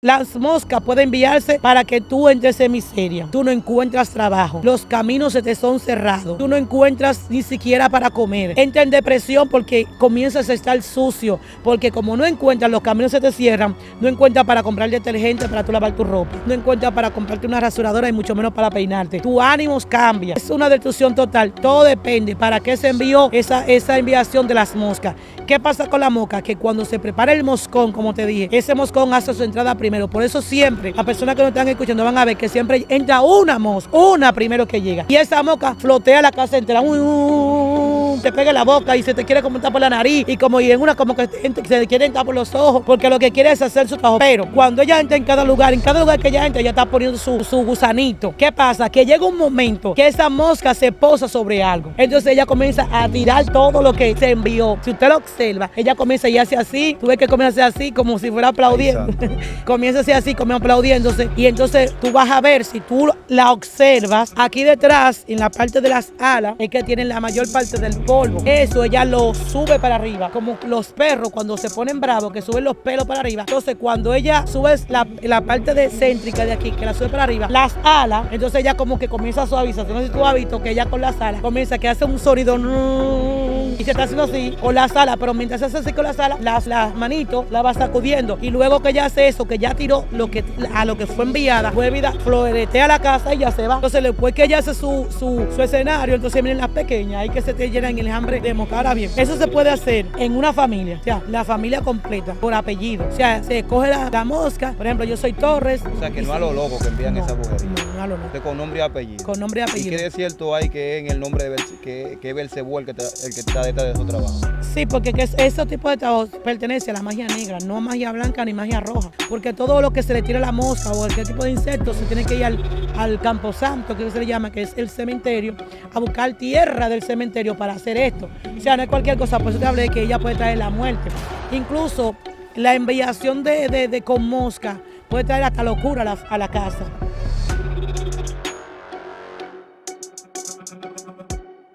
Las moscas pueden enviarse para que tú entres en miseria. Tú no encuentras trabajo. Los caminos se te son cerrados. Tú no encuentras ni siquiera para comer. Entra en depresión porque comienzas a estar sucio. Porque como no encuentras, los caminos se te cierran. No encuentras para comprar detergente para tú lavar tu ropa. No encuentras para comprarte una rasuradora y mucho menos para peinarte. Tu ánimo cambia. Es una destrucción total. Todo depende para qué se envió esa, esa enviación de las moscas. ¿Qué pasa con la mosca? Que cuando se prepara el moscón, como te dije, ese moscón hace su entrada primero por eso siempre las personas que nos están escuchando van a ver que siempre entra una mosca, una primero que llega. Y esa mosca flotea la casa entera. te pega la boca y se te quiere comentar por la nariz y como y en una como que se te quiere entrar por los ojos porque lo que quiere es hacer su trabajo. Pero cuando ella entra en cada lugar, en cada lugar que ella entra, ella está poniendo su, gusanito. ¿Qué pasa? Que llega un momento que esa mosca se posa sobre algo. Entonces ella comienza a tirar todo lo que se envió. Si usted lo observa, ella comienza y hace así. Tú ves que comienza así como si fuera aplaudiendo. comienza a ser así, como aplaudiéndose. Y entonces tú vas a ver, si tú la observas, aquí detrás, en la parte de las alas, es que tienen la mayor parte del polvo. Eso ella lo sube para arriba, como los perros cuando se ponen bravos, que suben los pelos para arriba. Entonces cuando ella sube la, la parte de céntrica de aquí, que la sube para arriba, las alas, entonces ella como que comienza a suavizar. No sé si tú has visto que ella con las alas comienza que hace un sonido mm, y se está haciendo así con las alas, pero mientras se hace así con la alas, las, las manitos la va sacudiendo. Y luego que ella hace eso, que ya tiró lo que, a lo que fue enviada. Fue vida, floretea la casa y ya se va. Entonces después que ella hace su, su, escenario, entonces miren las pequeñas, y que se te llenan el hambre de mocara bien. Eso se puede hacer en una familia, o sea, la familia completa, por apellido. O sea, se coge la, mosca, por ejemplo, yo soy Torres. O sea, que no a lo loco que envían esa mujer. No, a lo loco. con nombre y apellido. Con nombre y apellido. ¿Y es cierto hay que en el nombre de que, que el que, el que está detrás de su trabajo? Sí, porque que ese tipo de trabajo pertenece a la magia negra, no a magia blanca ni magia roja. Porque todo lo que se le tira la mosca o cualquier tipo de insecto, se tiene que ir al, al santo, que se le llama, que es el cementerio, a buscar tierra del cementerio para hacer esto. O sea, no es cualquier cosa, por eso te hablé de que ella puede traer la muerte. Incluso la enviación de, de, con mosca puede traer hasta locura a la, a la casa.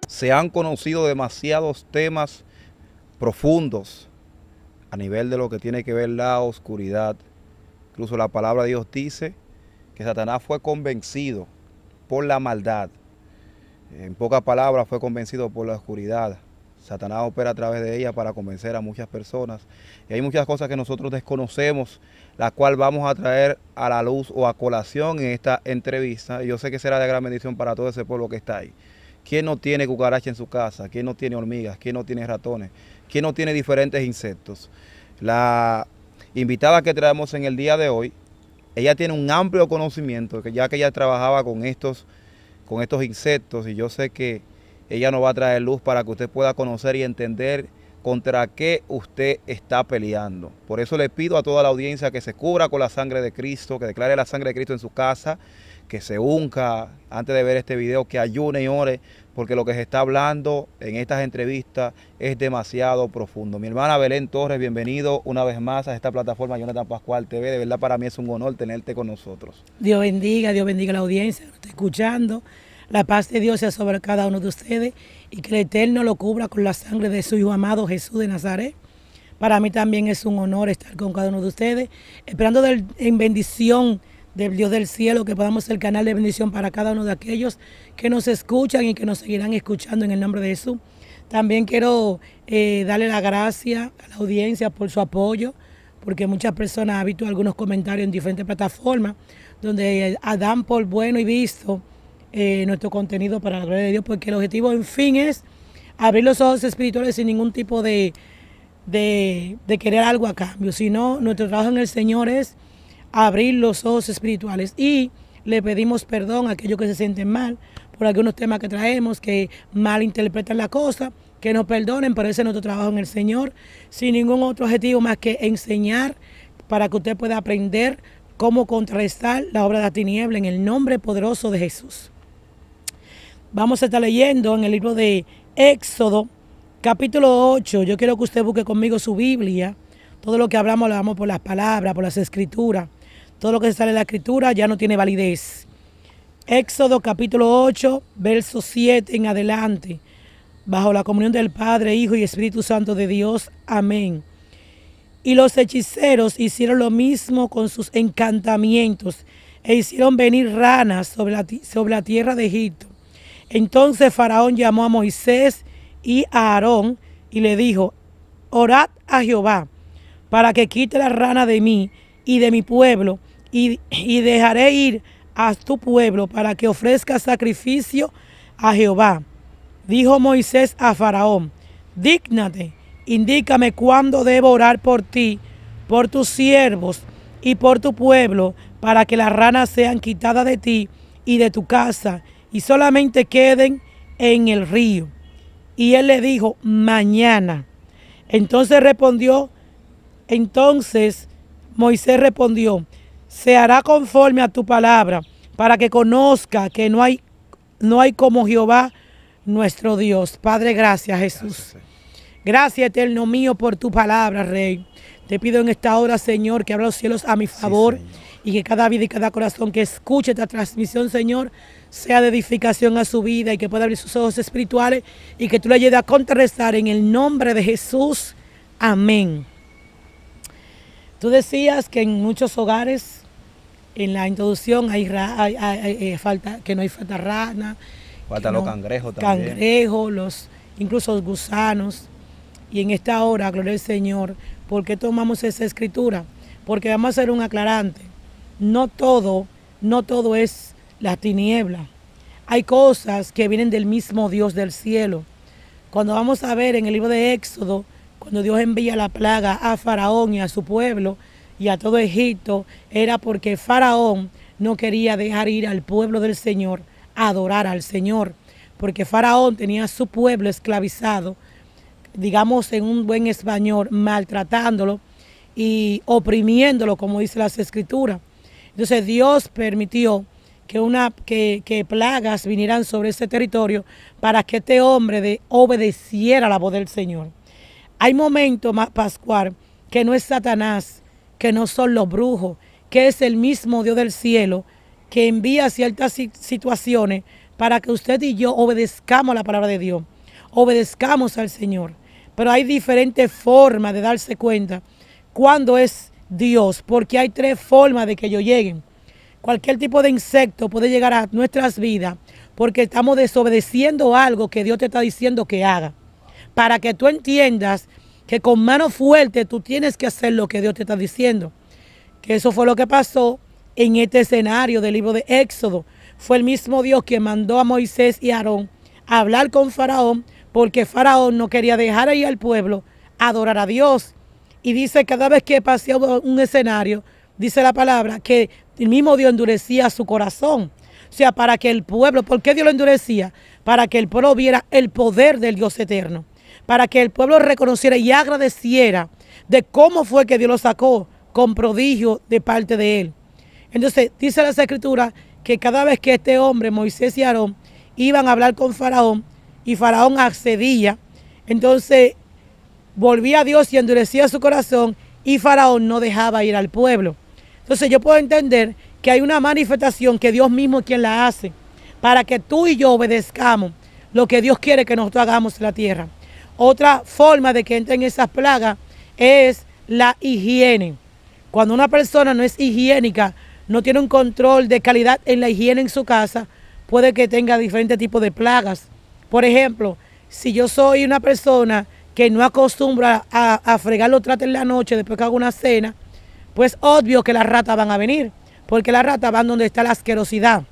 Se han conocido demasiados temas profundos a nivel de lo que tiene que ver la oscuridad Incluso la palabra de Dios dice que Satanás fue convencido por la maldad. En pocas palabras, fue convencido por la oscuridad. Satanás opera a través de ella para convencer a muchas personas. Y hay muchas cosas que nosotros desconocemos, las cuales vamos a traer a la luz o a colación en esta entrevista. yo sé que será de gran bendición para todo ese pueblo que está ahí. ¿Quién no tiene cucaracha en su casa? ¿Quién no tiene hormigas? ¿Quién no tiene ratones? ¿Quién no tiene diferentes insectos? La invitada que traemos en el día de hoy, ella tiene un amplio conocimiento, ya que ella trabajaba con estos, con estos insectos y yo sé que ella nos va a traer luz para que usted pueda conocer y entender contra qué usted está peleando. Por eso le pido a toda la audiencia que se cubra con la sangre de Cristo, que declare la sangre de Cristo en su casa, que se unca antes de ver este video, que ayune y ore porque lo que se está hablando en estas entrevistas es demasiado profundo. Mi hermana Belén Torres, bienvenido una vez más a esta plataforma Jonathan Pascual TV. De verdad para mí es un honor tenerte con nosotros. Dios bendiga, Dios bendiga a la audiencia, nos está escuchando. La paz de Dios sea sobre cada uno de ustedes y que el Eterno lo cubra con la sangre de su Hijo amado Jesús de Nazaret. Para mí también es un honor estar con cada uno de ustedes, esperando en bendición del Dios del cielo, que podamos ser canal de bendición para cada uno de aquellos que nos escuchan y que nos seguirán escuchando en el nombre de Jesús. También quiero eh, darle la gracia a la audiencia por su apoyo, porque muchas personas han visto algunos comentarios en diferentes plataformas donde eh, dan por bueno y visto eh, nuestro contenido para la gloria de Dios, porque el objetivo, en fin, es abrir los ojos espirituales sin ningún tipo de, de, de querer algo a cambio, sino nuestro trabajo en el Señor es abrir los ojos espirituales y le pedimos perdón a aquellos que se sienten mal por algunos temas que traemos, que malinterpretan la cosa, que nos perdonen, pero ese es nuestro trabajo en el Señor, sin ningún otro objetivo más que enseñar para que usted pueda aprender cómo contrarrestar la obra de la tiniebla en el nombre poderoso de Jesús. Vamos a estar leyendo en el libro de Éxodo, capítulo 8. Yo quiero que usted busque conmigo su Biblia. Todo lo que hablamos lo hablamos por las palabras, por las escrituras todo lo que sale de la escritura ya no tiene validez. Éxodo capítulo 8, verso 7 en adelante, bajo la comunión del Padre, Hijo y Espíritu Santo de Dios. Amén. Y los hechiceros hicieron lo mismo con sus encantamientos e hicieron venir ranas sobre la, sobre la tierra de Egipto. Entonces Faraón llamó a Moisés y a Aarón y le dijo, orad a Jehová para que quite la rana de mí y de mi pueblo y, dejaré ir a tu pueblo para que ofrezca sacrificio a Jehová. Dijo Moisés a Faraón, dígnate, indícame cuándo debo orar por ti, por tus siervos y por tu pueblo, para que las ranas sean quitadas de ti y de tu casa, y solamente queden en el río. Y él le dijo, mañana. Entonces respondió, entonces Moisés respondió, se hará conforme a tu palabra, para que conozca que no hay, no hay como Jehová nuestro Dios. Padre, gracias Jesús. Gracias, eterno mío, por tu palabra, Rey. Te pido en esta hora, Señor, que abra los cielos a mi favor y que cada vida y cada corazón que escuche esta transmisión, Señor, sea de edificación a su vida y que pueda abrir sus ojos espirituales y que tú le ayudes a contrarrestar en el nombre de Jesús. Amén. Tú decías que en muchos hogares en la introducción hay, eh, falta, que no hay falta rana. Falta los cangrejos también. Cangrejos, los, incluso los gusanos. Y en esta hora, gloria al Señor, porque tomamos esa escritura? Porque vamos a hacer un aclarante. No todo, no todo es la tiniebla. Hay cosas que vienen del mismo Dios del cielo. Cuando vamos a ver en el libro de Éxodo, cuando Dios envía la plaga a Faraón y a su pueblo, y a todo Egipto era porque Faraón no quería dejar ir al pueblo del Señor a adorar al Señor, porque Faraón tenía a su pueblo esclavizado, digamos en un buen español, maltratándolo y oprimiéndolo, como dice las escrituras. Entonces Dios permitió que, una, que, que plagas vinieran sobre ese territorio para que este hombre obedeciera la voz del Señor. Hay momentos, Pascual, que no es Satanás, que no son los brujos, que es el mismo Dios del cielo que envía ciertas situaciones para que usted y yo obedezcamos la palabra de Dios, obedezcamos al Señor. Pero hay diferentes formas de darse cuenta cuando es Dios, porque hay tres formas de que ellos lleguen. Cualquier tipo de insecto puede llegar a nuestras vidas porque estamos desobedeciendo algo que Dios te está diciendo que haga. Para que tú entiendas que con mano fuerte tú tienes que hacer lo que Dios te está diciendo. Que eso fue lo que pasó en este escenario del libro de Éxodo. Fue el mismo Dios que mandó a Moisés y Aarón a hablar con Faraón porque Faraón no quería dejar ahí al pueblo adorar a Dios. Y dice, cada vez que paseaba un escenario, dice la palabra, que el mismo Dios endurecía su corazón. O sea, para que el pueblo, ¿por qué Dios lo endurecía? Para que el pueblo viera el poder del Dios eterno para que el pueblo reconociera y agradeciera de cómo fue que Dios lo sacó con prodigio de parte de él. Entonces, dice la Escritura que cada vez que este hombre, Moisés y Aarón, iban a hablar con Faraón y Faraón accedía, entonces volvía a Dios y endurecía su corazón y Faraón no dejaba ir al pueblo. Entonces yo puedo entender que hay una manifestación que Dios mismo es quien la hace para que tú y yo obedezcamos lo que Dios quiere que nosotros hagamos en la tierra. Otra forma de que entren esas plagas es la higiene. Cuando una persona no es higiénica, no tiene un control de calidad en la higiene en su casa, puede que tenga diferentes tipos de plagas. Por ejemplo, si yo soy una persona que no acostumbra a, fregar los trates en la noche después que hago una cena, pues obvio que las ratas van a venir, porque las ratas van donde está la asquerosidad.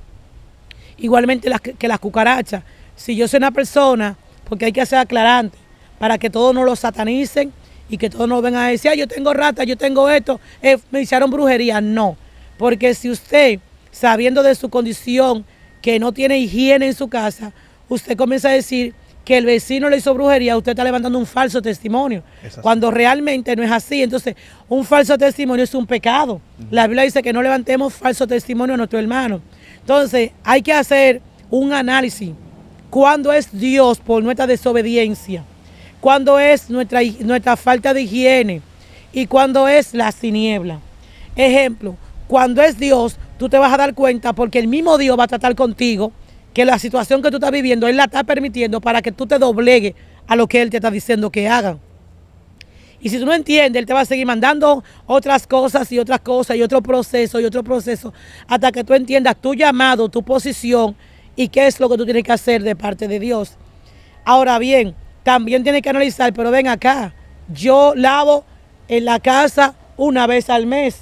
Igualmente las, que las cucarachas. Si yo soy una persona, porque hay que hacer aclarante, para que todos no lo satanicen y que todos no vengan a decir, yo tengo rata, yo tengo esto, eh, me hicieron brujería. No, porque si usted, sabiendo de su condición, que no tiene higiene en su casa, usted comienza a decir que el vecino le hizo brujería, usted está levantando un falso testimonio, cuando realmente no es así. Entonces, un falso testimonio es un pecado. La Biblia dice que no levantemos falso testimonio a nuestro hermano. Entonces, hay que hacer un análisis. ¿Cuándo es Dios por nuestra desobediencia? cuando es nuestra, nuestra falta de higiene y cuando es la siniebla. Ejemplo, cuando es Dios, tú te vas a dar cuenta porque el mismo Dios va a tratar contigo que la situación que tú estás viviendo, Él la está permitiendo para que tú te doblegues a lo que Él te está diciendo que haga. Y si tú no entiendes, Él te va a seguir mandando otras cosas y otras cosas y otro proceso y otro proceso hasta que tú entiendas tu llamado, tu posición y qué es lo que tú tienes que hacer de parte de Dios. Ahora bien, también tiene que analizar, pero ven acá, yo lavo en la casa una vez al mes.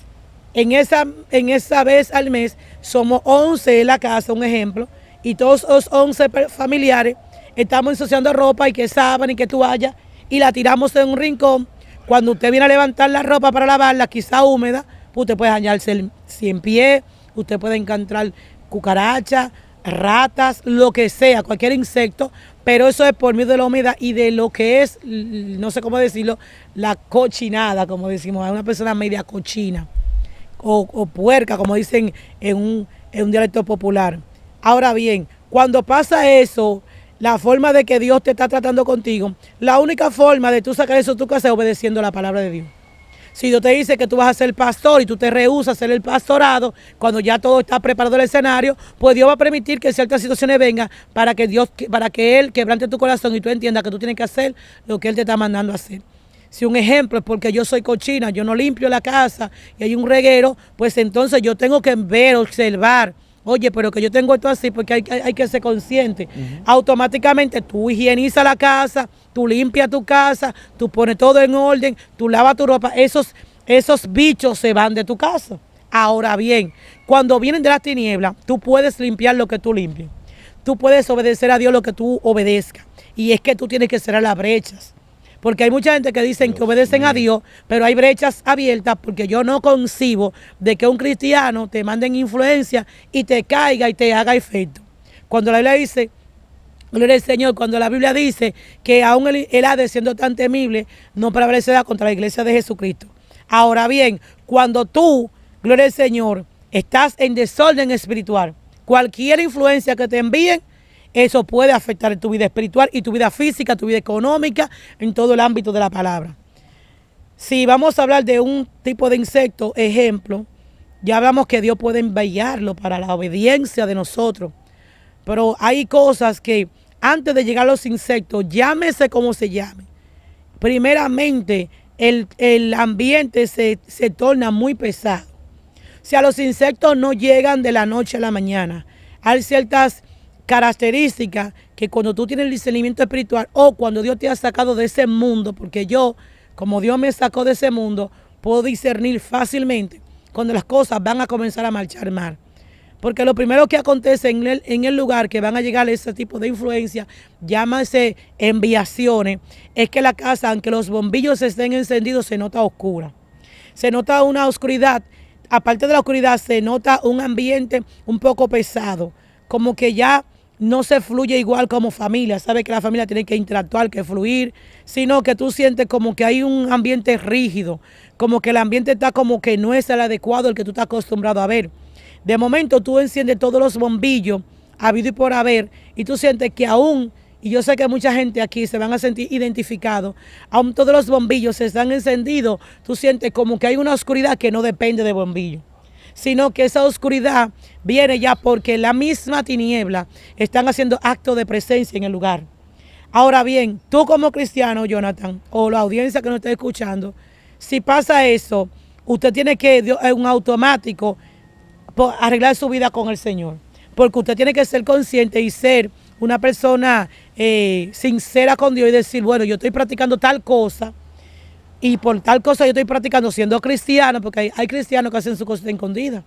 En esa, en esa vez al mes somos 11 en la casa, un ejemplo, y todos los 11 familiares estamos ensuciando ropa y que saben y que tú vayas, y la tiramos en un rincón. Cuando usted viene a levantar la ropa para lavarla, quizá húmeda, pues usted puede dañarse el 100 pies, usted puede encontrar cucarachas, ratas, lo que sea, cualquier insecto, pero eso es por medio de la humedad y de lo que es, no sé cómo decirlo, la cochinada, como decimos, a una persona media cochina o, puerca, como dicen en un, en un dialecto popular. Ahora bien, cuando pasa eso, la forma de que Dios te está tratando contigo, la única forma de tú sacar eso de que casa es obedeciendo la palabra de Dios. Si Dios te dice que tú vas a ser pastor y tú te rehusas a ser el pastorado, cuando ya todo está preparado el escenario, pues Dios va a permitir que ciertas situaciones vengan para que Dios, para que Él quebrante tu corazón y tú entiendas que tú tienes que hacer lo que Él te está mandando a hacer. Si un ejemplo es porque yo soy cochina, yo no limpio la casa y hay un reguero, pues entonces yo tengo que ver, observar oye, pero que yo tengo esto así porque hay, que ser consciente. Automáticamente tú higieniza la casa, tú tu casa, tú pones todo en orden, tú lavas tu ropa, esos, esos bichos se van de tu casa. Ahora bien, cuando vienen de las tinieblas, tú puedes limpiar lo que tú limpies. Tú puedes obedecer a Dios lo que tú obedezcas. Y es que tú tienes que cerrar las brechas. Porque hay mucha gente que dicen que obedecen a Dios, pero hay brechas abiertas porque yo no concibo de que un cristiano te manden influencia y te caiga y te haga efecto. Cuando la Biblia dice Gloria al Señor, cuando la Biblia dice que aún el, el Hades siendo tan temible, no prevalecerá contra la iglesia de Jesucristo. Ahora bien, cuando tú, gloria al Señor, estás en desorden espiritual, cualquier influencia que te envíen, eso puede afectar tu vida espiritual y tu vida física, tu vida económica, en todo el ámbito de la palabra. Si vamos a hablar de un tipo de insecto, ejemplo, ya hablamos que Dios puede enviarlo para la obediencia de nosotros. Pero hay cosas que antes de llegar a los insectos, llámese como se llame, primeramente el, ambiente se, se torna muy pesado. si a los insectos no llegan de la noche a la mañana. Hay ciertas características que cuando tú tienes el discernimiento espiritual o cuando Dios te ha sacado de ese mundo, porque yo, como Dios me sacó de ese mundo, puedo discernir fácilmente cuando las cosas van a comenzar a marchar mal. Porque lo primero que acontece en el, lugar que van a llegar ese tipo de influencia, llámase enviaciones, es que la casa, aunque los bombillos estén encendidos, se nota oscura. Se nota una oscuridad. Aparte de la oscuridad, se nota un ambiente un poco pesado. Como que ya no se fluye igual como familia, sabe que la familia tiene que interactuar, que fluir, sino que tú sientes como que hay un ambiente rígido, como que el ambiente está como que no es el adecuado, el que tú estás acostumbrado a ver. De momento tú enciendes todos los bombillos, habido y por haber, y tú sientes que aún, y yo sé que mucha gente aquí se van a sentir identificados, aún todos los bombillos se están encendidos, tú sientes como que hay una oscuridad que no depende de bombillos... sino que esa oscuridad viene ya porque la misma tiniebla están haciendo acto de presencia en el lugar. Ahora bien, tú como cristiano, Jonathan, o la audiencia que nos está escuchando, si pasa eso, usted tiene que, es un automático, arreglar su vida con el Señor. Porque usted tiene que ser consciente y ser una persona eh, sincera con Dios y decir, bueno, yo estoy practicando tal cosa y por tal cosa yo estoy practicando siendo cristiano, porque hay, cristianos que hacen su cosa escondida.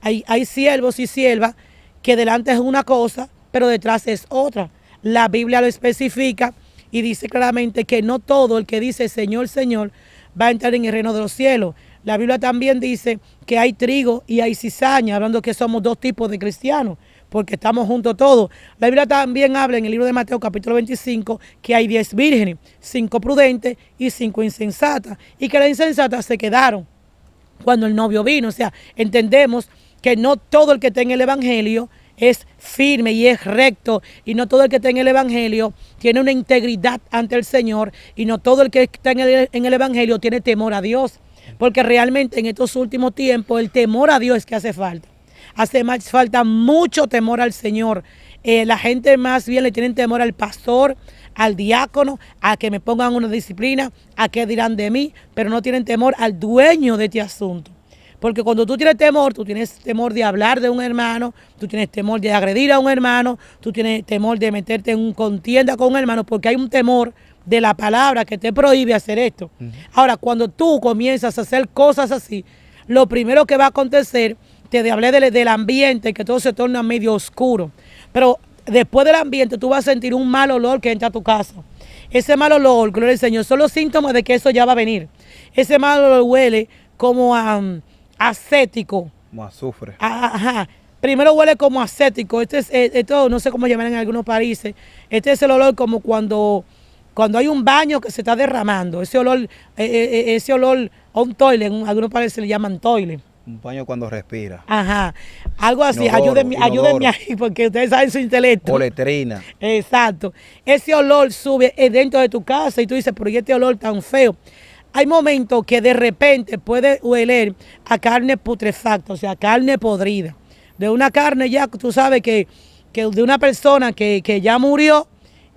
Hay, hay siervos y siervas que delante es una cosa, pero detrás es otra. La Biblia lo especifica y dice claramente que no todo el que dice Señor, Señor, va a entrar en el reino de los cielos, la Biblia también dice que hay trigo y hay cizaña, hablando que somos dos tipos de cristianos, porque estamos juntos todos. La Biblia también habla en el libro de Mateo capítulo 25 que hay diez vírgenes, cinco prudentes y cinco insensatas, y que las insensatas se quedaron cuando el novio vino. O sea, entendemos que no todo el que está en el Evangelio es firme y es recto. Y no todo el que está en el Evangelio tiene una integridad ante el Señor. Y no todo el que está en el, en el Evangelio tiene temor a Dios porque realmente en estos últimos tiempos el temor a Dios es que hace falta. Hace más falta mucho temor al Señor. Eh, la gente más bien le tienen temor al pastor, al diácono, a que me pongan una disciplina, a qué dirán de mí, pero no tienen temor al dueño de este asunto. Porque cuando tú tienes temor, tú tienes temor de hablar de un hermano, tú tienes temor de agredir a un hermano, tú tienes temor de meterte en contienda con un hermano, porque hay un temor de la palabra que te prohíbe hacer esto. Ahora, cuando tú comienzas a hacer cosas así, lo primero que va a acontecer, te hablé del, del ambiente, que todo se torna medio oscuro, pero después del ambiente tú vas a sentir un mal olor que entra a tu casa. Ese mal olor, gloria al Señor, son los síntomas de que eso ya va a venir. Ese mal olor huele como a mm, acético. Como azufre. Primero huele como acético. Este es, eh, esto no sé cómo llamar en algunos países. Este es el olor como cuando cuando hay un baño que se está derramando, ese olor, e, e, e, ese olor a un toile, algunos países le llaman toile. Un baño cuando respira. Ajá. Algo así. ayúdenme, ahí porque ustedes saben su intelecto. O Exacto. Ese olor sube eh, dentro de tu casa y tú dices, pero ¿y este olor tan feo? Hay momentos que de repente puede hueler a carne putrefacta, o sea, carne podrida. De una carne ya, tú sabes que, de una persona que, que ya murió,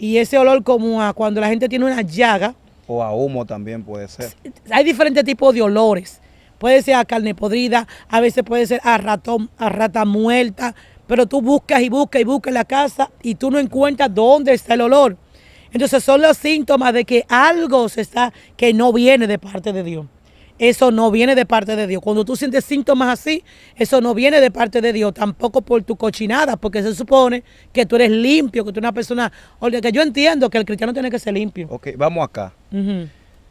y ese olor como a cuando la gente tiene una llaga. O a humo también puede ser. Hay diferentes tipos de olores. Puede ser a carne podrida, a veces puede ser a ratón, a rata muerta, pero tú buscas y buscas y buscas la casa y tú no encuentras dónde está el olor. Entonces son los síntomas de que algo se está que no viene de parte de Dios eso no viene de parte de Dios. Cuando tú sientes síntomas así, eso no viene de parte de Dios, tampoco por tu cochinada, porque se supone que tú eres limpio, que tú eres una persona... Que yo entiendo que el cristiano tiene que ser limpio. Ok, vamos acá.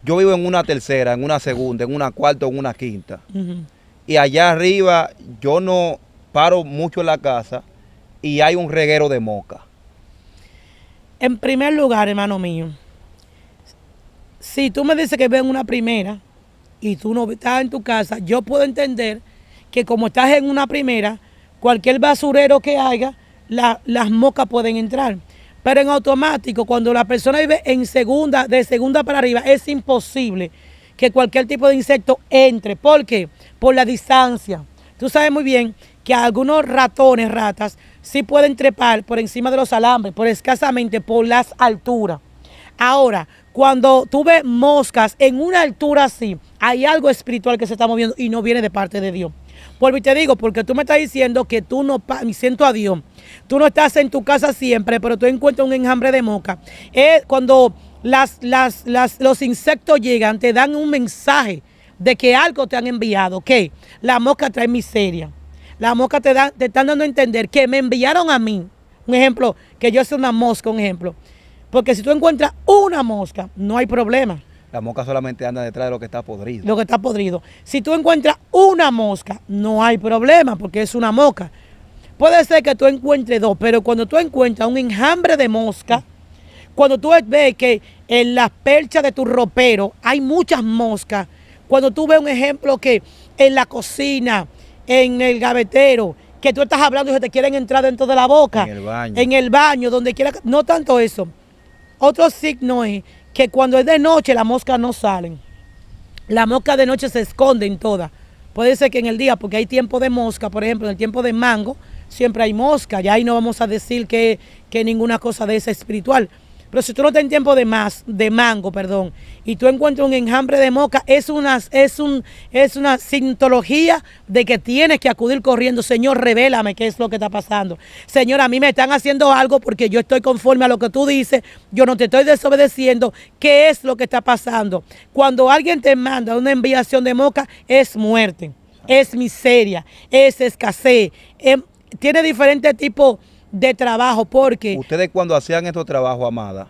Yo vivo en una tercera, en una segunda, en una cuarta, en una quinta. Y allá arriba yo no paro mucho en la casa y hay un reguero de moca. En primer lugar, hermano mío, si tú me dices que en una primera, y tú no estás en tu casa, yo puedo entender que como estás en una primera, cualquier basurero que haya, las moscas pueden entrar. Pero en automático, cuando la persona vive en segunda, de segunda para arriba, es imposible que cualquier tipo de insecto entre. ¿Por qué? Por la distancia. Tú sabes muy bien que algunos ratones, ratas, sí pueden trepar por encima de los alambres, por escasamente por las alturas. Ahora, cuando tú ves moscas en una altura así, hay algo espiritual que se está moviendo y no viene de parte de Dios. Vuelvo y te digo, porque tú me estás diciendo que tú no, Me siento a Dios, tú no estás en tu casa siempre, pero tú encuentras un enjambre de mosca. cuando los insectos llegan, te dan un mensaje de que algo te han enviado, que la mosca trae miseria. La mosca te, da, están dando a entender que me enviaron a mí. Un ejemplo, que yo soy una mosca, un ejemplo. Porque si tú encuentras una mosca, no hay problema. La mosca solamente anda detrás de lo que está podrido. Lo que está podrido. Si tú encuentras una mosca, no hay problema porque es una mosca. Puede ser que tú encuentres dos, pero cuando tú encuentras un enjambre de mosca, cuando tú ves que en las perchas de tu ropero hay muchas moscas, cuando tú ves un ejemplo que en la cocina, en el gavetero, que tú estás hablando y se te quieren entrar dentro de la boca, en el baño, en el baño donde quiera, no tanto eso, otro signo es que cuando es de noche las moscas no salen. Las moscas de noche se esconden todas. Puede ser que en el día, porque hay tiempo de mosca, por ejemplo, en el tiempo de mango, siempre hay mosca. Ya ahí no vamos a decir que, que ninguna cosa de esa espiritual. Pero si tú no estás tiempo de más, de mango, perdón, y tú encuentras un enjambre de moca, es una, es un, es una sintología de que tienes que acudir corriendo. Señor, revélame qué es lo que está pasando. Señor, a mí me están haciendo algo porque yo estoy conforme a lo que tú dices, yo no te estoy desobedeciendo. ¿Qué es lo que está pasando? Cuando alguien te manda una enviación de moca es muerte, es miseria, es escasez, em, tiene diferentes tipos de trabajo, porque... Ustedes cuando hacían estos trabajos, Amada,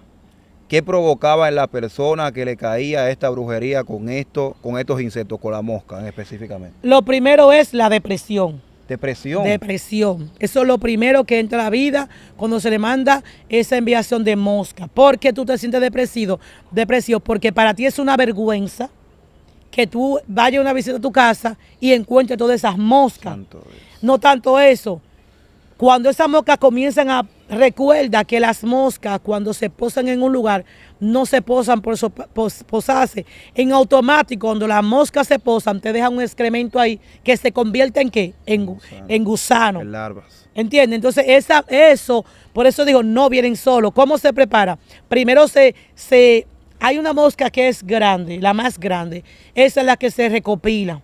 ¿qué provocaba en la persona que le caía esta brujería con, esto, con estos insectos, con la mosca específicamente? Lo primero es la depresión. Depresión. Depresión. Eso es lo primero que entra a la vida cuando se le manda esa enviación de mosca. ¿Por qué tú te sientes depresido? Depresión, porque para ti es una vergüenza que tú vayas a una visita a tu casa y encuentres todas esas moscas. No tanto eso, cuando esas moscas comienzan a... Recuerda que las moscas cuando se posan en un lugar no se posan por eso posarse. En automático, cuando las moscas se posan, te dejan un excremento ahí que se convierte en qué? En, gusano. En gusano. larvas. ¿Entiendes? Entonces, esa, eso, por eso digo, no vienen solos. ¿Cómo se prepara? Primero se, se, hay una mosca que es grande, la más grande. Esa es la que se recopila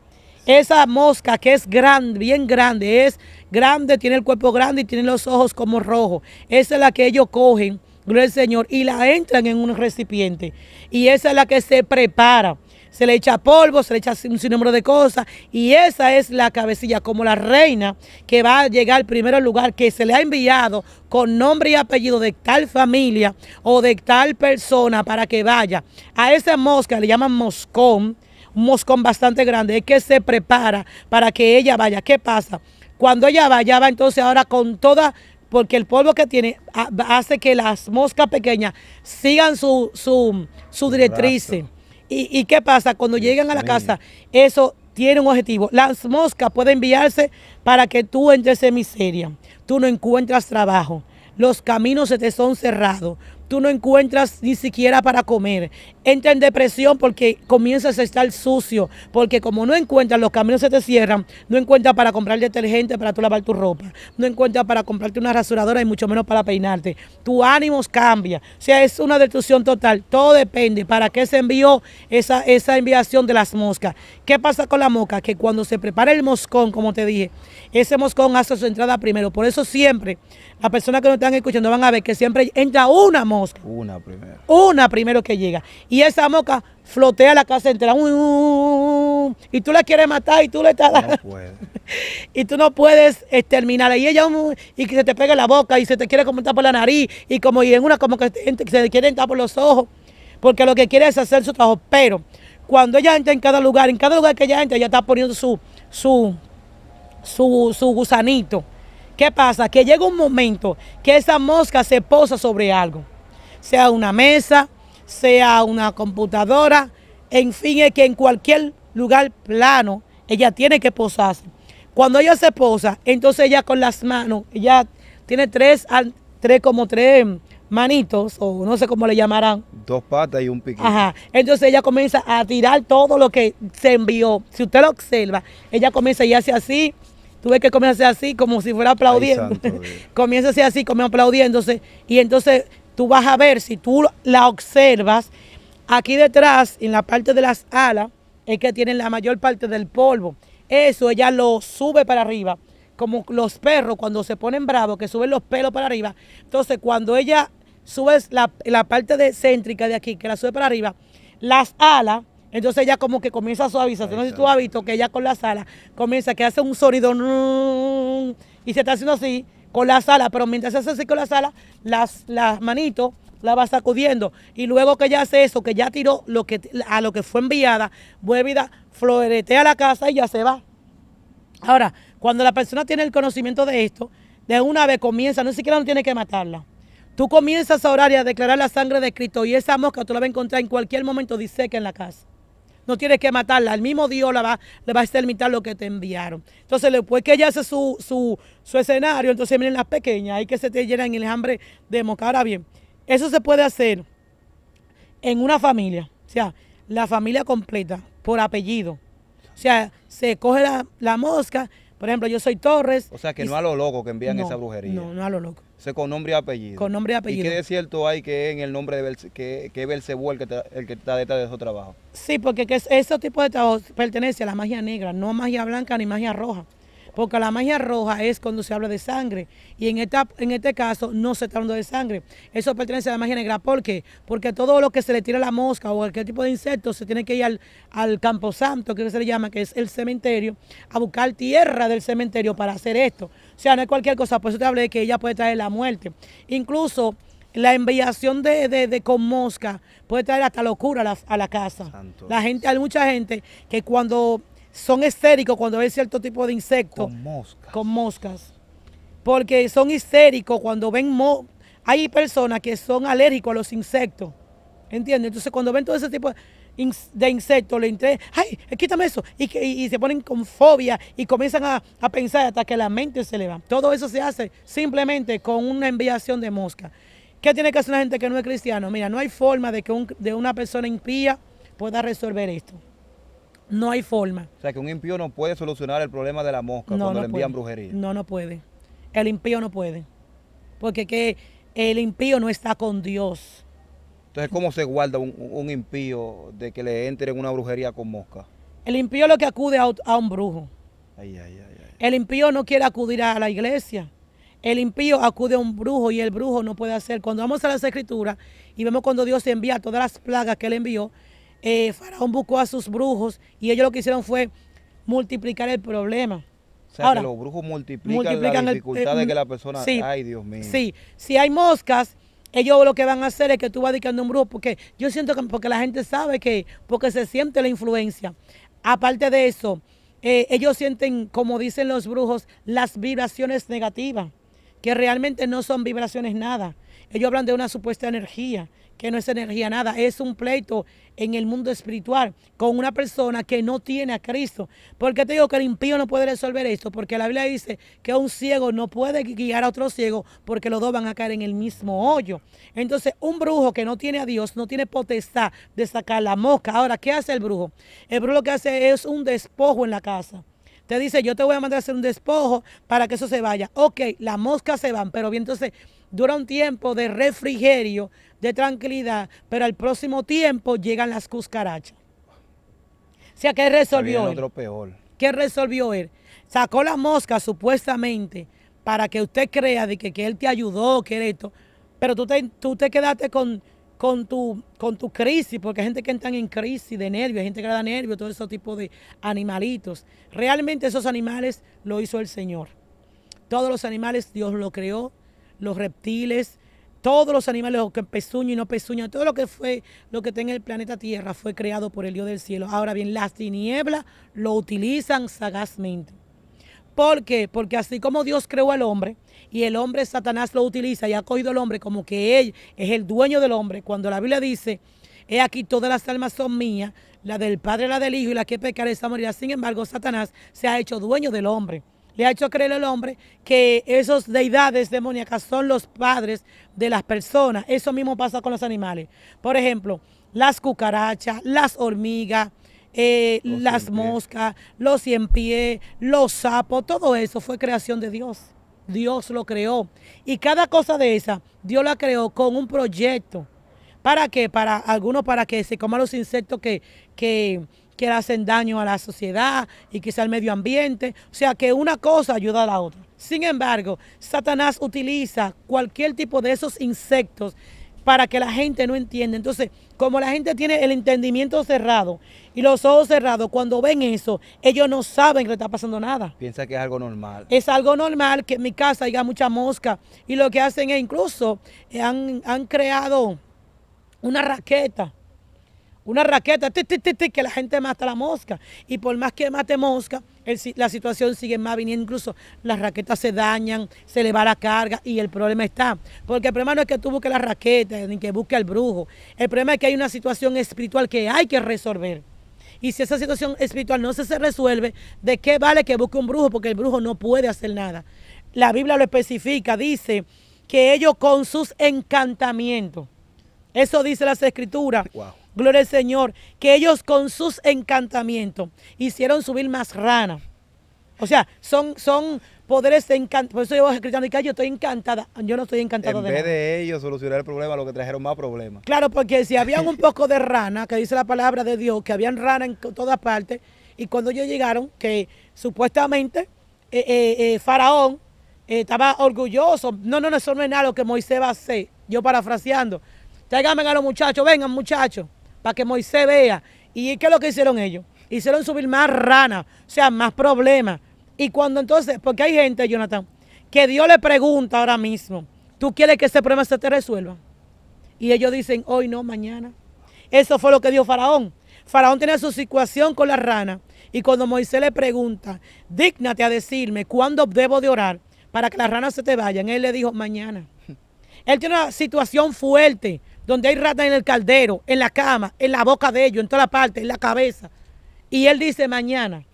esa mosca que es grande, bien grande, es grande, tiene el cuerpo grande y tiene los ojos como rojos. Esa es la que ellos cogen, gloria al Señor, y la entran en un recipiente. Y esa es la que se prepara. Se le echa polvo, se le echa un sinnúmero de cosas. Y esa es la cabecilla, como la reina que va a llegar Primero al lugar, que se le ha enviado con nombre y apellido de tal familia o de tal persona para que vaya. A esa mosca le llaman moscón moscón bastante grande, es que se prepara para que ella vaya. ¿Qué pasa? Cuando ella vaya, va entonces ahora con toda, porque el polvo que tiene hace que las moscas pequeñas sigan su, su, su directriz. Y, ¿Y qué pasa? Cuando llegan a la casa, eso tiene un objetivo. Las moscas pueden enviarse para que tú entres en miseria. Tú no encuentras trabajo. Los caminos se te son cerrados. Tú no encuentras ni siquiera para comer entra en depresión porque comienzas a estar sucio, porque como no encuentras, los caminos se te cierran, no encuentras para comprar detergente para tú lavar tu ropa, no encuentras para comprarte una rasuradora y mucho menos para peinarte. Tu ánimo cambia, o sea, es una destrucción total, todo depende para qué se envió esa, esa enviación de las moscas. ¿Qué pasa con la mosca? Que cuando se prepara el moscón, como te dije, ese moscón hace su entrada primero, por eso siempre las personas que nos están escuchando van a ver que siempre entra una mosca. Una primero. Una primero que llega y esa mosca flotea la casa entera. y tú la quieres matar y tú le estás no y tú no puedes exterminarla. Este, y ella y que se te pegue la boca y se te quiere como por la nariz y como y en una como que se te quiere entrar por los ojos. Porque lo que quiere es hacer su trabajo. Pero cuando ella entra en cada lugar, en cada lugar que ella entra, ella está poniendo su, su, su, su gusanito. ¿Qué pasa? Que llega un momento que esa mosca se posa sobre algo. Sea una mesa, sea una computadora, en fin, es que en cualquier lugar plano ella tiene que posarse. Cuando ella se posa, entonces ella con las manos, ella tiene tres, tres como tres manitos, o no sé cómo le llamarán. Dos patas y un piquito. Ajá. Entonces ella comienza a tirar todo lo que se envió. Si usted lo observa, ella comienza y hace así. Tuve que comienza así, como si fuera aplaudiendo. comienza a hacer así, como aplaudiéndose. Y entonces tú vas a ver, si tú la observas, aquí detrás, en la parte de las alas, es que tienen la mayor parte del polvo. Eso ella lo sube para arriba, como los perros cuando se ponen bravos, que suben los pelos para arriba. Entonces, cuando ella sube la, parte de, céntrica de aquí, que la sube para arriba, las alas, entonces ella como que comienza a suavizarse. No sé si tú has visto que ella con las alas comienza que hace un sonido y se está haciendo así con la sala, pero mientras hace así con la sala, las, las manitos la va sacudiendo. Y luego que ya hace eso, que ya tiró lo que, a lo que fue enviada, vuelve y floretea la casa y ya se va. Ahora, cuando la persona tiene el conocimiento de esto, de una vez comienza, no siquiera no tiene que matarla. Tú comienzas a orar y a declarar la sangre de Cristo y esa mosca tú la vas a encontrar en cualquier momento que en la casa no tienes que matarla, el mismo Dios la va, le va a exterminar lo que te enviaron. Entonces, después que ella hace su, su, su escenario, entonces miren las pequeñas, ahí que se te llenan el hambre de moca. Ahora bien, eso se puede hacer en una familia, o sea, la familia completa, por apellido. O sea, se coge la mosca por ejemplo, yo soy Torres. O sea, que no a lo loco que envían esa brujería. No, no a lo loco. con nombre y apellido. Con nombre y apellido. ¿Y qué es cierto hay que en el nombre de que, Belcebú el que, está, el que detrás de esos trabajos? Sí, porque que ese tipo de trabajos pertenece a la magia negra, no magia blanca ni magia roja porque la magia roja es cuando se habla de sangre y en, esta, en este caso no se está hablando de sangre. Eso pertenece a la magia negra. ¿Por qué? Porque todo lo que se le tira a la mosca o cualquier tipo de insecto se tiene que ir al, al campo santo, que se le llama, que es el cementerio, a buscar tierra del cementerio para hacer esto. O sea, no es cualquier cosa, por eso te hablé de que ella puede traer la muerte. Incluso la enviación de, de, de, con mosca puede traer hasta locura a la, casa. La gente, hay mucha gente que cuando son histéricos cuando ven cierto tipo de insectos. Con moscas. Con moscas. Porque son histéricos cuando ven... Mo hay personas que son alérgicos a los insectos. ¿Entiendes? Entonces cuando ven todo ese tipo de insectos, le entre ay, quítame eso, y, que, se ponen con fobia y comienzan a, pensar hasta que la mente se le va. Todo eso se hace simplemente con una enviación de mosca. ¿Qué tiene que hacer la gente que no es cristiano? Mira, no hay forma de que una persona impía pueda resolver esto. No hay forma. O sea, que un impío no puede solucionar el problema de la mosca cuando le envían brujería. No, no puede. El impío no puede. Porque que el impío no está con Dios. Entonces, ¿cómo se guarda un, impío de que le entre en una brujería con mosca? El impío lo que acude a, un brujo. el impío no quiere acudir a la iglesia. El impío acude a un brujo y el brujo no puede hacer. Cuando vamos a las escrituras y vemos cuando Dios envía todas las plagas que él envió, eh, Faraón buscó a sus brujos y ellos lo que hicieron fue multiplicar el problema. O sea, los brujos multiplican, la eh, dificultad de que la mm, persona... Sí, ay, Dios mío. Sí, si hay moscas, ellos lo que van a hacer es que tú vas dedicando un brujo, porque yo siento que porque la gente sabe que, porque se siente la influencia. Aparte de eso, eh, ellos sienten, como dicen los brujos, las vibraciones negativas, que realmente no son vibraciones nada. Ellos hablan de una supuesta energía que no es energía nada, es un pleito en el mundo espiritual con una persona que no tiene a Cristo. porque te digo que el impío no puede resolver esto? Porque la Biblia dice que un ciego no puede guiar a otro ciego porque los dos van a caer en el mismo hoyo. Entonces, un brujo que no tiene a Dios no tiene potestad de sacar la mosca. Ahora, ¿qué hace el brujo? El brujo lo que hace es un despojo en la casa. Te dice, yo te voy a mandar a hacer un despojo para que eso se vaya. Ok, las moscas se van, pero bien, entonces dura un tiempo de refrigerio de tranquilidad, pero al próximo tiempo llegan las cuscarachas. O sea, ¿qué resolvió él? ¿Qué resolvió él? Sacó la mosca supuestamente para que usted crea de que, que él te ayudó, que esto, pero tú te, tú te quedaste con, con tu, con tu crisis, porque hay gente que entra en crisis de nervios, hay gente que da nervios, todo ese tipo de animalitos. Realmente esos animales lo hizo el Señor. Todos los animales Dios los creó, los reptiles, todos los animales, o que pezuña y no pezuña, todo lo que fue, lo que tenga el planeta Tierra fue creado por el Dios del cielo. Ahora bien, las tinieblas lo utilizan sagazmente. ¿Por qué? Porque así como Dios creó al hombre y el hombre Satanás lo utiliza y ha cogido al hombre como que él es el dueño del hombre, cuando la Biblia dice, he aquí todas las almas son mías, la del Padre, la del Hijo y la que pecar esa morir. Sin embargo, Satanás se ha hecho dueño del hombre le ha hecho creer el hombre que esos deidades demoníacas son los padres de las personas. Eso mismo pasa con los animales. Por ejemplo, las cucarachas, las hormigas, eh, las moscas, los cien los sapos, todo eso fue creación de Dios. Dios lo creó. Y cada cosa de esa, Dios la creó con un proyecto. ¿Para qué? Para algunos, para que se coman los insectos que que le hacen daño a la sociedad y quizá al medio ambiente. O sea que una cosa ayuda a la otra. Sin embargo, Satanás utiliza cualquier tipo de esos insectos para que la gente no entienda. Entonces, como la gente tiene el entendimiento cerrado y los ojos cerrados, cuando ven eso, ellos no saben que le está pasando nada. Piensa que es algo normal. Es algo normal que en mi casa haya mucha mosca. Y lo que hacen es incluso eh, han, han creado una raqueta una raqueta, que la gente mata la mosca. Y por más que mate mosca, la situación sigue más viniendo. Incluso las raquetas se dañan, se le va la carga y el problema está. Porque el problema no es que tú busques la raqueta ni que busques al brujo. El problema es que hay una situación espiritual que hay que resolver. Y si esa situación espiritual no se, se resuelve, ¿de qué vale que busque un brujo? Porque el brujo no puede hacer nada. La Biblia lo especifica, dice que ellos con sus encantamientos. Eso dice las escrituras gloria al Señor, que ellos con sus encantamientos hicieron subir más ranas. O sea, son, son poderes encantados. Por eso yo voy y que yo estoy encantada. Yo no estoy encantada de En vez de ellos solucionar el problema, lo que trajeron más problemas. Claro, porque si habían un poco de rana, que dice la palabra de Dios, que habían rana en todas partes, y cuando ellos llegaron, que supuestamente eh, eh, eh, Faraón estaba orgulloso. No, no, no, eso no es nada lo que Moisés va a hacer. Yo parafraseando. tráiganme a los muchachos, vengan muchachos para que Moisés vea. ¿Y qué es lo que hicieron ellos? Hicieron subir más ranas, o sea, más problemas. Y cuando entonces, porque hay gente, Jonathan, que Dios le pregunta ahora mismo, ¿tú quieres que ese problema se te resuelva? Y ellos dicen, hoy no, mañana. Eso fue lo que dijo Faraón. Faraón tenía su situación con la rana. Y cuando Moisés le pregunta, dígnate a decirme cuándo debo de orar para que las ranas se te vayan, él le dijo, mañana. Él tiene una situación fuerte, donde hay ratas en el caldero, en la cama, en la boca de ellos, en toda la parte, en la cabeza. Y él dice mañana,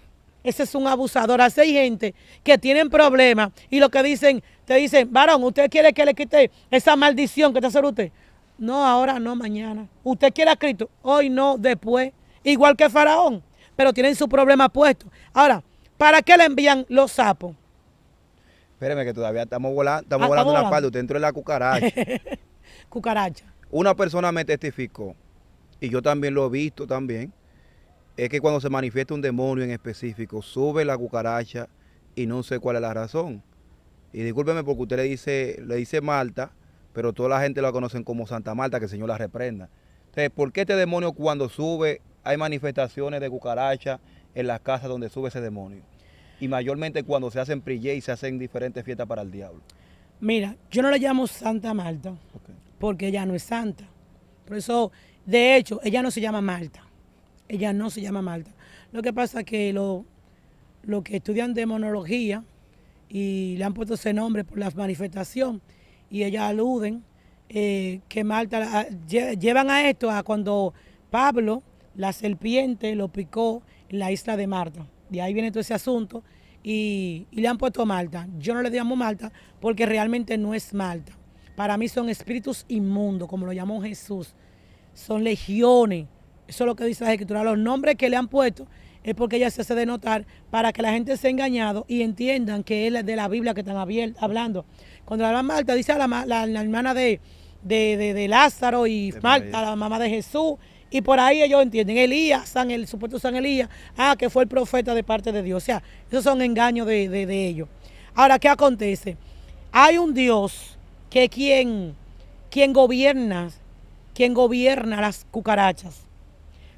ese es un abusador. Hace gente que tienen problemas y lo que dicen, te dicen, varón, ¿usted quiere que le quite esa maldición que está haciendo usted? No, ahora no, mañana. ¿Usted quiere a Cristo? Hoy no, después. Igual que Faraón, pero tienen su problema puesto. Ahora, ¿para qué le envían los sapos? Espéreme que todavía estamos volando, ah, estamos volando una usted entró en la cucaracha. cucaracha. Una persona me testificó, y yo también lo he visto también, es que cuando se manifiesta un demonio en específico, sube la cucaracha y no sé cuál es la razón. Y discúlpeme porque usted le dice, le dice Malta, pero toda la gente la conocen como Santa Marta, que el Señor la reprenda. Entonces, ¿por qué este demonio cuando sube hay manifestaciones de cucaracha en las casas donde sube ese demonio? Y mayormente cuando se hacen prillé y se hacen diferentes fiestas para el diablo. Mira, yo no la llamo Santa Marta porque ella no es santa. Por eso, de hecho, ella no se llama Marta. Ella no se llama Marta. Lo que pasa es que los lo que estudian demonología y le han puesto ese nombre por la manifestación y ella aluden eh, que Marta, ah, llevan a esto a cuando Pablo, la serpiente, lo picó en la isla de Marta. De ahí viene todo ese asunto y, le han puesto Malta. Yo no le llamo Malta porque realmente no es Malta. Para mí son espíritus inmundos, como lo llamó Jesús. Son legiones. Eso es lo que dice la escritura. Los nombres que le han puesto es porque ella se hace denotar... para que la gente sea engañado y entiendan que es de la Biblia que están hablando. Cuando la Marta dice a la, hermana de, de, Lázaro y Marta, la mamá de Jesús, y por ahí ellos entienden, Elías, San, el supuesto San Elías, ah, que fue el profeta de parte de Dios. O sea, esos son engaños de, de ellos. Ahora, ¿qué acontece? Hay un Dios que quien, quien gobierna, quien gobierna las cucarachas.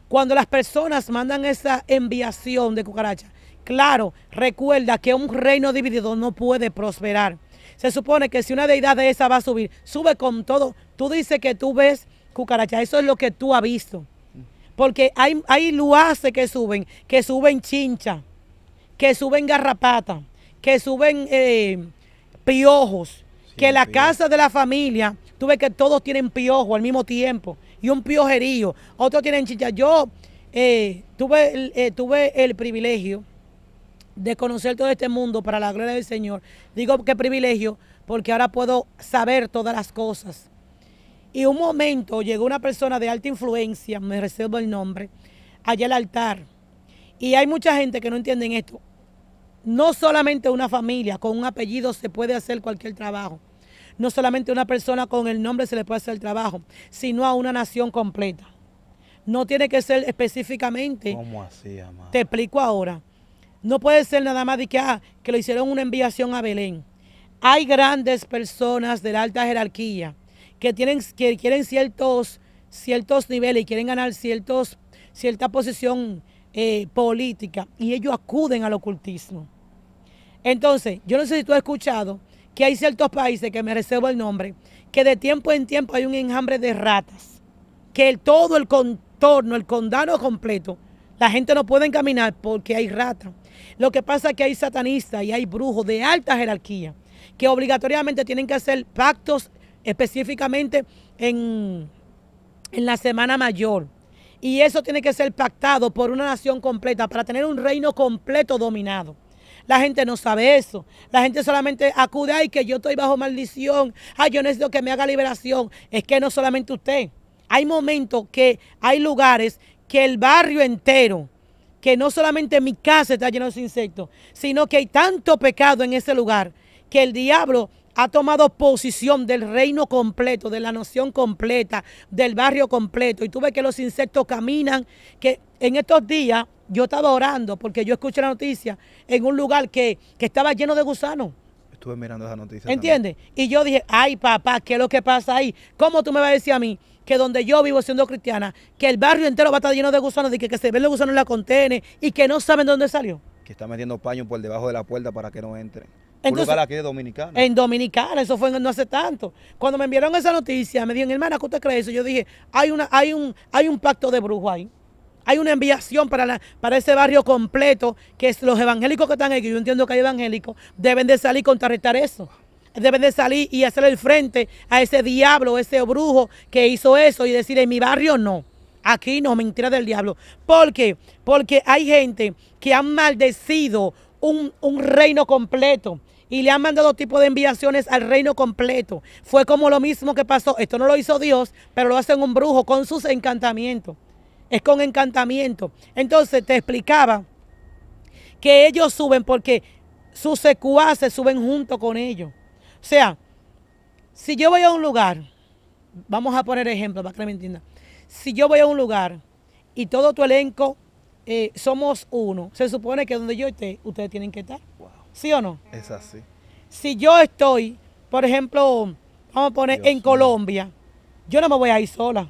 Cuando las personas mandan esa enviación de cucarachas, claro, recuerda que un reino dividido no puede prosperar. Se supone que si una deidad de esa va a subir, sube con todo. Tú dices que tú ves cucarachas, eso es lo que tú has visto. Porque hay, hay luaces que suben, que suben chincha, que suben garrapata, que suben eh, piojos, que la casa de la familia, tuve que todos tienen piojo al mismo tiempo y un piojerío, otros tienen chicha. Yo eh, tuve, eh, tuve el privilegio de conocer todo este mundo para la gloria del Señor. Digo que privilegio porque ahora puedo saber todas las cosas. Y un momento llegó una persona de alta influencia, me reservo el nombre, allá al altar. Y hay mucha gente que no entiende esto no solamente una familia con un apellido se puede hacer cualquier trabajo. No solamente una persona con el nombre se le puede hacer el trabajo, sino a una nación completa. No tiene que ser específicamente. ¿Cómo así, amado? Te explico ahora. No puede ser nada más de que, ah, que lo hicieron una enviación a Belén. Hay grandes personas de la alta jerarquía que, tienen, que quieren ciertos, ciertos niveles y quieren ganar ciertos, cierta posición eh, política y ellos acuden al ocultismo. Entonces, yo no sé si tú has escuchado que hay ciertos países que me reservo el nombre, que de tiempo en tiempo hay un enjambre de ratas, que el, todo el contorno, el condado completo, la gente no puede caminar porque hay ratas. Lo que pasa es que hay satanistas y hay brujos de alta jerarquía que obligatoriamente tienen que hacer pactos específicamente en, en la semana mayor y eso tiene que ser pactado por una nación completa para tener un reino completo dominado. La gente no sabe eso. La gente solamente acude, ay, que yo estoy bajo maldición, ay, yo necesito que me haga liberación. Es que no solamente usted. Hay momentos que hay lugares que el barrio entero, que no solamente mi casa está lleno de insectos, sino que hay tanto pecado en ese lugar que el diablo ha tomado posición del reino completo, de la noción completa, del barrio completo. Y tú ves que los insectos caminan, que en estos días yo estaba orando porque yo escuché la noticia en un lugar que, estaba lleno de gusanos. Estuve mirando esa noticia. ¿Entiendes? Y yo dije, ay papá, ¿qué es lo que pasa ahí? ¿Cómo tú me vas a decir a mí que donde yo vivo siendo cristiana, que el barrio entero va a estar lleno de gusanos, de que, se ve los gusanos en la contene y que no saben dónde salió? Que está metiendo paño por debajo de la puerta para que no entren. Dominicana. En Dominicana, eso fue no hace tanto. Cuando me enviaron esa noticia, me dijeron, hermana, ¿qué usted cree eso? Yo dije, hay, una, hay, un, hay un pacto de brujo ahí. Hay una enviación para, la, para ese barrio completo, que es los evangélicos que están aquí, yo entiendo que hay evangélicos, deben de salir y contrarrestar eso. Deben de salir y hacer el frente a ese diablo, ese brujo que hizo eso y decir, en mi barrio no. Aquí no, mentira del diablo. ¿Por qué? Porque hay gente que ha maldecido un, un reino completo y le han mandado tipo de enviaciones al reino completo. Fue como lo mismo que pasó. Esto no lo hizo Dios, pero lo hacen un brujo con sus encantamientos. Es con encantamiento. Entonces te explicaba que ellos suben porque sus secuaces suben junto con ellos. O sea, si yo voy a un lugar, vamos a poner ejemplo para que me entiendan. Si yo voy a un lugar y todo tu elenco eh, somos uno, se supone que donde yo esté, ustedes tienen que estar. ¿Sí o no? Es así. Si yo estoy, por ejemplo, vamos a poner en Colombia, yo no me voy a ir sola.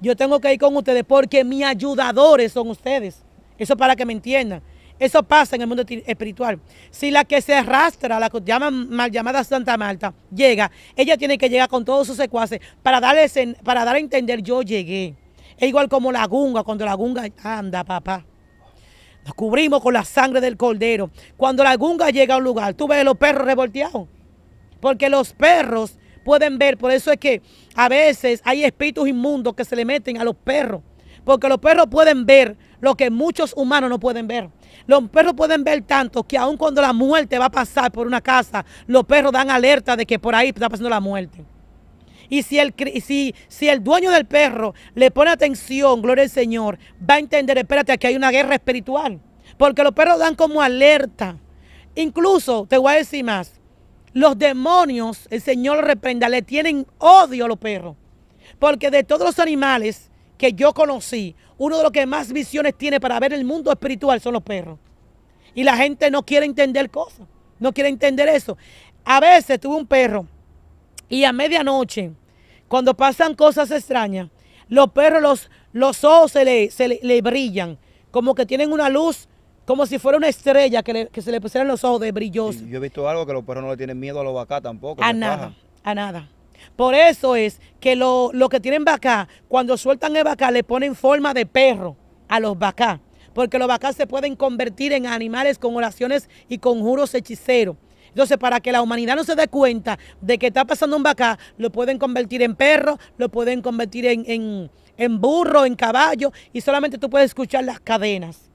Yo tengo que ir con ustedes porque mis ayudadores son ustedes. Eso para que me entiendan. Eso pasa en el mundo espiritual. Si la que se arrastra, la que llaman mal llamada Santa Marta, llega, ella tiene que llegar con todos sus secuaces para, darles, para dar a entender yo llegué. Es igual como la gunga, cuando la gunga anda, papá. Nos cubrimos con la sangre del cordero. Cuando la gunga llega a un lugar, tú ves los perros revolteados. Porque los perros pueden ver. Por eso es que a veces hay espíritus inmundos que se le meten a los perros. Porque los perros pueden ver lo que muchos humanos no pueden ver. Los perros pueden ver tanto que aun cuando la muerte va a pasar por una casa, los perros dan alerta de que por ahí está pasando la muerte. Y si el, si el dueño del perro le pone atención, gloria al Señor, va a entender, espérate, que hay una guerra espiritual. Porque los perros dan como alerta. Incluso, te voy a decir más, los demonios, el Señor reprenda, le tienen odio a los perros. Porque de todos los animales que yo conocí, uno de los que más visiones tiene para ver el mundo espiritual son los perros. Y la gente no quiere entender cosas, no quiere entender eso. A veces tuve un perro y a medianoche, cuando pasan cosas extrañas, los perros, los, los ojos se le, brillan, como que tienen una luz como si fuera una estrella que, se le pusieran los ojos de brilloso. Yo he visto algo que los perros no le tienen miedo a los vacas tampoco. A nada, a nada. Por eso es que los lo que tienen vaca, cuando sueltan el vaca, le ponen forma de perro a los vacas. Porque los vacas se pueden convertir en animales con oraciones y conjuros hechiceros. Entonces, para que la humanidad no se dé cuenta de que está pasando un vaca, lo pueden convertir en perro, lo pueden convertir en, en, burro, en caballo, y solamente tú puedes escuchar las cadenas.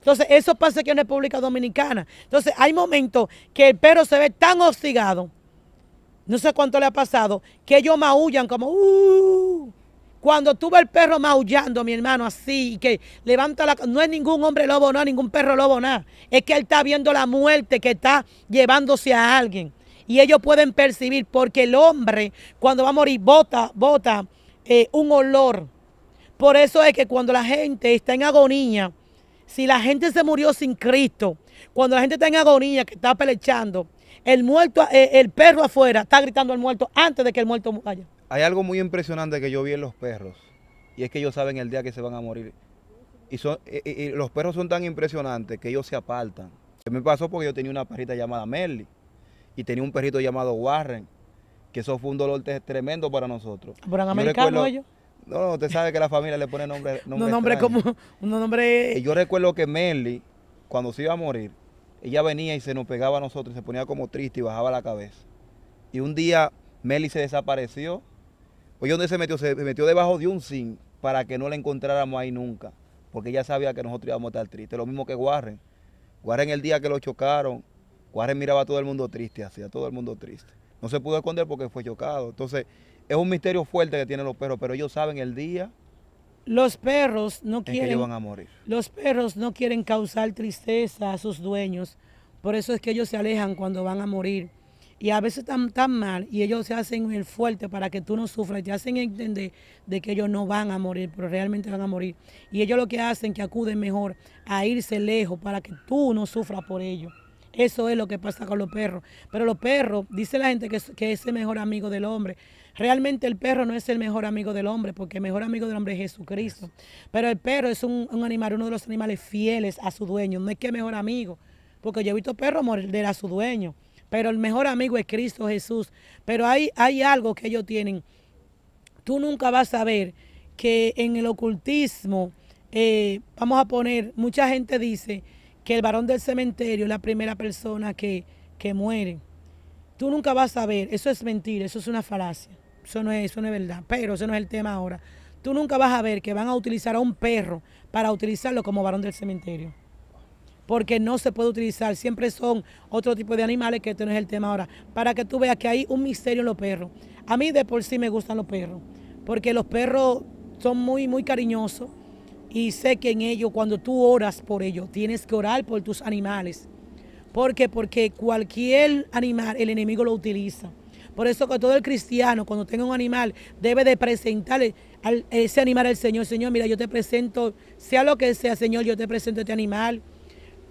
Entonces, eso pasa aquí en República Dominicana. Entonces, hay momentos que el perro se ve tan hostigado, no sé cuánto le ha pasado, que ellos maullan como, uh, cuando tú el perro maullando, mi hermano, así, que levanta la... No es ningún hombre lobo, no, ningún perro lobo, nada. Es que él está viendo la muerte que está llevándose a alguien. Y ellos pueden percibir, porque el hombre, cuando va a morir, bota, bota eh, un olor. Por eso es que cuando la gente está en agonía, si la gente se murió sin Cristo, cuando la gente está en agonía, que está pelechando, el muerto, eh, el perro afuera está gritando al muerto antes de que el muerto vaya. Hay algo muy impresionante que yo vi en los perros, y es que ellos saben el día que se van a morir. Y, son, y, eh, eh, eh, los perros son tan impresionantes que ellos se apartan. Me pasó porque yo tenía una perrita llamada Merly y tenía un perrito llamado Warren, que eso fue un dolor tremendo para nosotros. ¿Fueron americanos ellos? No, no, usted sabe que la familia le pone nombre. nombre, nombre como. Un nombre. Yo recuerdo que Merly, cuando se iba a morir, ella venía y se nos pegaba a nosotros y se ponía como triste y bajaba la cabeza. Y un día Merly se desapareció pues Oye, ¿dónde se metió? Se metió debajo de un zinc para que no la encontráramos ahí nunca, porque ella sabía que nosotros íbamos a estar tristes. Lo mismo que Warren. Warren el día que lo chocaron, Warren miraba a todo el mundo triste, hacía a todo el mundo triste. No se pudo esconder porque fue chocado. Entonces, es un misterio fuerte que tienen los perros, pero ellos saben el día. Los perros no quieren. van a morir. Los perros no quieren causar tristeza a sus dueños. Por eso es que ellos se alejan cuando van a morir. Y a veces están tan mal y ellos se hacen el fuerte para que tú no sufras, te hacen entender de que ellos no van a morir, pero realmente van a morir. Y ellos lo que hacen que acuden mejor a irse lejos para que tú no sufras por ellos. Eso es lo que pasa con los perros. Pero los perros, dice la gente que es, el mejor amigo del hombre. Realmente el perro no es el mejor amigo del hombre, porque el mejor amigo del hombre es Jesucristo. Pero el perro es un, animal, uno de los animales fieles a su dueño. No es que mejor amigo, porque yo he visto perros morder a su dueño pero el mejor amigo es Cristo Jesús. Pero hay, hay algo que ellos tienen. Tú nunca vas a ver que en el ocultismo, eh, vamos a poner, mucha gente dice que el varón del cementerio es la primera persona que, que muere. Tú nunca vas a ver, eso es mentira, eso es una falacia, eso no es, eso no es verdad, pero eso no es el tema ahora. Tú nunca vas a ver que van a utilizar a un perro para utilizarlo como varón del cementerio porque no se puede utilizar, siempre son otro tipo de animales, que este no es el tema ahora, para que tú veas que hay un misterio en los perros. A mí de por sí me gustan los perros, porque los perros son muy, muy cariñosos y sé que en ellos, cuando tú oras por ellos, tienes que orar por tus animales. porque Porque cualquier animal, el enemigo lo utiliza. Por eso que todo el cristiano, cuando tenga un animal, debe de presentarle a ese animal al Señor. Señor, mira, yo te presento, sea lo que sea, Señor, yo te presento este animal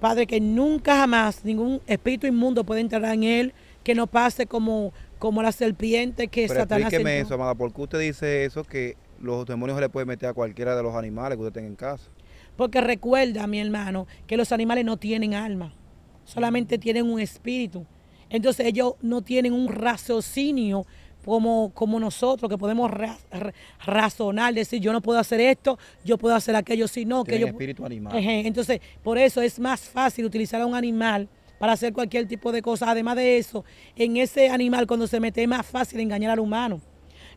Padre, que nunca jamás ningún espíritu inmundo puede entrar en él, que no pase como, como la serpiente que Pero Satanás... Explíqueme eso, amada, ¿por usted dice eso que los demonios se le pueden meter a cualquiera de los animales que usted tenga en casa? Porque recuerda, mi hermano, que los animales no tienen alma, solamente tienen un espíritu. Entonces ellos no tienen un raciocinio como, nosotros, que podemos razonar, decir yo no puedo hacer esto, yo puedo hacer aquello, sino no, que yo... espíritu animal. Entonces, por eso es más fácil utilizar a un animal para hacer cualquier tipo de cosa. Además de eso, en ese animal cuando se mete es más fácil engañar al humano.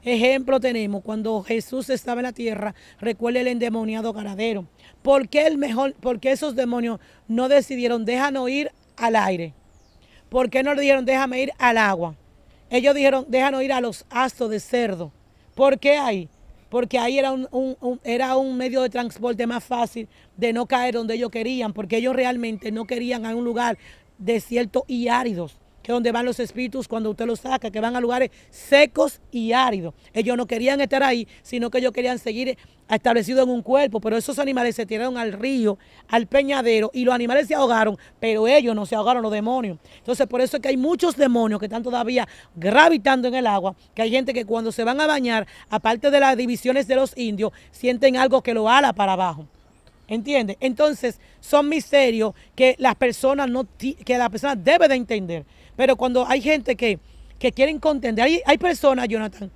Ejemplo tenemos, cuando Jesús estaba en la tierra, recuerda el endemoniado ganadero. ¿Por qué, el mejor, ¿Porque esos demonios no decidieron, déjanos ir al aire? ¿Por qué no le dijeron, déjame ir al agua? ellos dijeron, déjanos ir a los astos de cerdo. ¿Por qué ahí? Porque ahí era un, era un medio de transporte más fácil de no caer donde ellos querían, porque ellos realmente no querían a un lugar desierto y áridos, que es donde van los espíritus cuando usted los saca, que van a lugares secos y áridos. Ellos no querían estar ahí, sino que ellos querían seguir establecido en un cuerpo, pero esos animales se tiraron al río, al peñadero, y los animales se ahogaron, pero ellos no se ahogaron, los demonios. Entonces, por eso es que hay muchos demonios que están todavía gravitando en el agua, que hay gente que cuando se van a bañar, aparte de las divisiones de los indios, sienten algo que lo ala para abajo. ¿Entiendes? Entonces, son misterios que las personas no que la persona debe de entender. Pero cuando hay gente que, que quieren contender, hay, hay personas, Jonathan,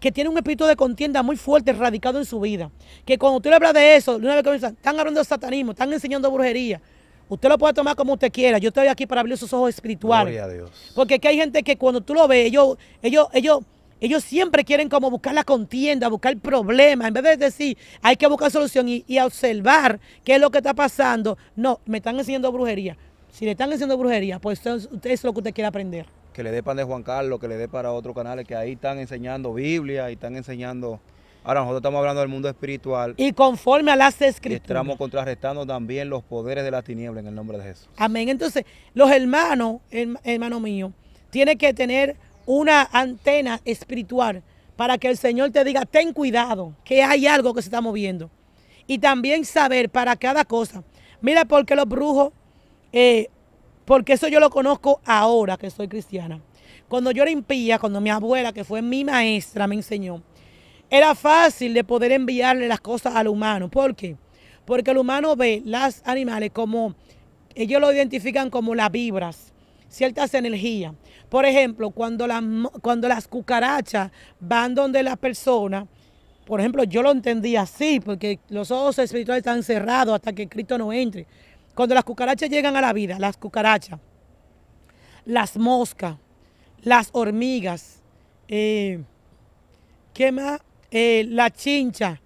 que tiene un espíritu de contienda muy fuerte, radicado en su vida. Que cuando usted le hablas de eso, una vez que están hablando de satanismo, están enseñando brujería. Usted lo puede tomar como usted quiera. Yo estoy aquí para abrir sus ojos espirituales. Gloria a Dios. Porque hay gente que cuando tú lo ves, ellos, ellos, ellos, ellos siempre quieren como buscar la contienda, buscar problemas. En vez de decir, hay que buscar solución y, observar qué es lo que está pasando. No, me están enseñando brujería. Si le están enseñando brujería, pues eso es lo que usted quiere aprender que le dé pan de Juan Carlos, que le dé para otros canales, que ahí están enseñando Biblia y están enseñando... Ahora nosotros estamos hablando del mundo espiritual. Y conforme a las escrituras. Estamos contrarrestando también los poderes de la tiniebla en el nombre de Jesús. Amén. Entonces, los hermanos, hermano mío, tienen que tener una antena espiritual para que el Señor te diga, ten cuidado, que hay algo que se está moviendo. Y también saber para cada cosa. Mira, porque los brujos eh, porque eso yo lo conozco ahora que soy cristiana. Cuando yo era impía, cuando mi abuela, que fue mi maestra, me enseñó, era fácil de poder enviarle las cosas al humano. ¿Por qué? Porque el humano ve las animales como, ellos lo identifican como las vibras, ciertas energías. Por ejemplo, cuando las, cuando las cucarachas van donde las personas, por ejemplo, yo lo entendía así, porque los ojos espirituales están cerrados hasta que Cristo no entre. Cuando las cucarachas llegan a la vida, las cucarachas, las moscas, las hormigas, eh, ¿qué más? Eh, la chincha,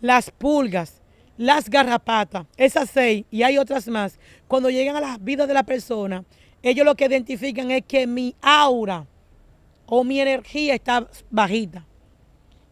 las pulgas, las garrapatas, esas seis y hay otras más, cuando llegan a la vida de la persona, ellos lo que identifican es que mi aura o mi energía está bajita.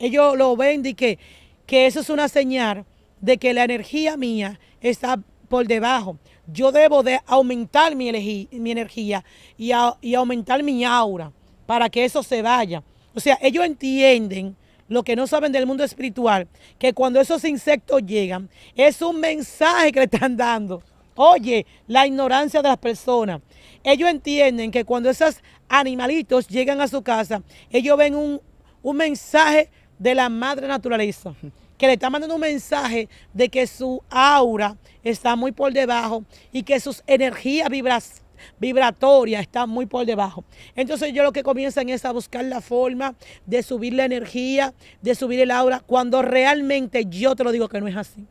Ellos lo ven y que, que eso es una señal de que la energía mía está por debajo. Yo debo de aumentar mi, mi energía y, aumentar mi aura para que eso se vaya. O sea, ellos entienden lo que no saben del mundo espiritual, que cuando esos insectos llegan, es un mensaje que le están dando. Oye, la ignorancia de las personas. Ellos entienden que cuando esos animalitos llegan a su casa, ellos ven un, un mensaje de la madre naturaleza. que le está mandando un mensaje de que su aura está muy por debajo y que sus energías vibras vibratoria está muy por debajo. Entonces yo lo que comienzan es a buscar la forma de subir la energía, de subir el aura, cuando realmente yo te lo digo que no es así.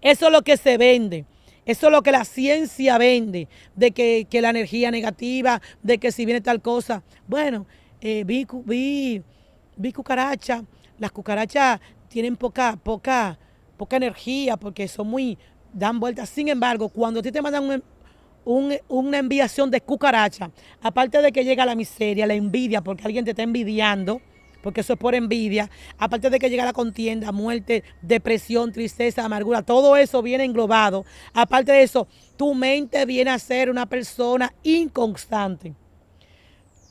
Eso es lo que se vende. Eso es lo que la ciencia vende, de que, la energía negativa, de que si viene tal cosa. Bueno, eh, vi, vi, cucaracha, las cucarachas tienen poca, poca, poca energía porque son muy, dan vueltas. Sin embargo, cuando a ti te mandan una enviación de cucaracha, aparte de que llega la miseria, la envidia, porque alguien te está envidiando, porque eso es por envidia, aparte de que llega la contienda, muerte, depresión, tristeza, amargura, todo eso viene englobado. Aparte de eso, tu mente viene a ser una persona inconstante.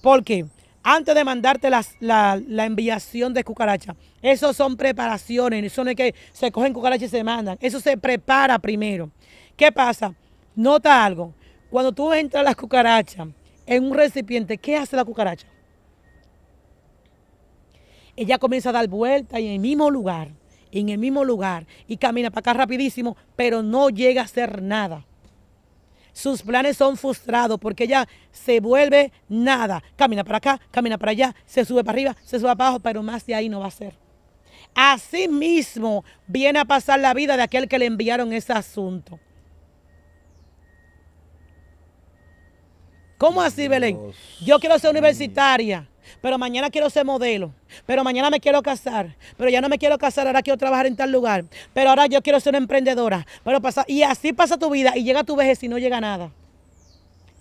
porque qué? antes de mandarte la, la, enviación de cucaracha. Eso son preparaciones, eso no es que se cogen cucarachas y se mandan. Eso se prepara primero. ¿Qué pasa? Nota algo. Cuando tú entras las cucarachas en un recipiente, ¿qué hace la cucaracha? Ella comienza a dar vuelta en el mismo lugar, en el mismo lugar, y camina para acá rapidísimo, pero no llega a hacer nada sus planes son frustrados porque ya se vuelve nada. Camina para acá, camina para allá, se sube para arriba, se sube para abajo, pero más de ahí no va a ser. Así mismo viene a pasar la vida de aquel que le enviaron ese asunto. ¿Cómo así, Belén? Yo quiero ser universitaria pero mañana quiero ser modelo, pero mañana me quiero casar, pero ya no me quiero casar, ahora quiero trabajar en tal lugar, pero ahora yo quiero ser una emprendedora. Pero pasa, y así pasa tu vida y llega tu vejez y no llega nada.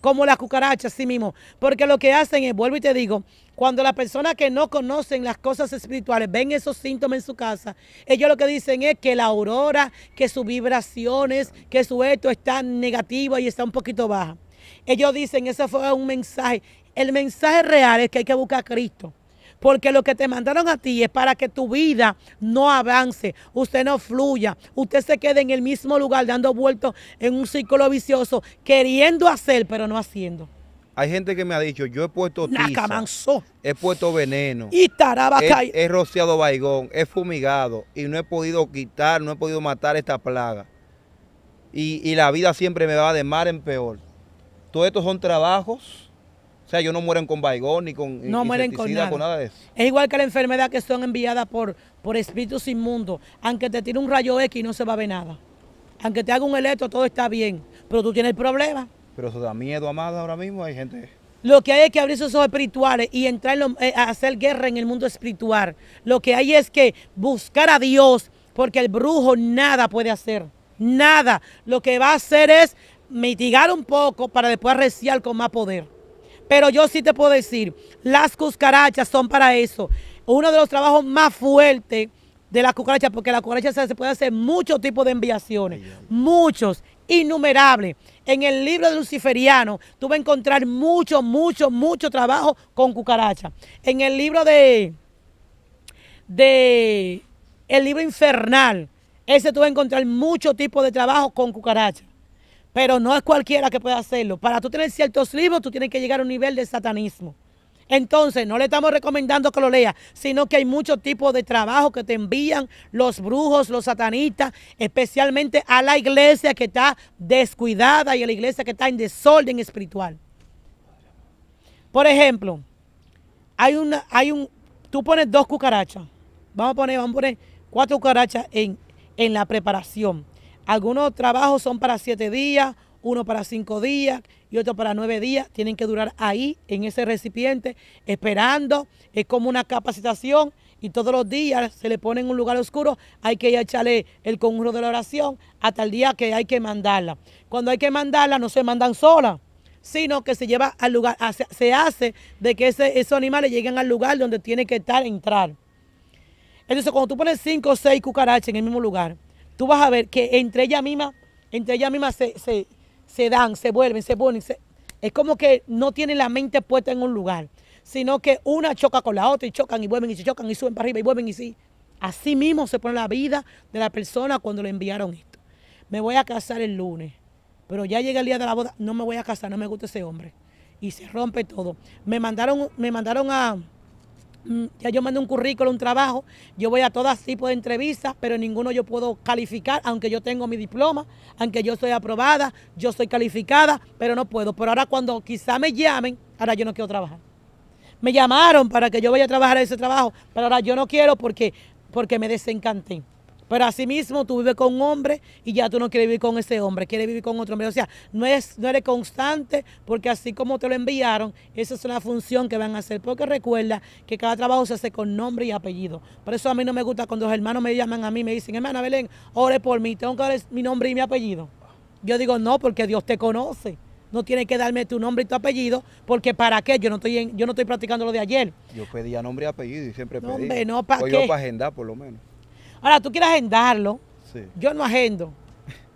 Como la cucaracha sí mismo. Porque lo que hacen es, vuelvo y te digo, cuando las personas que no conocen las cosas espirituales ven esos síntomas en su casa, ellos lo que dicen es que la aurora, que sus vibraciones, que su esto está negativo y está un poquito baja. Ellos dicen, eso fue un mensaje el mensaje real es que hay que buscar a Cristo. Porque lo que te mandaron a ti es para que tu vida no avance, usted no fluya, usted se quede en el mismo lugar dando vueltas en un círculo vicioso, queriendo hacer pero no haciendo. Hay gente que me ha dicho, yo he puesto tiza, he puesto veneno, y he, he rociado baigón, he fumigado y no he podido quitar, no he podido matar esta plaga. Y, y la vida siempre me va de mar en peor. Todos estos son trabajos o sea, ellos no mueren con vaigón ni con no mueren con nada. de eso. Es igual que la enfermedad que son enviadas por, por espíritus inmundos. Aunque te tire un rayo X no se va a ver nada. Aunque te haga un electro, todo está bien. Pero tú tienes el problema. Pero eso da miedo, amada, ahora mismo hay gente... Lo que hay es que abrir sus ojos espirituales y entrar eh, a hacer guerra en el mundo espiritual. Lo que hay es que buscar a Dios, porque el brujo nada puede hacer. Nada. Lo que va a hacer es mitigar un poco para después arreciar con más poder. Pero yo sí te puedo decir, las cucarachas son para eso. Uno de los trabajos más fuertes de las cucarachas, porque las cucarachas se puede hacer muchos tipos de enviaciones, muchos, innumerables. En el libro de Luciferiano tú vas a encontrar mucho, mucho, mucho trabajo con cucarachas. En el libro de, de, el libro infernal, ese tú vas a encontrar mucho tipo de trabajo con cucarachas. Pero no es cualquiera que pueda hacerlo. Para tú tener ciertos libros, tú tienes que llegar a un nivel de satanismo. Entonces, no le estamos recomendando que lo lea, sino que hay muchos tipos de trabajo que te envían los brujos, los satanistas, especialmente a la iglesia que está descuidada y a la iglesia que está en desorden espiritual. Por ejemplo, hay una, hay un, tú pones dos cucarachas. Vamos a poner, vamos a poner cuatro cucarachas en, en la preparación. Algunos trabajos son para siete días, uno para cinco días y otro para nueve días. Tienen que durar ahí, en ese recipiente, esperando. Es como una capacitación y todos los días se le pone en un lugar oscuro. Hay que echarle el conjuro de la oración hasta el día que hay que mandarla. Cuando hay que mandarla, no se mandan sola, sino que se lleva al lugar, se hace de que esos animales lleguen al lugar donde tiene que estar, entrar. Entonces, cuando tú pones cinco o seis cucarachas en el mismo lugar, tú vas a ver que entre ellas mismas, entre ellas mismas se, se, dan, se vuelven, se ponen. es como que no tienen la mente puesta en un lugar, sino que una choca con la otra y chocan y vuelven y se chocan y suben para arriba y vuelven y sí. Así mismo se pone la vida de la persona cuando le enviaron esto. Me voy a casar el lunes, pero ya llega el día de la boda, no me voy a casar, no me gusta ese hombre. Y se rompe todo. Me mandaron, me mandaron a, Mm, ya yo mandé un currículum, un trabajo, yo voy a todas tipo de entrevistas, pero ninguno yo puedo calificar, aunque yo tengo mi diploma, aunque yo soy aprobada, yo soy calificada, pero no puedo. Pero ahora cuando quizá me llamen, ahora yo no quiero trabajar. Me llamaron para que yo vaya a trabajar ese trabajo, pero ahora yo no quiero porque, porque me desencanté. Pero así mismo tú vives con un hombre y ya tú no quieres vivir con ese hombre, quieres vivir con otro hombre. O sea, no es no eres constante porque así como te lo enviaron, esa es una función que van a hacer. Porque recuerda que cada trabajo se hace con nombre y apellido. Por eso a mí no me gusta cuando los hermanos me llaman a mí, me dicen, hermana Belén, ore por mí, tengo que dar mi nombre y mi apellido. Yo digo, no, porque Dios te conoce no tienes que darme tu nombre y tu apellido, porque para qué, yo no estoy yo no estoy practicando lo de ayer. Yo pedía nombre y apellido y siempre pedí. No, no, ¿para qué? yo para agendar por lo menos. Ahora, tú quieres agendarlo. Yo no agendo.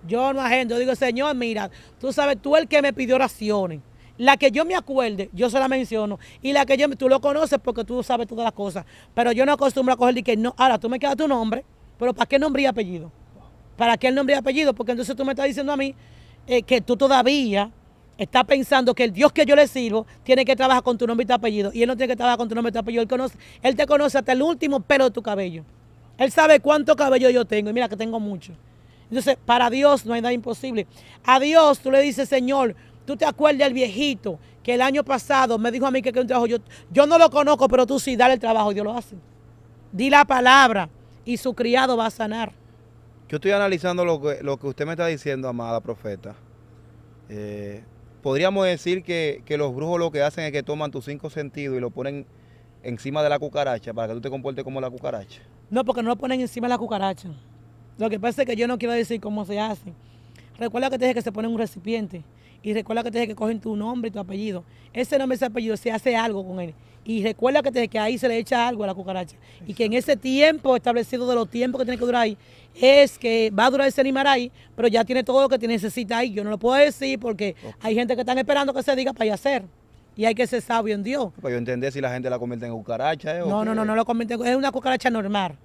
Yo no agendo. digo, Señor, mira, tú sabes, tú el que me pidió oraciones. La que yo me acuerde, yo se la menciono. Y la que yo, tú lo conoces porque tú sabes todas las cosas. Pero yo no acostumbro a coger y que no. Ahora, tú me quedas tu nombre, pero ¿para qué nombre y apellido? ¿Para qué el nombre y apellido? Porque entonces tú me estás diciendo a mí eh, que tú todavía estás pensando que el Dios que yo le sirvo tiene que trabajar con tu nombre y tu apellido. Y él no tiene que trabajar con tu nombre y tu apellido. Él, conoce, él te conoce hasta el último pelo de tu cabello. Él sabe cuánto cabello yo tengo. Y mira que tengo mucho. Entonces, para Dios no hay nada imposible. A Dios tú le dices, Señor, tú te acuerdas del viejito que el año pasado me dijo a mí que, quería un trabajo. Yo, yo no lo conozco, pero tú sí, dale el trabajo. Dios lo hace. Di la palabra y su criado va a sanar. Yo estoy analizando lo que, lo que usted me está diciendo, amada profeta. Eh, podríamos decir que, que los brujos lo que hacen es que toman tus cinco sentidos y lo ponen encima de la cucaracha para que tú te comportes como la cucaracha. No, porque no lo ponen encima de la cucaracha. Lo que pasa es que yo no quiero decir cómo se hace. Recuerda que te dije que se pone un recipiente. Y recuerda que te dije que cogen tu nombre y tu apellido. Ese nombre y ese apellido se hace algo con él. Y recuerda que, te, que ahí se le echa algo a la cucaracha. Y que en ese tiempo establecido de los tiempos que tiene que durar ahí, es que va a durar ese animal ahí, pero ya tiene todo lo que te necesita ahí. Yo no lo puedo decir porque hay gente que están esperando que se diga para ir a hacer. Y hay que ser sabio en Dios. Pues yo entender si la gente la convierte en cucaracha. ¿eh? No, no, no, no, lo convierte en Es una cucaracha normal.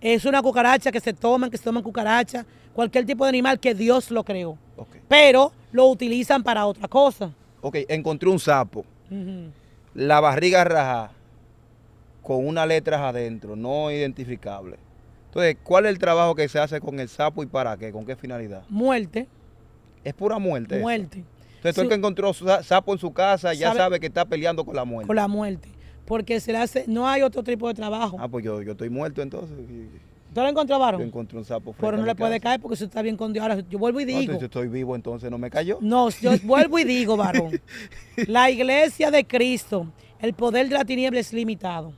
Es una cucaracha que se toman, que se toman cucaracha. Cualquier tipo de animal que Dios lo creó. Pero lo utilizan para otra cosa. Ok, encontré un sapo. La barriga raja, Con unas letras adentro, no identificable. Entonces, ¿cuál es el trabajo que se hace con el sapo y para qué? ¿Con qué finalidad? Muerte. ¿Es pura muerte? Muerte. Entonces, que encontró sapo en su casa ya sabe, que está peleando con la muerte. Con la muerte. Porque se le hace, no hay otro tipo de trabajo. Ah, pues yo, estoy muerto entonces. ¿Tú lo encontró, varón? Yo encontré un sapo. Pero no le puede caer porque usted está bien con Dios. Ahora, yo vuelvo y digo. entonces yo estoy vivo, entonces no me cayó. No, yo vuelvo y digo, varón. La iglesia de Cristo, el poder de la tiniebla es limitado.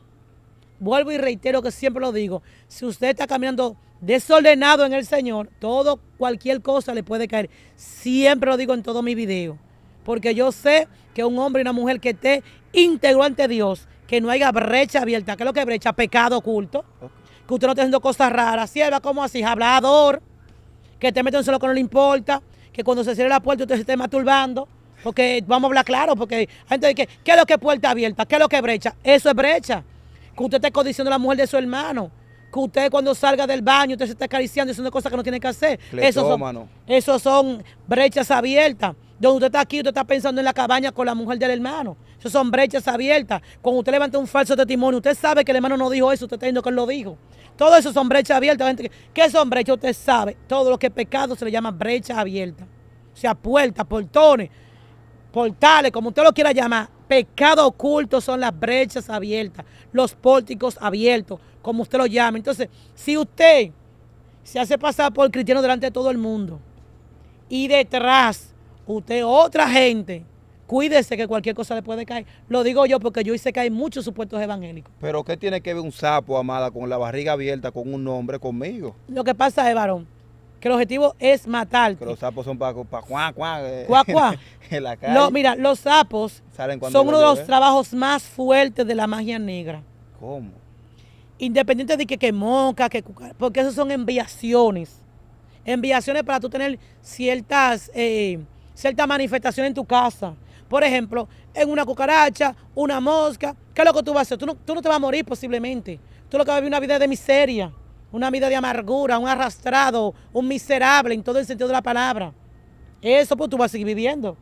Vuelvo y reitero que siempre lo digo. Si usted está caminando desordenado en el Señor, todo, cualquier cosa le puede caer. Siempre lo digo en todos mis videos. Porque yo sé que un hombre y una mujer que esté íntegro ante Dios, que no haya brecha abierta. ¿Qué es lo que brecha? Pecado oculto. Que usted no esté haciendo cosas raras. Sierva, como así? Hablador. Que te meten solo que no le importa. Que cuando se cierre la puerta usted se esté masturbando. Porque vamos a hablar claro, porque hay gente que, ¿qué es lo que es puerta abierta? ¿Qué es lo que es brecha? Eso es brecha. Que usted esté codiciando a la mujer de su hermano que usted cuando salga del baño, usted se está acariciando, es una cosa que no tiene que hacer. Eso son, son brechas abiertas. Donde usted está aquí, usted está pensando en la cabaña con la mujer del hermano. Eso son brechas abiertas. Cuando usted levanta un falso testimonio, usted sabe que el hermano no dijo eso, usted está diciendo que él lo dijo. Todo eso son brechas abiertas. ¿Qué son brechas? Usted sabe. Todo lo que es pecado se le llama brechas abiertas. O sea, puertas, portones, portales, como usted lo quiera llamar Pecado oculto son las brechas abiertas, los pórticos abiertos, como usted lo llama. Entonces, si usted se hace pasar por cristiano delante de todo el mundo y detrás usted otra gente, cuídese que cualquier cosa le puede caer. Lo digo yo porque yo hice hay muchos supuestos evangélicos. Pero ¿qué tiene que ver un sapo, amada, con la barriga abierta, con un hombre conmigo? Lo que pasa es, varón, el objetivo es matar los sapos son para pa, cuá, cuá. Eh, en mira, los sapos son uno de los trabajos más fuertes de la magia negra. ¿Cómo? Independiente de que, que moca, que porque esos son enviaciones. Enviaciones para tú tener ciertas, eh, ciertas manifestaciones en tu casa. Por ejemplo, en una cucaracha, una mosca. ¿Qué es lo que tú vas a hacer? Tú no, te vas a morir posiblemente. Tú lo que vas a vivir una vida de miseria una vida de amargura, un arrastrado, un miserable en todo el sentido de la palabra. Eso pues tú vas a seguir viviendo.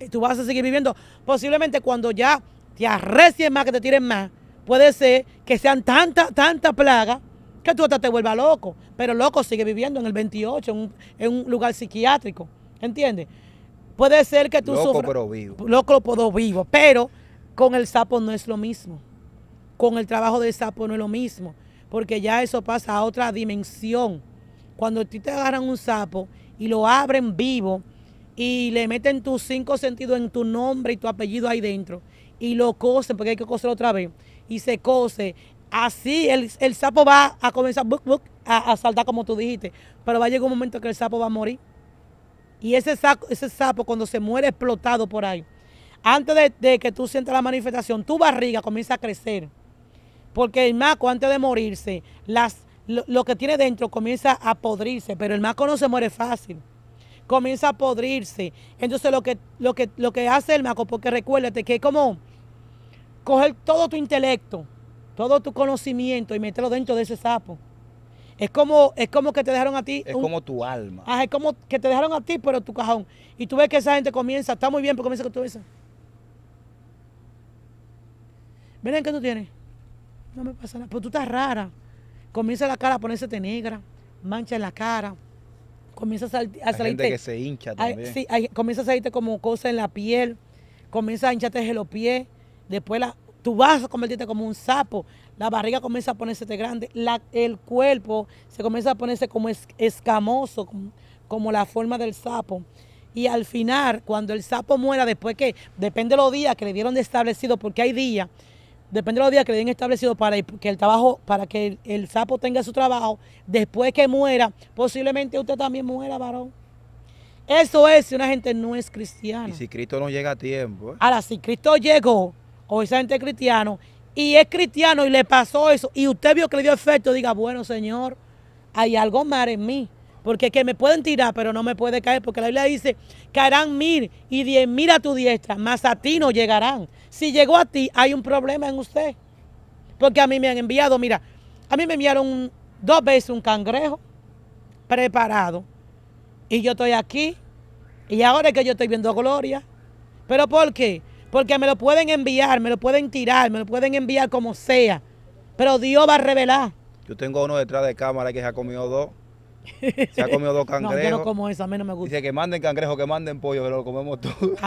Y tú vas a seguir viviendo. Posiblemente cuando ya te arrecien más, que te tiren más, puede ser que sean tantas, tantas plagas que tú hasta te vuelvas loco. Pero loco sigue viviendo en el 28, en un, lugar psiquiátrico. ¿Entiendes? Puede ser que tú loco, Pero vivo. Loco, pero vivo. Pero con el sapo no es lo mismo. Con el trabajo del sapo no es lo mismo porque ya eso pasa a otra dimensión. Cuando a ti te agarran un sapo y lo abren vivo y le meten tus cinco sentidos en tu nombre y tu apellido ahí dentro y lo cosen, porque hay que coser otra vez, y se cose, así el, sapo va a comenzar a, saltar como tú dijiste, pero va a llegar un momento que el sapo va a morir. Y ese sapo, ese sapo cuando se muere explotado por ahí, antes de, de que tú sientas la manifestación, tu barriga comienza a crecer porque el maco antes de morirse, las, lo, que tiene dentro comienza a podrirse, pero el maco no se muere fácil, comienza a podrirse. Entonces lo que, lo que, lo que hace el maco, porque recuérdate que es como coger todo tu intelecto, todo tu conocimiento y meterlo dentro de ese sapo. Es como, es como que te dejaron a ti. Es como tu alma. Ah, es como que te dejaron a ti, pero tu cajón. Y tú ves que esa gente comienza, está muy bien, pero comienza con todo eso. Miren, ¿qué tú tienes? no me pasa nada. Pero tú estás rara. Comienza la cara a ponerse negra, mancha en la cara. Comienza a, salir a salirte. que se comienza a salirte como cosa en la piel. Comienza a hincharte en los pies. Después la, tú vas a convertirte como un sapo. La barriga comienza a ponerse grande. La, el cuerpo se comienza a ponerse como escamoso, como, como la forma del sapo y al final, cuando el sapo muera, después que, depende de los días que le dieron de establecido, porque hay días depende de los días que le den establecido para que el trabajo, para que el, sapo tenga su trabajo, después que muera, posiblemente usted también muera, varón. Eso es si una gente no es cristiana. Y si Cristo no llega a tiempo. ¿eh? Ahora, si Cristo llegó, o esa gente es cristiano, y es cristiano y le pasó eso, y usted vio que le dio efecto, diga, bueno, Señor, hay algo mal en mí. Porque que me pueden tirar, pero no me puede caer. Porque la Biblia dice, caerán mil y diez mil a tu diestra, mas a ti no llegarán. Si llegó a ti, hay un problema en usted. Porque a mí me han enviado, mira, a mí me enviaron dos veces un cangrejo preparado. Y yo estoy aquí. Y ahora es que yo estoy viendo gloria. ¿Pero por qué? Porque me lo pueden enviar, me lo pueden tirar, me lo pueden enviar como sea. Pero Dios va a revelar. Yo tengo uno detrás de cámara que se ha comido dos. Se ha comido dos cangrejos. no, como a mí no me gusta. Dice que manden cangrejo, que manden pollo, pero lo comemos todo.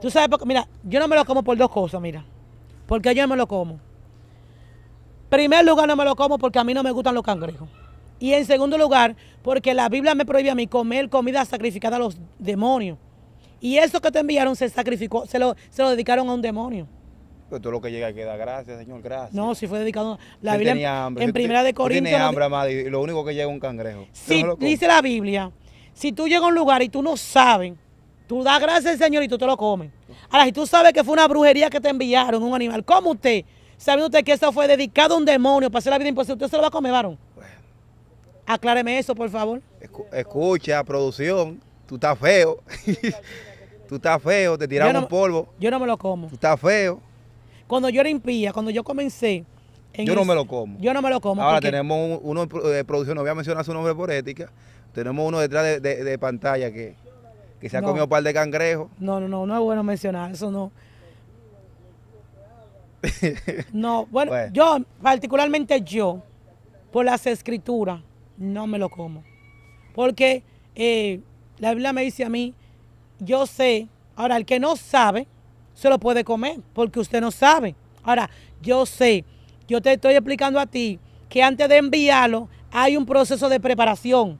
Tú sabes, mira, yo no me lo como por dos cosas, mira. Porque yo no me lo como. En Primer lugar, no me lo como porque a mí no me gustan los cangrejos. Y en segundo lugar, porque la Biblia me prohíbe a mí comer comida sacrificada a los demonios. Y eso que te enviaron se sacrificó, se lo, se dedicaron a un demonio. Pero todo lo que llega queda. gracias, Señor, gracias. No, si fue dedicado la Biblia en primera de Corintios. Tiene hambre, amado, lo único que llega es un cangrejo. Si, dice la Biblia, si tú llegas a un lugar y tú no sabes Tú das gracias al Señor y tú te lo comes. Ahora, si tú sabes que fue una brujería que te enviaron, un animal, ¿cómo usted? ¿Sabiendo usted que eso fue dedicado a un demonio para hacer la vida imposible? ¿Usted se lo va a comer, varón? Bueno. Acláreme eso, por favor. escucha, producción, tú estás feo. tú estás feo, te tiraron un polvo. Yo no me lo como. Tú estás feo. Cuando yo era impía, cuando yo comencé... yo no me lo como. Yo no me lo como. Ahora tenemos uno de eh, producción, no voy a mencionar su nombre por ética. Tenemos uno detrás de pantalla que que se ha comido un par de cangrejos. No, no, no, no es bueno mencionar eso, no. no, bueno, yo, particularmente yo, por las escrituras, no me lo como. Porque eh, la Biblia me dice a mí, yo sé, ahora el que no sabe, se lo puede comer, porque usted no sabe. Ahora, yo sé, yo te estoy explicando a ti que antes de enviarlo hay un proceso de preparación,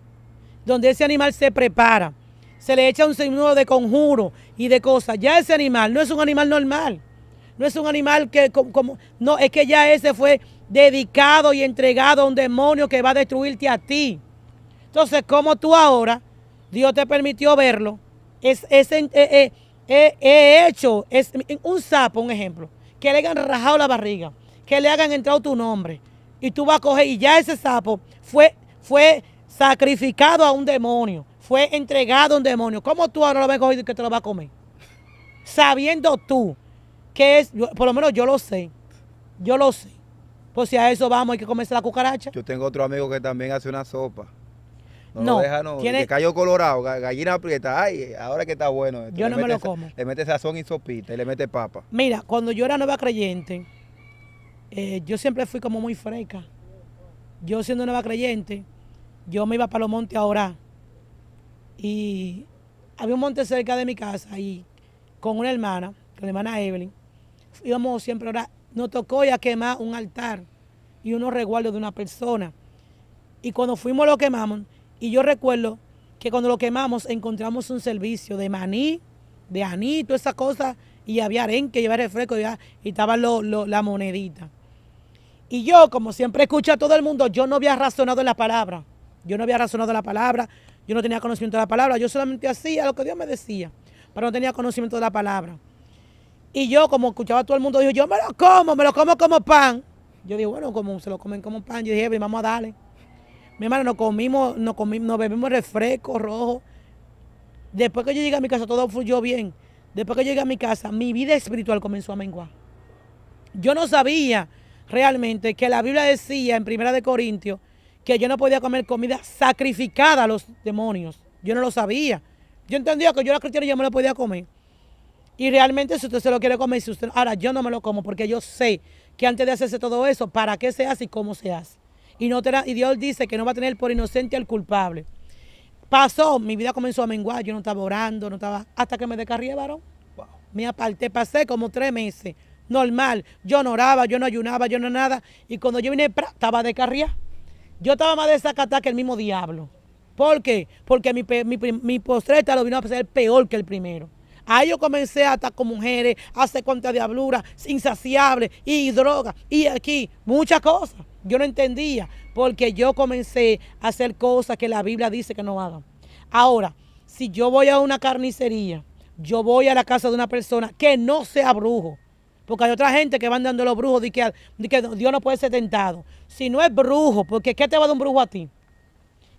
donde ese animal se prepara se le echa un signo de conjuro y de cosas. Ya ese animal no es un animal normal. No es un animal que como, no, es que ya ese fue dedicado y entregado a un demonio que va a destruirte a ti. Entonces, como tú ahora, Dios te permitió verlo, es, eh, eh, eh, he hecho es, un sapo, un ejemplo, que le hayan rajado la barriga, que le hagan entrado tu nombre, y tú vas a coger, y ya ese sapo fue, fue sacrificado a un demonio, fue entregado un demonio. ¿Cómo tú ahora lo ves cogido y que te lo va a comer? Sabiendo tú que es, por lo menos yo lo sé, yo lo sé. Pues si a eso vamos, hay que comerse la cucaracha. Yo tengo otro amigo que también hace una sopa. No, no, cayó colorado, gallina aprieta. Ay, ahora que está bueno. Yo no me lo como. Le mete sazón y sopita y le mete papa. Mira, cuando yo era nueva creyente, eh, yo siempre fui como muy freca. Yo siendo nueva creyente, yo me iba para los montes a orar. Y había un monte cerca de mi casa y con una hermana, con la hermana Evelyn, íbamos siempre ahora, nos tocó ya quemar un altar y unos resguardos de una persona. Y cuando fuimos lo quemamos, y yo recuerdo que cuando lo quemamos encontramos un servicio de maní, de aní, todas esas cosas, y había arenque, y había refresco, y, estaba la monedita. Y yo, como siempre escucha a todo el mundo, yo no había razonado en la palabra. Yo no había razonado en la palabra, yo no tenía conocimiento de la palabra, yo solamente hacía lo que Dios me decía, pero no tenía conocimiento de la palabra. Y yo, como escuchaba a todo el mundo, dijo, yo me lo como, me lo como como pan. Yo dije, bueno, como se lo comen como pan, yo dije, vamos a darle. Mi hermano, nos comimos, nos comimos, nos bebimos refresco rojo. Después que yo llegué a mi casa, todo fluyó bien. Después que yo llegué a mi casa, mi vida espiritual comenzó a menguar. Yo no sabía realmente que la Biblia decía en Primera de Corintios que yo no podía comer comida sacrificada a los demonios. Yo no lo sabía. Yo entendía que yo era cristiano y yo me lo podía comer. Y realmente si usted se lo quiere comer, si usted... Ahora, yo no me lo como porque yo sé que antes de hacerse todo eso, para qué se hace y cómo se hace. Y, no te y Dios dice que no va a tener por inocente al culpable. Pasó, mi vida comenzó a menguar, yo no estaba orando, no estaba... Hasta que me descarrié, varón. Me aparté, pasé como tres meses, normal. Yo no oraba, yo no ayunaba, yo no nada. Y cuando yo vine, estaba descarriada. Yo estaba más desacatada que el mismo diablo. ¿Por qué? Porque mi, mi, mi postreta lo vino a ser peor que el primero. Ahí yo comencé a estar con mujeres, a hacer cuantas diabluras, insaciables, y drogas, y aquí, muchas cosas. Yo no entendía, porque yo comencé a hacer cosas que la Biblia dice que no hagan. Ahora, si yo voy a una carnicería, yo voy a la casa de una persona que no sea brujo, porque hay otra gente que va andando los brujos y que, que Dios no puede ser tentado si no es brujo, porque ¿qué te va a dar un brujo a ti?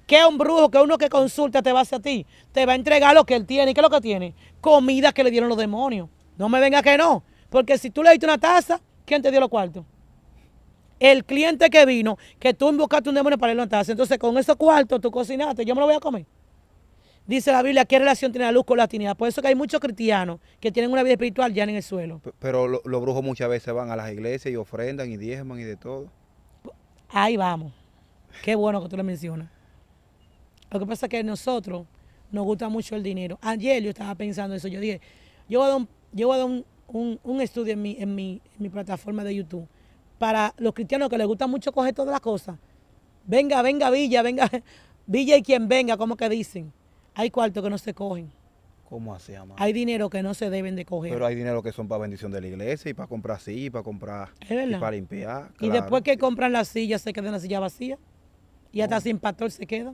¿Qué es un brujo? Que uno que consulta te va a hacer a ti. Te va a entregar lo que él tiene. ¿Y qué es lo que tiene? Comida que le dieron los demonios. No me venga que no. Porque si tú le diste una taza, ¿quién te dio los cuartos? El cliente que vino, que tú buscaste un demonio para él una taza. Entonces, con esos cuartos tú cocinaste, yo me lo voy a comer. Dice la Biblia, ¿qué relación tiene la luz con la tinidad? Por eso que hay muchos cristianos que tienen una vida espiritual ya en el suelo. Pero los brujos muchas veces van a las iglesias y ofrendan y diezman y de todo. Ahí vamos. Qué bueno que tú lo mencionas. Lo que pasa es que nosotros nos gusta mucho el dinero. Ayer yo estaba pensando eso. Yo dije, yo voy a dar un, yo un, estudio en mi, en, mi, en mi plataforma de YouTube para los cristianos que les gusta mucho coger todas las cosas. Venga, venga, Villa, venga, Villa y quien venga, como que dicen. Hay cuartos que no se cogen. ¿Cómo Hay dinero que no se deben de coger. Pero hay dinero que son para bendición de la iglesia y para comprar sillas, para comprar y para limpiar. Y después que compran las silla se quedan la silla vacía Y hasta sin pastor se queda.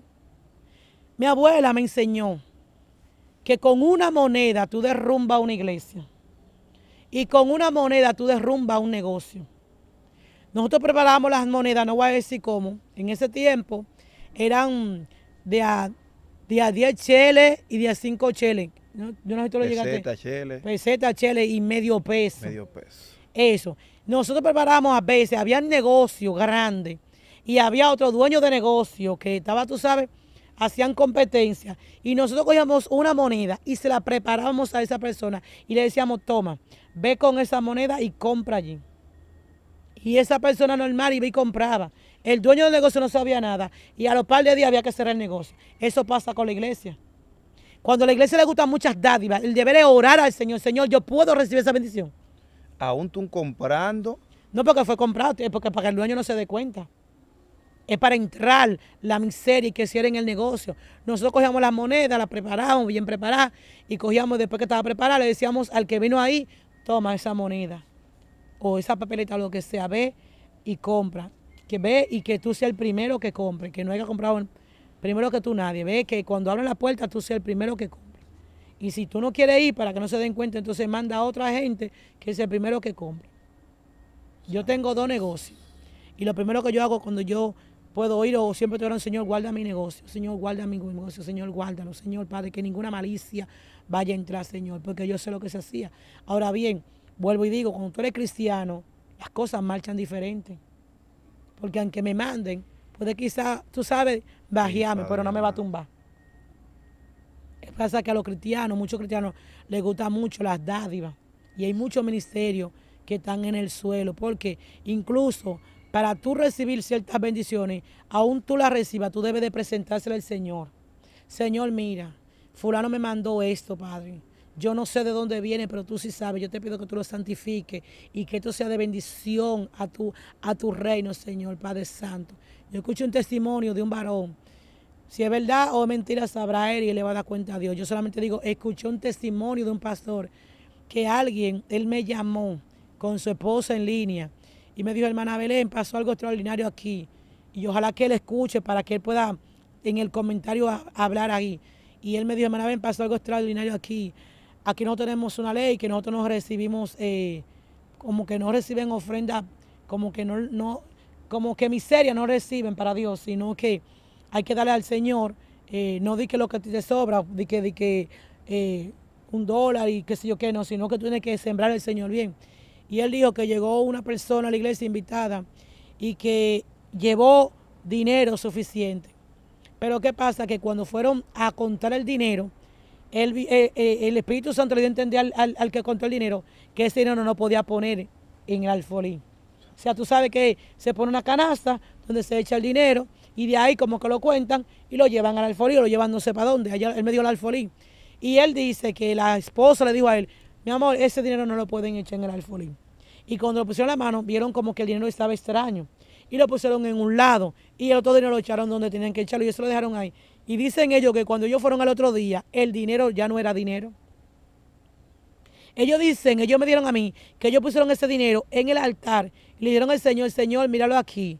Mi abuela me enseñó que con una moneda tú derrumba una iglesia. Y con una moneda tú derrumba un negocio. Nosotros preparábamos las monedas, no voy a decir cómo. En ese tiempo eran de a, de a 10 cheles y de a 5 cheles. No, y medio peso. Eso. Nosotros preparamos a veces, había negocio grande y había otro dueño de negocio que estaba, tú sabes, hacían competencia y nosotros cogíamos una moneda y se la preparábamos a esa persona y le decíamos, toma, ve con esa moneda y compra allí. Y esa persona normal iba y compraba. El dueño del negocio no sabía nada y a los par de días había que cerrar el negocio. Eso pasa con la iglesia. Cuando a la iglesia le gustan muchas dádivas, el deber es orar al Señor. Señor, yo puedo recibir esa bendición. Aún tú comprando. No porque fue comprado, es porque para que el dueño no se dé cuenta. Es para entrar la miseria y que cierren el negocio. Nosotros cogíamos las monedas, las preparábamos bien preparadas y cogíamos después que estaba preparada, le decíamos al que vino ahí, toma esa moneda o esa papeleta, lo que sea, ve y compra. Que ve y que tú seas el primero que compre, que no haya comprado primero que tú nadie, ve que cuando abren la puerta tú seas el primero que compre. Y si tú no quieres ir para que no se den cuenta, entonces manda a otra gente que sea el primero que compre. Yo tengo dos negocios y lo primero que yo hago cuando yo puedo ir o siempre te oran, Señor, guarda mi negocio, Señor, guarda mi negocio, Señor, guárdalo, Señor, Padre, que ninguna malicia vaya a entrar, Señor, porque yo sé lo que se hacía. Ahora bien, vuelvo y digo, cuando tú eres cristiano, las cosas marchan diferente. Porque aunque me manden, puede quizás, tú sabes, bajearme, pero no me va a tumbar. Pasa que a los cristianos, muchos cristianos, les gusta mucho las dádivas. Y hay muchos ministerios que están en el suelo, porque incluso para tú recibir ciertas bendiciones, aún tú las recibas, tú debes de presentársela al Señor. Señor, mira, fulano me mandó esto, Padre. Yo no sé de dónde viene, pero tú sí sabes. Yo te pido que tú lo santifiques y que esto sea de bendición a tu, a tu reino, Señor, Padre Santo. Yo escuché un testimonio de un varón. Si es verdad o es mentira, sabrá él y él le va a dar cuenta a Dios. Yo solamente digo, escuché un testimonio de un pastor que alguien, él me llamó con su esposa en línea y me dijo, hermana Belén, pasó algo extraordinario aquí. Y ojalá que él escuche para que él pueda en el comentario hablar ahí. Y él me dijo, hermana Belén, pasó algo extraordinario aquí. Aquí no tenemos una ley que nosotros no recibimos, eh, como que no reciben ofrenda, como que no como que miseria no reciben para Dios, sino que hay que darle al Señor, eh, no di que lo que te sobra, di que, di eh, un dólar y qué sé yo qué, no, sino que tú tienes que sembrar al Señor bien. Y él dijo que llegó una persona a la iglesia invitada y que llevó dinero suficiente. Pero ¿qué pasa? Que cuando fueron a contar el dinero, el, eh, el Espíritu Santo le dio a entender al, que contó el dinero que ese dinero no podía poner en el alfolín o sea, tú sabes que se pone una canasta donde se echa el dinero y de ahí como que lo cuentan y lo llevan al alfolí, lo llevan no sé para dónde, allá él me dio el alfolí. Y él dice que la esposa le dijo a él, mi amor, ese dinero no lo pueden echar en el alfolí. Y cuando lo pusieron la mano, vieron como que el dinero estaba extraño. Y lo pusieron en un lado y el otro dinero lo echaron donde tenían que echarlo y eso lo dejaron ahí. Y dicen ellos que cuando ellos fueron al otro día, el dinero ya no era dinero. Ellos dicen, ellos me dieron a mí, que ellos pusieron ese dinero en el altar y le dieron al Señor, Señor, míralo aquí.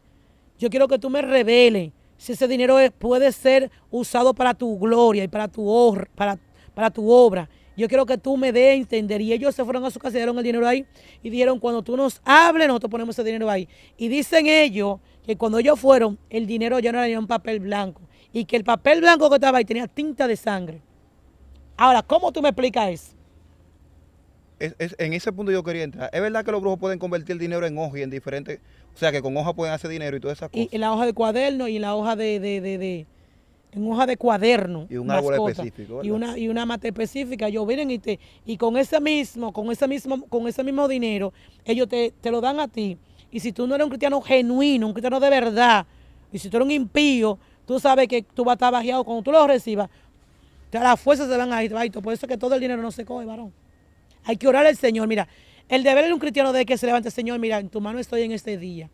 Yo quiero que tú me reveles si ese dinero puede ser usado para tu gloria y para tu, para tu obra. Yo quiero que tú me dé a entender. Y ellos se fueron a su casa y dieron el dinero ahí. Y dijeron, cuando tú nos hables, nosotros ponemos ese dinero ahí. Y dicen ellos que cuando ellos fueron, el dinero ya no era ni un papel blanco. Y que el papel blanco que estaba ahí tenía tinta de sangre. Ahora, ¿cómo tú me explicas eso? en ese punto yo quería entrar. ¿Es verdad que los brujos pueden convertir el dinero en hoja y en diferentes... O sea, que con hoja pueden hacer dinero y todas esas cosas. Y, la hoja de cuaderno y la hoja de... de, de, en hoja de cuaderno. Y un árbol específico. Y una, y una mata específica. Yo, vienen y te, y con ese mismo, con ese mismo, con ese mismo dinero, ellos te, te lo dan a ti. Y si tú no eres un cristiano genuino, un cristiano de verdad, y si tú eres un impío, tú sabes que tú vas a estar bajeado. Cuando tú lo recibas, las fuerzas se van a ir. Por eso es que todo el dinero no se coge, varón. Hay que orar al Señor. Mira, el deber de un cristiano de que se levante, Señor, mira, en tu mano estoy en este día.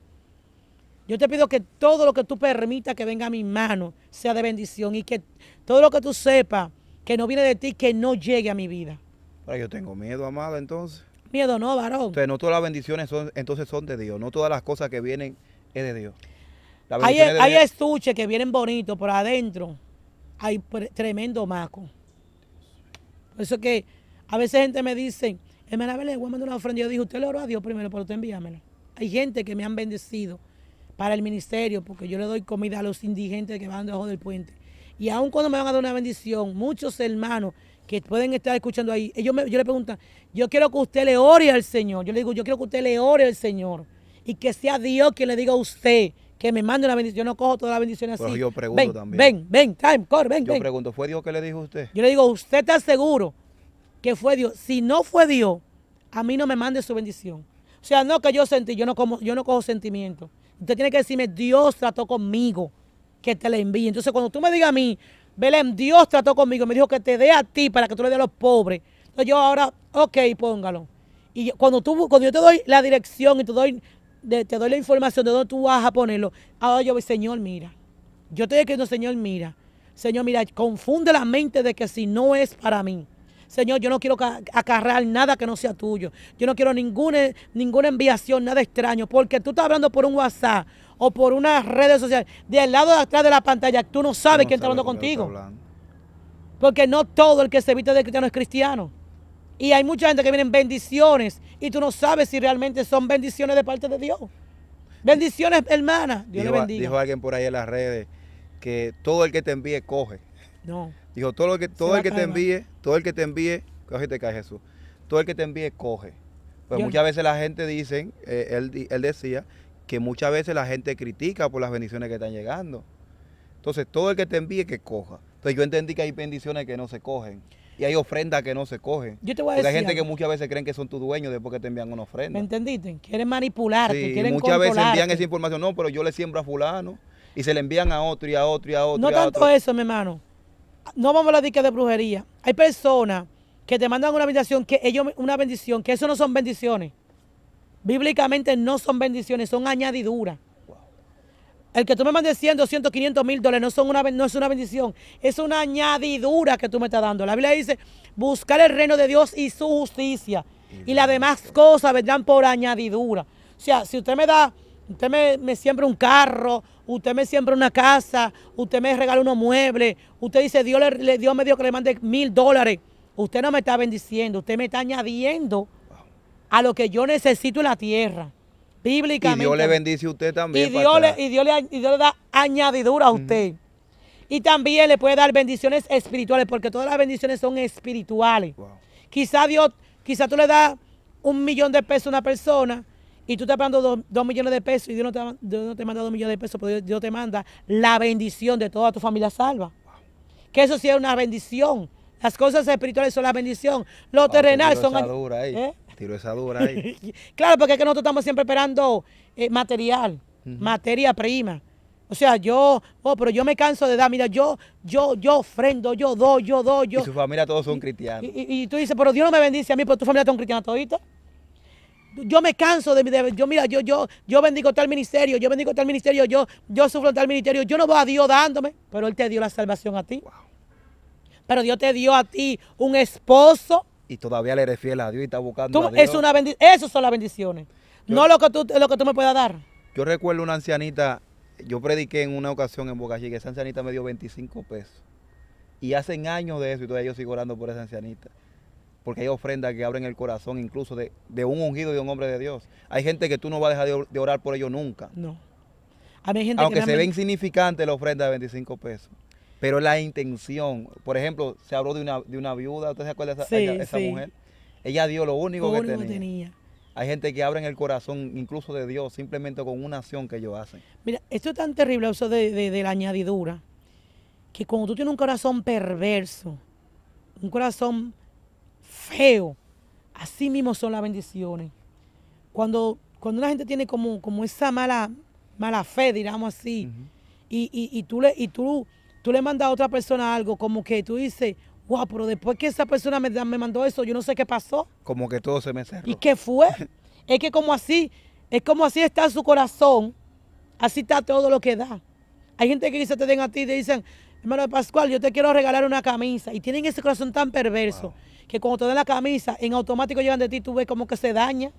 Yo te pido que todo lo que tú permita que venga a mi mano sea de bendición y que todo lo que tú sepas que no viene de ti, que no llegue a mi vida. Pero yo tengo miedo, amada, entonces. Miedo no, varón. Entonces, no todas las bendiciones son, entonces son de Dios. No todas las cosas que vienen es de Dios. Hay, estuches que vienen bonitos, pero adentro hay tremendo maco. Por eso que a veces gente me dice, hermana Belén, voy a mandar una ofrenda. Yo digo, usted le oró a Dios primero, pero usted envíamela. Hay gente que me han bendecido para el ministerio, porque yo le doy comida a los indigentes que van debajo del puente. Y aun cuando me van a dar una bendición, muchos hermanos que pueden estar escuchando ahí, ellos me, yo le preguntan, yo quiero que usted le ore al Señor. Yo le digo, yo quiero que usted le ore al Señor. Y que sea Dios quien le diga a usted que me mande una bendición. Yo no cojo todas las bendiciones así. Pero yo pregunto también. Ven, ven, time, core, ven, yo pregunto, ¿fue Dios que le dijo a usted? Yo le digo, ¿usted está seguro que fue Dios. Si no fue Dios, a mí no me mande su bendición. O sea, no que yo sentí, yo no, como, yo no cojo sentimiento. Usted tiene que decirme, Dios trató conmigo, que te le envíe. Entonces, cuando tú me digas a mí, Belén, Dios trató conmigo, me dijo que te dé a ti para que tú le dé a los pobres. Entonces yo ahora, ok, póngalo. Y cuando, tú, cuando yo te doy la dirección y te doy, te doy la información de dónde tú vas a ponerlo, ahora yo voy, Señor, mira. Yo te estoy no Señor, mira. Señor, mira, confunde la mente de que si no es para mí. Señor, yo no quiero acarrar nada que no sea tuyo. Yo no quiero ninguna, ninguna enviación, nada extraño, porque tú estás hablando por un WhatsApp o por unas redes sociales, del lado de atrás de la pantalla, tú no sabes quién está hablando contigo. Porque no todo el que se viste de cristiano es cristiano. Y hay mucha gente que vienen bendiciones y tú no sabes si realmente son bendiciones de parte de Dios. Bendiciones, hermana. Dios bendiga. Dijo alguien por ahí en las redes que todo el que te envíe coge. No. Dijo, todo, el que te envíe, todo el que te envíe, coge te cae Jesús. Todo el que te envíe, coge. Pues muchas veces la gente dice, eh, él, decía, que muchas veces la gente critica por las bendiciones que están llegando. Entonces, todo el que te envíe, que coja. Entonces, yo entendí que hay bendiciones que no se cogen. Y hay ofrendas que no se cogen. Yo Hay gente que muchas veces creen que son tus dueños después que te envían una ofrenda. ¿Me entendiste? Quieren manipularte, sí, Muchas veces envían esa información. No, pero yo le siembro a fulano. Y se le envían a otro y a otro y a otro. No tanto eso, mi hermano no vamos a la dique de brujería. Hay personas que te mandan una bendición que ellos una bendición, que eso no son bendiciones. Bíblicamente no son bendiciones, son añadiduras. El que tú me mandes 100, 200, 500 mil dólares no, son una, no es una bendición, es una añadidura que tú me estás dando. La Biblia dice, buscar el reino de Dios y su justicia. Y las demás cosas vendrán por añadidura. O sea, si usted me da, usted me, me siembra un carro, usted me siembra una casa, usted me regala unos muebles, usted dice, Dios, le, me dio que le mande mil dólares. Usted no me está bendiciendo, usted me está añadiendo a lo que yo necesito en la tierra. Bíblicamente. Y Dios le bendice a usted también. Y Dios, le, da añadidura a usted. Y también le puede dar bendiciones espirituales, porque todas las bendiciones son espirituales. Quizá Dios, quizá tú le das un millón de pesos a una persona y tú estás pagando dos, millones de pesos y Dios no, te, manda dos millones de pesos, pero Dios te manda la bendición de toda tu familia salva. Que eso sí es una bendición. Las cosas espirituales son la bendición. lo terrenal terrenales son... Esa dura ahí. ¿Eh? Tiro esa dura ahí. claro, porque es que nosotros estamos siempre esperando eh, material, materia prima. O sea, yo, oh, pero yo me canso de dar, mira, yo, yo, yo ofrendo, yo doy, yo doy, yo. Y su familia todos son cristianos. Y, tú dices, pero Dios no me bendice a mí, pero tu familia son un cristiana todita yo me canso de, de, yo mira, yo, yo, yo bendigo tal ministerio, yo bendigo tal ministerio, yo, yo sufro tal ministerio, yo no voy a Dios dándome, pero Él te dio la salvación a ti. Pero Dios te dio a ti un esposo. Y todavía le eres fiel a Dios y está buscando. Es una Esas son las bendiciones. no lo que, tú, lo que tú me puedas dar. Yo recuerdo una ancianita, yo prediqué en una ocasión en Boca Chica, esa ancianita me dio 25 pesos. Y hacen años de eso y todavía yo sigo orando por esa ancianita porque hay ofrendas que abren el corazón incluso de, un ungido y de un hombre de Dios. Hay gente que tú no vas a dejar de, orar por ellos nunca. No. Aunque se ve insignificante la ofrenda de 25 pesos. Pero la intención, por ejemplo, se habló de una, viuda, ¿usted se acuerda de esa, mujer? Ella dio lo único, que, tenía. Hay gente que abre el corazón, incluso de Dios, simplemente con una acción que ellos hacen. Mira, esto es tan terrible, eso de, de la añadidura, que cuando tú tienes un corazón perverso, un corazón Así mismo son las bendiciones. Cuando, cuando una gente tiene como, como esa mala, mala fe, digamos así, y, tú le, y tú, tú le mandas a otra persona algo, como que tú dices, wow, pero después que esa persona me, me mandó eso, yo no sé qué pasó. Como que todo se me cerró. ¿Y qué fue? es que como así, es como así está su corazón, así está todo lo que da. Hay gente que dice te den a ti te dicen, hermano Pascual, yo te quiero regalar una camisa. Y tienen ese corazón tan perverso que cuando te dan la camisa, en automático llegan de ti, tú ves como que se daña,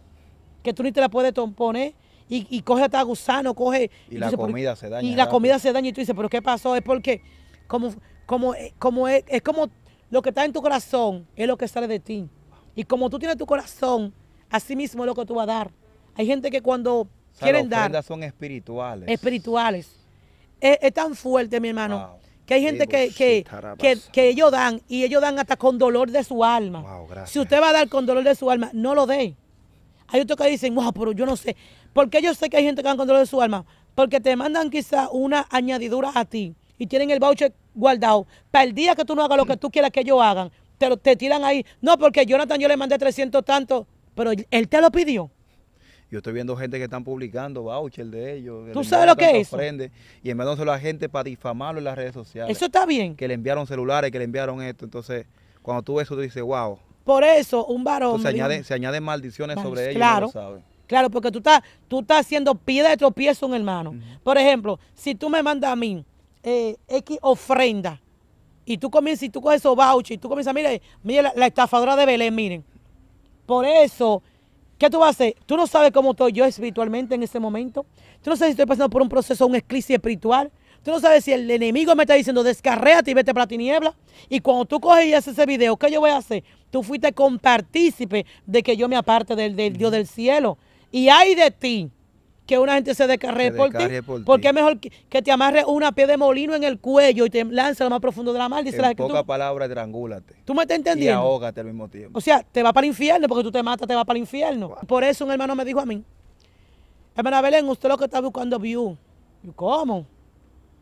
que tú ni te la puedes poner. Y, coge hasta gusano, coge... Y, la comida se daña. Y la comida se daña y tú dices, pero ¿qué pasó? Es porque como, como, eh, como es, es como lo que está en tu corazón, es lo que sale de ti. Y como tú tienes tu corazón, así mismo es lo que tú vas a dar. Hay gente que cuando o sea, quieren las dar... son espirituales. Espirituales. Es, tan fuerte, mi hermano. Que hay gente que, que, ellos dan y ellos dan hasta con dolor de su alma. si usted va a dar con dolor de su alma, no lo dé. Hay otros que dicen, wow, pero yo no sé. Porque yo sé que hay gente que dan con dolor de su alma. Porque te mandan quizá una añadidura a ti y tienen el voucher guardado. Para el día que tú no hagas lo que tú quieras que ellos hagan, te, te tiran ahí. No, porque Jonathan yo le mandé 300 tanto, pero él te lo pidió. Yo estoy viendo gente que están publicando vouchers de ellos. Que ¿Tú sabes lo que es? Y enviándose a la gente para difamarlo en las redes sociales. Eso está bien. Que le enviaron celulares, que le enviaron esto. Entonces, cuando tú ves eso, tú dices, wow. Por eso, un varón. se, añaden maldiciones sobre ellos. Claro. claro, porque tú estás, tú estás haciendo pie de tropiezo un hermano. Por ejemplo, si tú me mandas a mí eh, X ofrenda y tú comienzas, y tú coges esos vouchers y tú comienzas, mire, mire la estafadora de Belén, miren. Por eso ¿Qué tú vas a hacer? Tú no sabes cómo estoy yo espiritualmente en este momento. Tú no sabes si estoy pasando por un proceso, un eclipse espiritual. Tú no sabes si el enemigo me está diciendo descarréate y vete para la tiniebla. Y cuando tú coges y haces ese video, ¿qué yo voy a hacer? Tú fuiste compartícipe de que yo me aparte del, del Dios del cielo. Y hay de ti que una gente se descarre por ti. Porque es mejor que, te amarre una pie de molino en el cuello y te lance lo más profundo de la mar. Dice en la poca palabra, estrangúlate. ¿Tú me estás entendiendo? Y ahógate al mismo tiempo. O sea, te va para el infierno porque tú te matas, te va para el infierno. Por eso un hermano me dijo a mí, hermana Belén, usted lo que está buscando view. ¿cómo?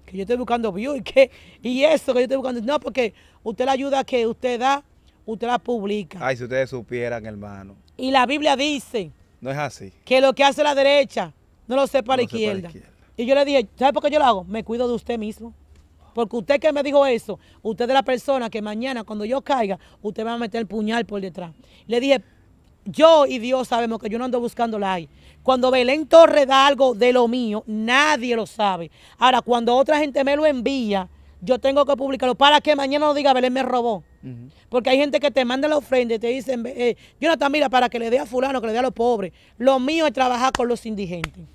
Que yo estoy buscando view y que y eso que yo estoy buscando. No, porque usted la ayuda que usted da, usted la publica. Ay, si ustedes supieran, hermano. Y la Biblia dice. No es así. Que lo que hace la derecha no lo sé para, la, izquierda. Y yo le dije, ¿sabe por qué yo lo hago? Me cuido de usted mismo. Porque usted que me dijo eso, usted es la persona que mañana cuando yo caiga, usted va a meter el puñal por detrás. Le dije, yo y Dios sabemos que yo no ando buscando la hay. Cuando Belén Torre da algo de lo mío, nadie lo sabe. Ahora, cuando otra gente me lo envía, yo tengo que publicarlo para que mañana no diga Belén me robó. Porque hay gente que te manda la ofrenda y te dicen, eh, Jonathan, mira, para que le dé a fulano, que le dé a los pobres. Lo mío es trabajar con los indigentes.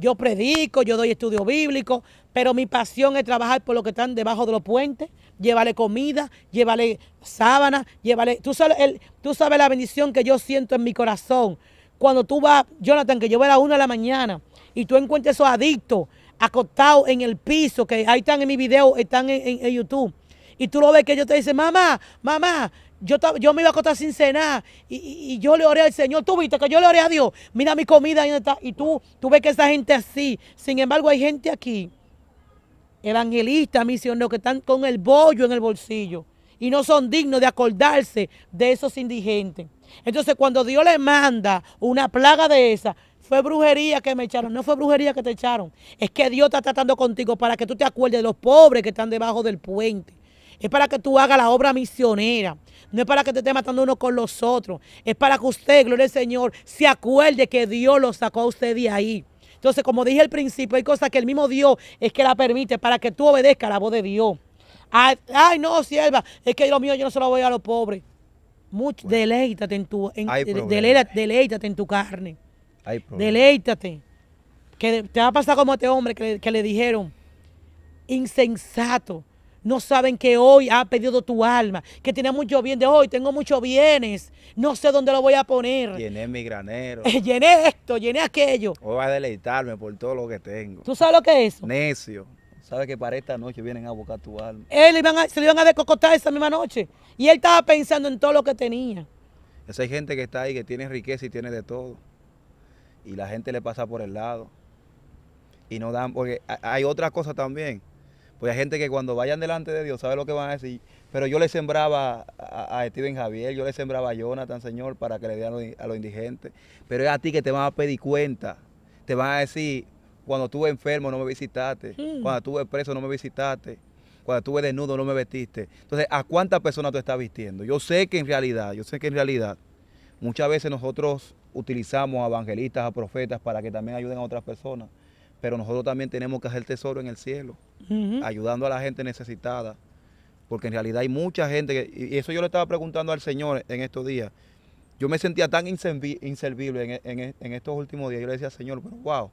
Yo predico, yo doy estudio bíblico, pero mi pasión es trabajar por los que están debajo de los puentes, llévale comida, llévale sábana, llévale... Tú sabes, el, tú sabes la bendición que yo siento en mi corazón. Cuando tú vas, Jonathan, que yo voy a la una de la mañana y tú encuentres esos adictos acostados en el piso, que ahí están en mi video, están en, en YouTube. Y tú lo ves que ellos te dicen, mamá, mamá, yo, me iba a acostar sin cenar y, yo le oré al Señor. Tú viste que yo le oré a Dios. Mira mi comida ahí Y tú, tú ves que esa gente así. Sin embargo, hay gente aquí, evangelistas, misioneros, que están con el bollo en el bolsillo y no son dignos de acordarse de esos indigentes. Entonces, cuando Dios le manda una plaga de esa, fue brujería que me echaron, no fue brujería que te echaron. Es que Dios está tratando contigo para que tú te acuerdes de los pobres que están debajo del puente. Es para que tú hagas la obra misionera. No es para que te esté matando uno con los otros. Es para que usted, gloria al Señor, se acuerde que Dios lo sacó a usted de ahí. Entonces, como dije al principio, hay cosas que el mismo Dios es que la permite para que tú obedezcas la voz de Dios. Ay, no, sierva, es que lo mío yo no se lo voy a los pobres. Mucho, deleítate en tu en, eh, tu carne. Deleítate. Que te va a pasar como este hombre que le dijeron insensato. No saben que hoy ha pedido tu alma, que tiene mucho bien de hoy, tengo muchos bienes, no sé dónde lo voy a poner. Llené mi granero. llené esto, llené aquello. Hoy va a deleitarme por todo lo que tengo. ¿Tú sabes lo que es Necio. Sabes que para esta noche vienen a buscar tu alma. Él se le iban a descocotar esa misma noche. Y él estaba pensando en todo lo que tenía. Esa hay gente que está ahí, que tiene riqueza y tiene de todo. Y la gente le pasa por el lado. Y no dan, porque hay otra cosa también porque hay gente que cuando vayan delante de Dios sabe lo que van a decir. Pero yo le sembraba a, Steven Javier, yo le sembraba a Jonathan, Señor, para que le dieran a los indigentes. Pero es a ti que te van a pedir cuenta. Te van a decir, cuando estuve enfermo no me visitaste, cuando estuve preso no me visitaste, cuando estuve desnudo no me vestiste. Entonces, ¿a cuántas personas tú estás vistiendo? Yo sé que en realidad, yo sé que en realidad, muchas veces nosotros utilizamos a evangelistas, a profetas para que también ayuden a otras personas pero nosotros también tenemos que hacer tesoro en el cielo, ayudando a la gente necesitada, porque en realidad hay mucha gente, y eso yo le estaba preguntando al Señor en estos días, yo me sentía tan inservible e, e, en, estos últimos días, yo le decía, al Señor, pero wow,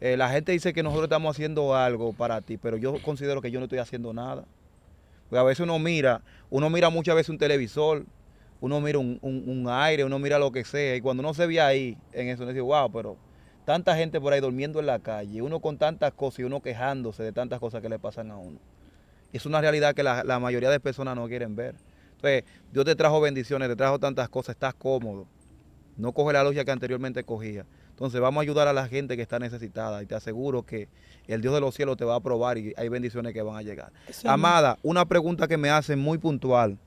eh, la gente dice que nosotros estamos haciendo algo para ti, pero yo considero que yo no estoy haciendo nada. Porque a veces uno mira, uno mira muchas veces un televisor, uno mira un, aire, uno mira lo que sea, y cuando uno se ve ahí en eso, uno dice, wow, pero tanta gente por ahí durmiendo en la calle, uno con tantas cosas y uno quejándose de tantas cosas que le pasan a uno. Es una realidad que la, mayoría de personas no quieren ver. Entonces, Dios te trajo bendiciones, te trajo tantas cosas, estás cómodo. No coge la logia que anteriormente cogía. Entonces vamos a ayudar a la gente que está necesitada y te aseguro que el Dios de los cielos te va a probar y hay bendiciones que van a llegar. Amada, una pregunta que me hacen muy puntual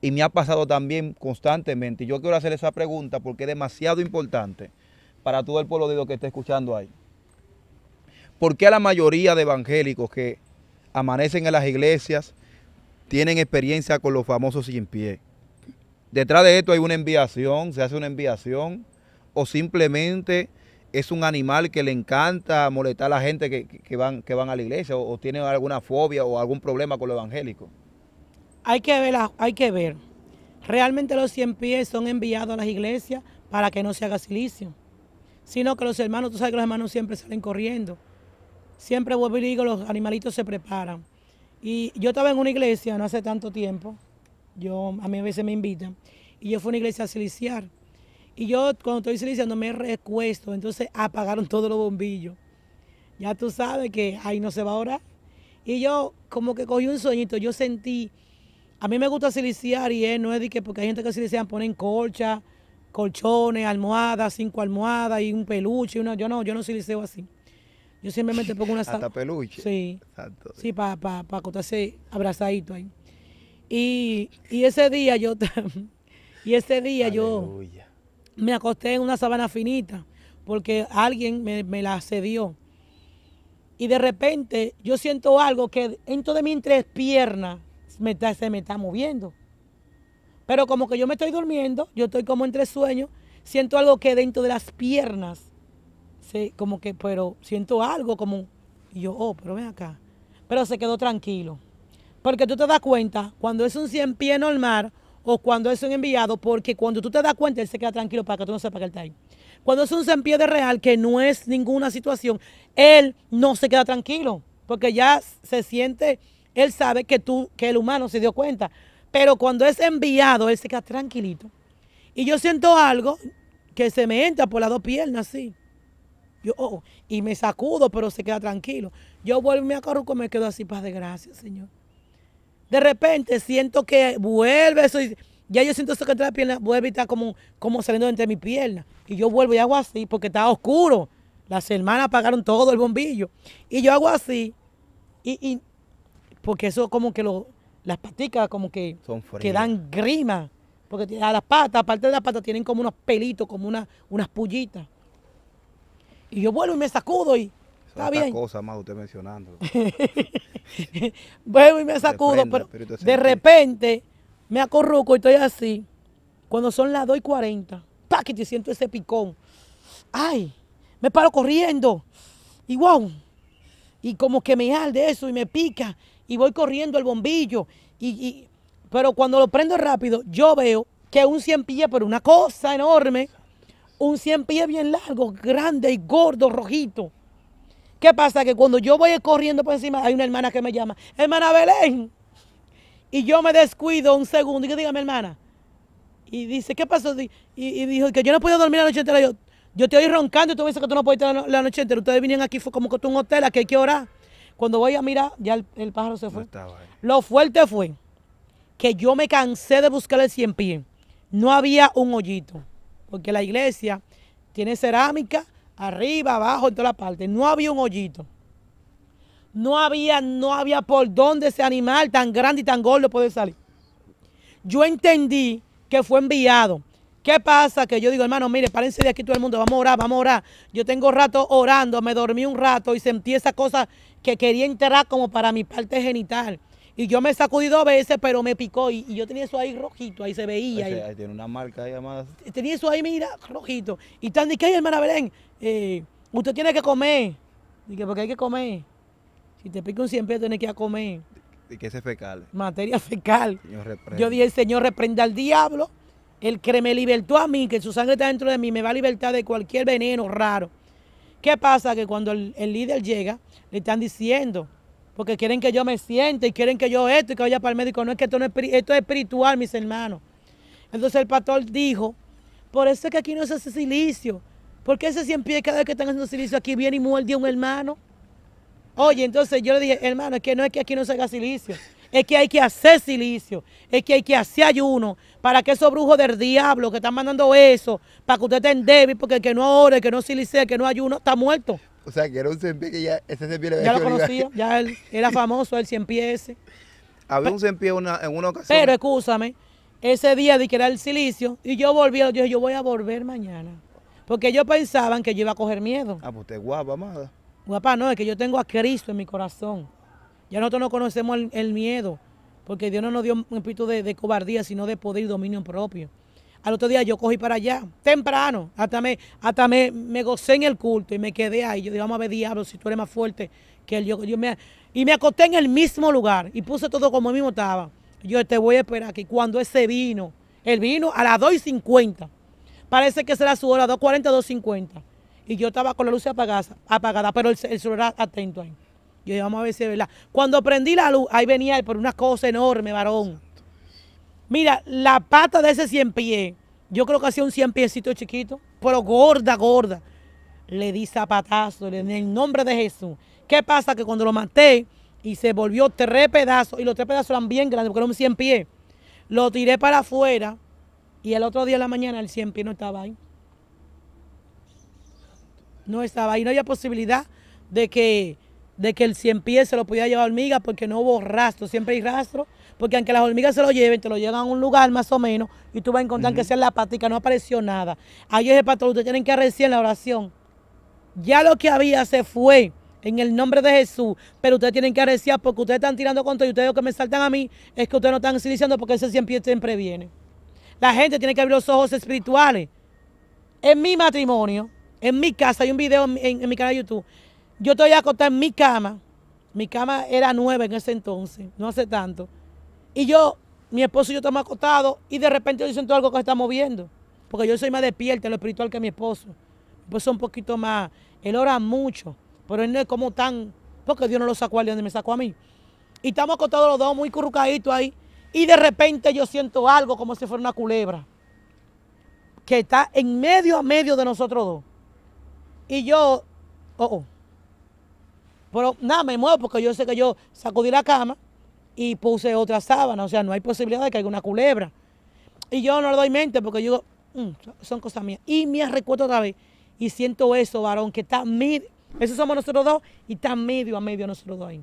y me ha pasado también constantemente. Yo quiero hacer esa pregunta porque es demasiado importante para todo el pueblo de Dios que está escuchando ahí. ¿Por qué la mayoría de evangélicos que amanecen en las iglesias tienen experiencia con los famosos cien pies? Detrás de esto hay una enviación, se hace una enviación, o simplemente es un animal que le encanta molestar a la gente que, van, que van a la iglesia o, tiene alguna fobia o algún problema con lo evangélico. Hay que ver, hay que ver. Realmente los cien pies son enviados a las iglesias para que no se haga silicio sino que los hermanos, tú sabes que los hermanos siempre salen corriendo. Siempre vuelvo y digo, los animalitos se preparan. Y yo estaba en una iglesia no hace tanto tiempo, yo, a mí a veces me invitan, y yo fui a una iglesia a siliciar. Y yo cuando estoy siliciando me recuesto, entonces apagaron todos los bombillos. Ya tú sabes que ahí no se va a orar. Y yo como que cogí un sueñito, yo sentí, a mí me gusta siliciar y él no es de que porque hay gente que silician ponen colcha, colchones, almohadas, cinco almohadas y un peluche. yo no, yo no siliceo así. Yo simplemente pongo una... Hasta peluche. Sí. Sí, para pa, abrazadito ahí. Y, y ese día yo... y ese día yo me acosté en una sabana finita porque alguien me, la cedió. Y de repente yo siento algo que dentro de mi tres me está, se me está moviendo. Pero como que yo me estoy durmiendo, yo estoy como entre sueños, siento algo que dentro de las piernas, ¿sí? como que, pero siento algo como, yo, oh, pero ven acá. Pero se quedó tranquilo. Porque tú te das cuenta, cuando es un 100 pie normal o cuando es un enviado, porque cuando tú te das cuenta, él se queda tranquilo para que tú no sepas que él está ahí. Cuando es un 100 pie de real, que no es ninguna situación, él no se queda tranquilo, porque ya se siente, él sabe que tú, que el humano se dio cuenta. Pero cuando es enviado, él se queda tranquilito. Y yo siento algo que se me entra por las dos piernas, así. Yo, oh, oh, y me sacudo, pero se queda tranquilo. Yo vuelvo me y me quedo así, paz de gracia, Señor. De repente siento que vuelve eso. ya yo siento eso que entra la pierna, vuelve y está como, como saliendo entre mis piernas. Y yo vuelvo y hago así, porque está oscuro. Las hermanas apagaron todo el bombillo. Y yo hago así. Y, y porque eso como que lo, las paticas como que, Son que dan grima. Porque a las patas, aparte de las patas, tienen como unos pelitos, como unas pullitas. Y yo vuelvo y me sacudo y. Está bien. cosa más usted mencionando. vuelvo y me sacudo, pero de repente me acorruco y estoy así. Cuando son las 2 y ¡pa! que te siento ese picón. ¡Ay! Me paro corriendo. Y wow. Y como que me arde eso y me pica y voy corriendo el bombillo. Y, y, pero cuando lo prendo rápido, yo veo que un 100 pies, pero una cosa enorme, un 100 pies bien largo, grande y gordo, rojito. ¿Qué pasa? Que cuando yo voy corriendo por encima, hay una hermana que me llama, hermana Belén. Y yo me descuido un segundo y diga hermana. Y dice, ¿qué pasó? Y, dijo que yo no puedo dormir la noche entera. Yo, yo te oí roncando y tú me dices que tú no puedes dormir la, noche entera. Ustedes vinieron aquí, fue como que tú un hotel, aquí hay que orar. Cuando voy a mirar, ya el, pájaro se fue. Lo fuerte fue que yo me cansé de buscar el cien pies. No había un hoyito, porque la iglesia tiene cerámica arriba, abajo, en todas la parte. No había un hoyito. No había, no había por dónde ese animal tan grande y tan gordo puede salir. Yo entendí que fue enviado. ¿Qué pasa? Que yo digo, hermano, mire, párense de aquí todo el mundo, vamos a orar, vamos a orar. Yo tengo rato orando, me dormí un rato y sentí esa cosa que quería enterrar como para mi parte genital. Y yo me sacudí dos veces, pero me picó. Y, yo tenía eso ahí rojito, ahí se veía. Ahí, tiene una marca ahí llamada. Tenía eso ahí, mira, rojito. Y tan de que, hermana Belén, eh, usted tiene que comer. Dije, porque hay que comer. Si te pica un pies, tienes que a comer. ¿Y qué es fecal? Materia fecal. yo dije, el Señor reprenda al diablo, el que me libertó a mí, que su sangre está dentro de mí, me va a libertar de cualquier veneno raro. ¿Qué pasa? Que cuando el, líder llega, le están diciendo, porque quieren que yo me siente y quieren que yo esto y que vaya para el médico. No es que esto, no es, esto es espiritual, mis hermanos. Entonces el pastor dijo, por eso es que aquí no se hace silicio. Porque ese 100 pies cada vez que están haciendo silicio aquí viene y muerde a un hermano. Oye, entonces yo le dije, hermano, es que no es que aquí no se haga silicio es que hay que hacer silicio, es que hay que hacer ayuno para que esos brujos del diablo que están mandando eso, para que usted esté en porque el que no ore, el que no silice, el que no ayuno, está muerto. O sea, que era un sempie que ya ese cien Ya lo conocía, ya él era famoso, el se ese. Había un sempie en una ocasión. Pero escúchame, ese día de que era el silicio, y yo volví, yo dije, yo voy a volver mañana. Porque ellos pensaban que yo iba a coger miedo. Ah, pues usted es guapa, amada. Guapa, no, es que yo tengo a Cristo en mi corazón. Ya nosotros no conocemos el, miedo, porque Dios no nos dio un espíritu de, cobardía, sino de poder y dominio propio. Al otro día yo cogí para allá, temprano, hasta me, hasta me, me gocé en el culto y me quedé ahí. Yo dije, vamos a ver, diablo, si tú eres más fuerte que él. Yo, yo me, y me acosté en el mismo lugar y puse todo como mismo estaba. Yo te voy a esperar que cuando ese vino, el vino a las 2.50. Parece que será su hora, 2.40, 2.50. Y yo estaba con la luz apagada, apagada pero el, el celular atento ahí. Yo vamos a ver si verdad. Cuando prendí la luz, ahí venía por una cosa enorme, varón. Mira, la pata de ese cien pies, yo creo que hacía un cien piecito chiquito, pero gorda, gorda. Le di zapatazo en el nombre de Jesús. ¿Qué pasa? Que cuando lo maté y se volvió tres pedazos, y los tres pedazos eran bien grandes, porque era un cien pie, lo tiré para afuera y el otro día en la mañana el cien pies no estaba ahí. No estaba ahí, no había posibilidad de que de que el cien pies se lo podía llevar hormigas porque no hubo rastro, siempre hay rastro, porque aunque las hormigas se lo lleven, te lo llevan a un lugar más o menos y tú vas a encontrar que sea la patica, no apareció nada. Ahí es el pastor, ustedes tienen que arreciar la oración. Ya lo que había se fue en el nombre de Jesús, pero ustedes tienen que arreciar porque ustedes están tirando contra y ustedes lo que me saltan a mí es que ustedes no están silenciando porque ese cien pies siempre viene. La gente tiene que abrir los ojos espirituales. En mi matrimonio, en mi casa, hay un video en, en mi canal de YouTube yo estoy acostada en mi cama. Mi cama era nueva en ese entonces, no hace tanto. Y yo, mi esposo y yo estamos acostados y de repente yo siento algo que se está moviendo. Porque yo soy más despierta en lo espiritual que mi esposo. Pues un poquito más. Él ora mucho, pero él no es como tan. Porque Dios no lo sacó al de donde me sacó a mí. Y estamos acostados los dos, muy currucaditos ahí. Y de repente yo siento algo como si fuera una culebra. Que está en medio a medio de nosotros dos. Y yo, oh, oh. Pero nada, me muevo porque yo sé que yo sacudí la cama y puse otra sábana. O sea, no hay posibilidad de que haya una culebra. Y yo no le doy mente porque yo digo, mm, son cosas mías. Y me recuerdo otra vez y siento eso, varón, que está medio, Esos somos nosotros dos y está medio a medio nosotros dos ahí.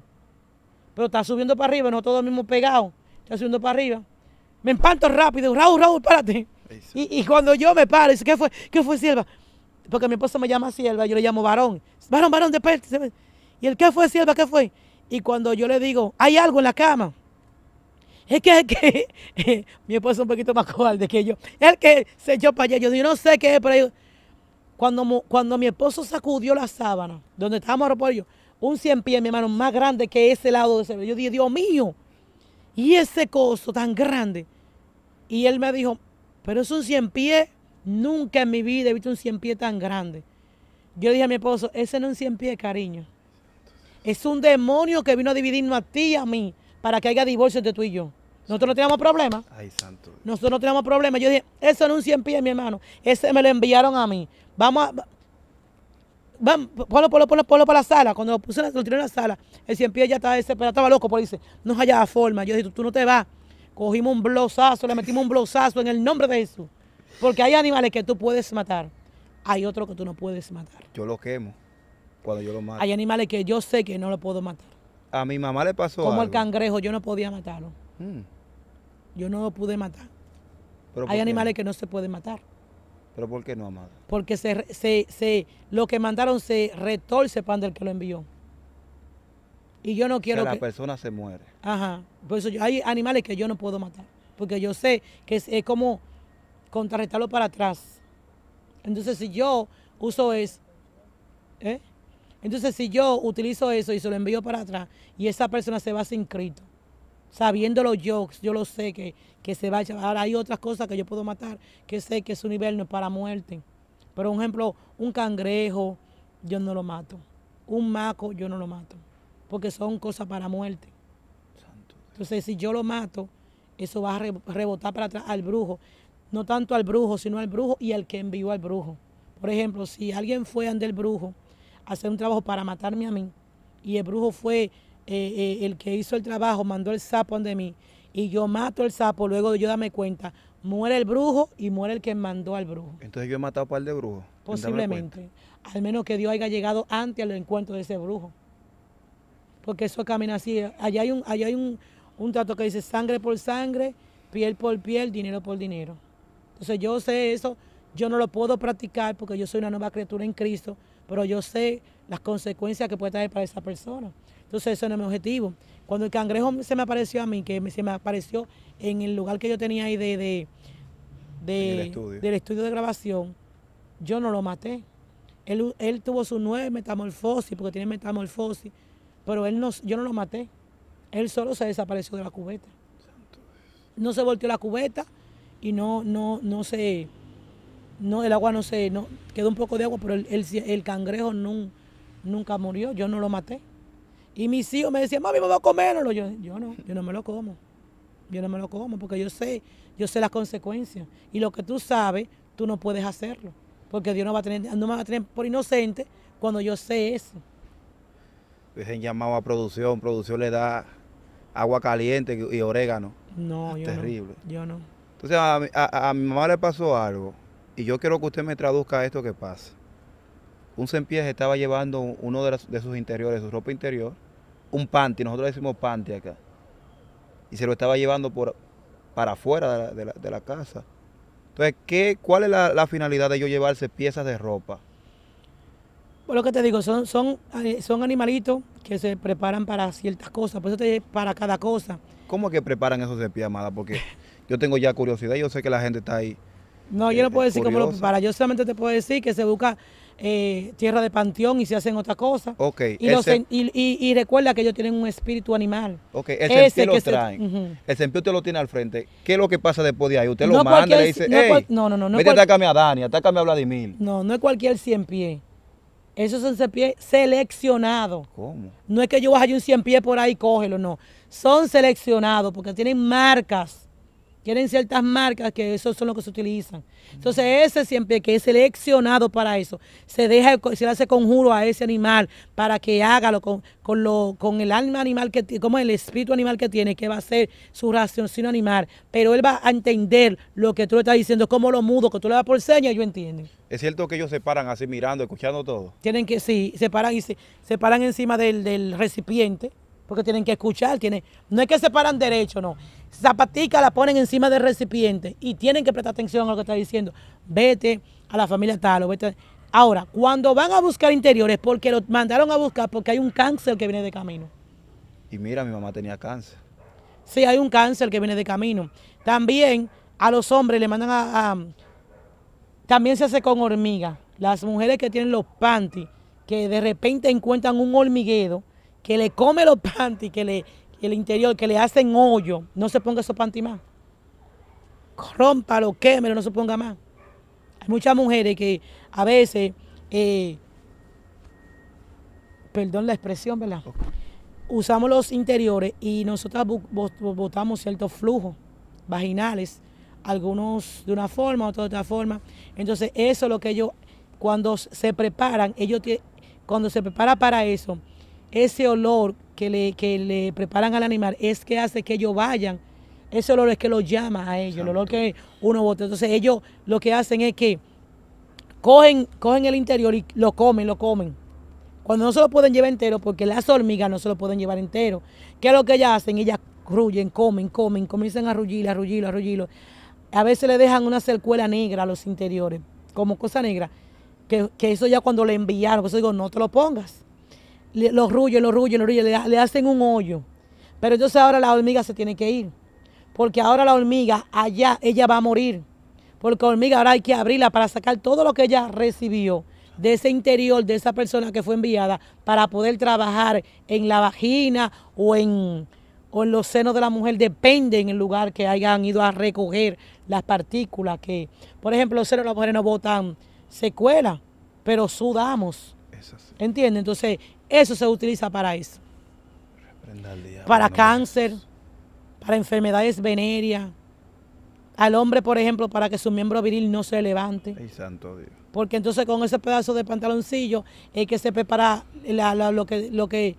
Pero está subiendo para arriba, no todos mismos pegados, está subiendo para arriba. Me empanto rápido, Raúl, Raúl, párate. Y, y cuando yo me paro, dice, ¿qué fue? ¿Qué fue, sierva? Porque mi esposo me llama sierva, yo le llamo varón. Varón, varón, después. ¿Y el qué fue, sierva? ¿Qué fue? Y cuando yo le digo, hay algo en la cama. Es que, es que mi esposo es un poquito más cobarde que yo. El que se echó para allá. Yo, no sé qué es, pero cuando, mi esposo sacudió la sábana, donde estábamos por yo, un cien pies, mi hermano, más grande que ese lado de ese. Yo dije, Dios mío, y ese coso tan grande. Y él me dijo, pero es un cien pies. Nunca en mi vida he visto un cien pies tan grande. Yo dije a mi esposo, ese no es un cien pies, cariño. Es un demonio que vino a dividirnos a ti y a mí para que haya divorcio entre tú y yo. Nosotros no teníamos problema. Ay, santo. Nosotros no teníamos problema. Yo dije, eso no es un 100 pies, mi hermano. Ese me lo enviaron a mí. Vamos a. Vamos, ponlo, ponlo, ponlo, ponlo, para la sala. Cuando lo puse, en la sala, el 100 pies ya estaba desesperado, estaba loco, porque dice, no la forma. Yo dije, tú, no te vas. Cogimos un blosazo, le metimos un blosazo en el nombre de eso. Porque hay animales que tú puedes matar, hay otros que tú no puedes matar. Yo lo quemo. Cuando yo lo mato. Hay animales que yo sé que no lo puedo matar. A mi mamá le pasó Como el cangrejo, yo no podía matarlo. Mm. Yo no lo pude matar. Hay animales que no se pueden matar. ¿Pero por qué no, amada? Porque se, lo que mandaron se retorce para el que lo envió. Y yo no quiero que... la persona se muere. Ajá. Por eso hay animales que yo no puedo matar. Porque yo sé que es, como contrarrestarlo para atrás. Entonces, si yo uso es... ¿eh? Entonces, si yo utilizo eso y se lo envío para atrás y esa persona se va sin sabiendo sabiéndolo yo, yo lo sé que, que se va a echar. Ahora hay otras cosas que yo puedo matar que sé que su nivel no es para muerte. Pero, un ejemplo, un cangrejo, yo no lo mato. Un maco, yo no lo mato. Porque son cosas para muerte. Entonces, si yo lo mato, eso va a rebotar para atrás al brujo. No tanto al brujo, sino al brujo y al que envió al brujo. Por ejemplo, si alguien fue ante el brujo hacer un trabajo para matarme a mí. Y el brujo fue eh, eh, el que hizo el trabajo, mandó el sapo de mí. Y yo mato el sapo, luego yo dame cuenta, muere el brujo y muere el que mandó al brujo. Entonces yo he matado par de brujos. Posiblemente. Al menos que Dios haya llegado antes al encuentro de ese brujo. Porque eso camina así. Allá hay un, allá hay un, un trato que dice sangre por sangre, piel por piel, dinero por dinero. Entonces yo sé eso, yo no lo puedo practicar porque yo soy una nueva criatura en Cristo pero yo sé las consecuencias que puede traer para esa persona. Entonces eso no es mi objetivo. Cuando el cangrejo se me apareció a mí, que se me apareció en el lugar que yo tenía ahí de, del estudio de grabación, yo no lo maté. Él, tuvo su nueve metamorfosis, porque tiene metamorfosis, pero él no, yo no lo maté. Él solo se desapareció de la cubeta. No se volteó la cubeta y no, no, no se no, el agua no sé, no, quedó un poco de agua, pero el, el, cangrejo nunca murió, yo no lo maté. Y mis hijos me decían, mami, me voy a comerlo. Yo, yo no, yo no me lo como. Yo no me lo como porque yo sé, yo sé las consecuencias. Y lo que tú sabes, tú no puedes hacerlo. Porque Dios no, va a tener, no me va a tener por inocente cuando yo sé eso. Dicen llamado a producción, producción le da agua caliente y orégano. No, ah, yo terrible. yo no. Entonces a, a, a mi mamá le pasó algo y yo quiero que usted me traduzca esto que pasa. Un cempiés estaba llevando uno de, sus interiores, su ropa interior, un panty, nosotros decimos panty acá, y se lo estaba llevando por, para afuera de la, casa. Entonces, ¿qué, ¿cuál es la, finalidad de ellos llevarse piezas de ropa? Pues lo que te digo, son, son, eh, son animalitos que se preparan para ciertas cosas, por eso te para cada cosa. ¿Cómo que preparan esos de amada? Porque yo tengo ya curiosidad, yo sé que la gente está ahí no, yo eh, no puedo decir cómo lo prepara. Yo solamente te puedo decir que se busca eh, tierra de panteón y se hacen otra cosa. Ok. Y, recuerda que ellos tienen un espíritu animal. Ok, el Ese lo traen. El usted lo tiene al frente. ¿Qué es lo que pasa después de ahí? Usted lo manda y le dice, no no, no, no, no a Dani, atácame a Vladimir. No, no es cualquier cien pies. Esos son cien pies seleccionados. ¿Cómo? No es que yo vaya un cien pies por ahí y cógelo, no. Son seleccionados porque tienen marcas tienen ciertas marcas que esos son los que se utilizan. Entonces ese siempre que es seleccionado para eso, se deja, se le hace conjuro a ese animal para que hágalo con, con, lo, con el alma animal que como el espíritu animal que tiene, que va a ser su raciocinio animal. Pero él va a entender lo que tú le estás diciendo, como lo mudo, que tú le das por señas, yo entiendo. Es cierto que ellos se paran así mirando, escuchando todo. Tienen que, sí, se paran y se, se paran encima del, del recipiente porque tienen que escuchar, tienen, no es que se paran derecho, no. Zapatica la ponen encima del recipiente y tienen que prestar atención a lo que está diciendo. Vete a la familia tal vete. Ahora, cuando van a buscar interiores, porque los mandaron a buscar porque hay un cáncer que viene de camino. Y mira, mi mamá tenía cáncer. Sí, hay un cáncer que viene de camino. También a los hombres le mandan a, a también se hace con hormigas. Las mujeres que tienen los panties, que de repente encuentran un hormiguero que le come los panties, que le, el interior, que le hacen hoyo, no se ponga esos panties más. rompa Rómpalo, quémelo, no se ponga más. Hay muchas mujeres que a veces, eh, perdón la expresión, ¿verdad? Usamos los interiores y nosotras botamos ciertos flujos vaginales, algunos de una forma, otros de otra forma. Entonces, eso es lo que ellos, cuando se preparan, ellos, cuando se prepara para eso, ese olor que le, que le preparan al animal es que hace que ellos vayan. Ese olor es que los llama a ellos, el olor que uno bota. Entonces ellos lo que hacen es que cogen, cogen el interior y lo comen, lo comen. Cuando no se lo pueden llevar entero, porque las hormigas no se lo pueden llevar entero. ¿Qué es lo que ellas hacen? Ellas rullen, comen, comen, comienzan a rullir, a rullir, a A veces le dejan una cercuela negra a los interiores, como cosa negra, que, que eso ya cuando le enviaron, eso digo, no te lo pongas los rullos, lo rullos, los rullos, le, hacen un hoyo. Pero entonces ahora la hormiga se tiene que ir. Porque ahora la hormiga, allá, ella va a morir. Porque hormiga ahora hay que abrirla para sacar todo lo que ella recibió de ese interior, de esa persona que fue enviada, para poder trabajar en la vagina o en, o en los senos de la mujer, depende en el lugar que hayan ido a recoger las partículas que, por ejemplo, los senos de la mujeres no botan secuela, pero sudamos. ¿Entiendes? Entonces, eso se utiliza para eso. para cáncer, para enfermedades venéreas. Al hombre, por ejemplo, para que su miembro viril no se levante. Ay, santo Dios. Porque entonces con ese pedazo de pantaloncillo es que se prepara lo, que, lo, que,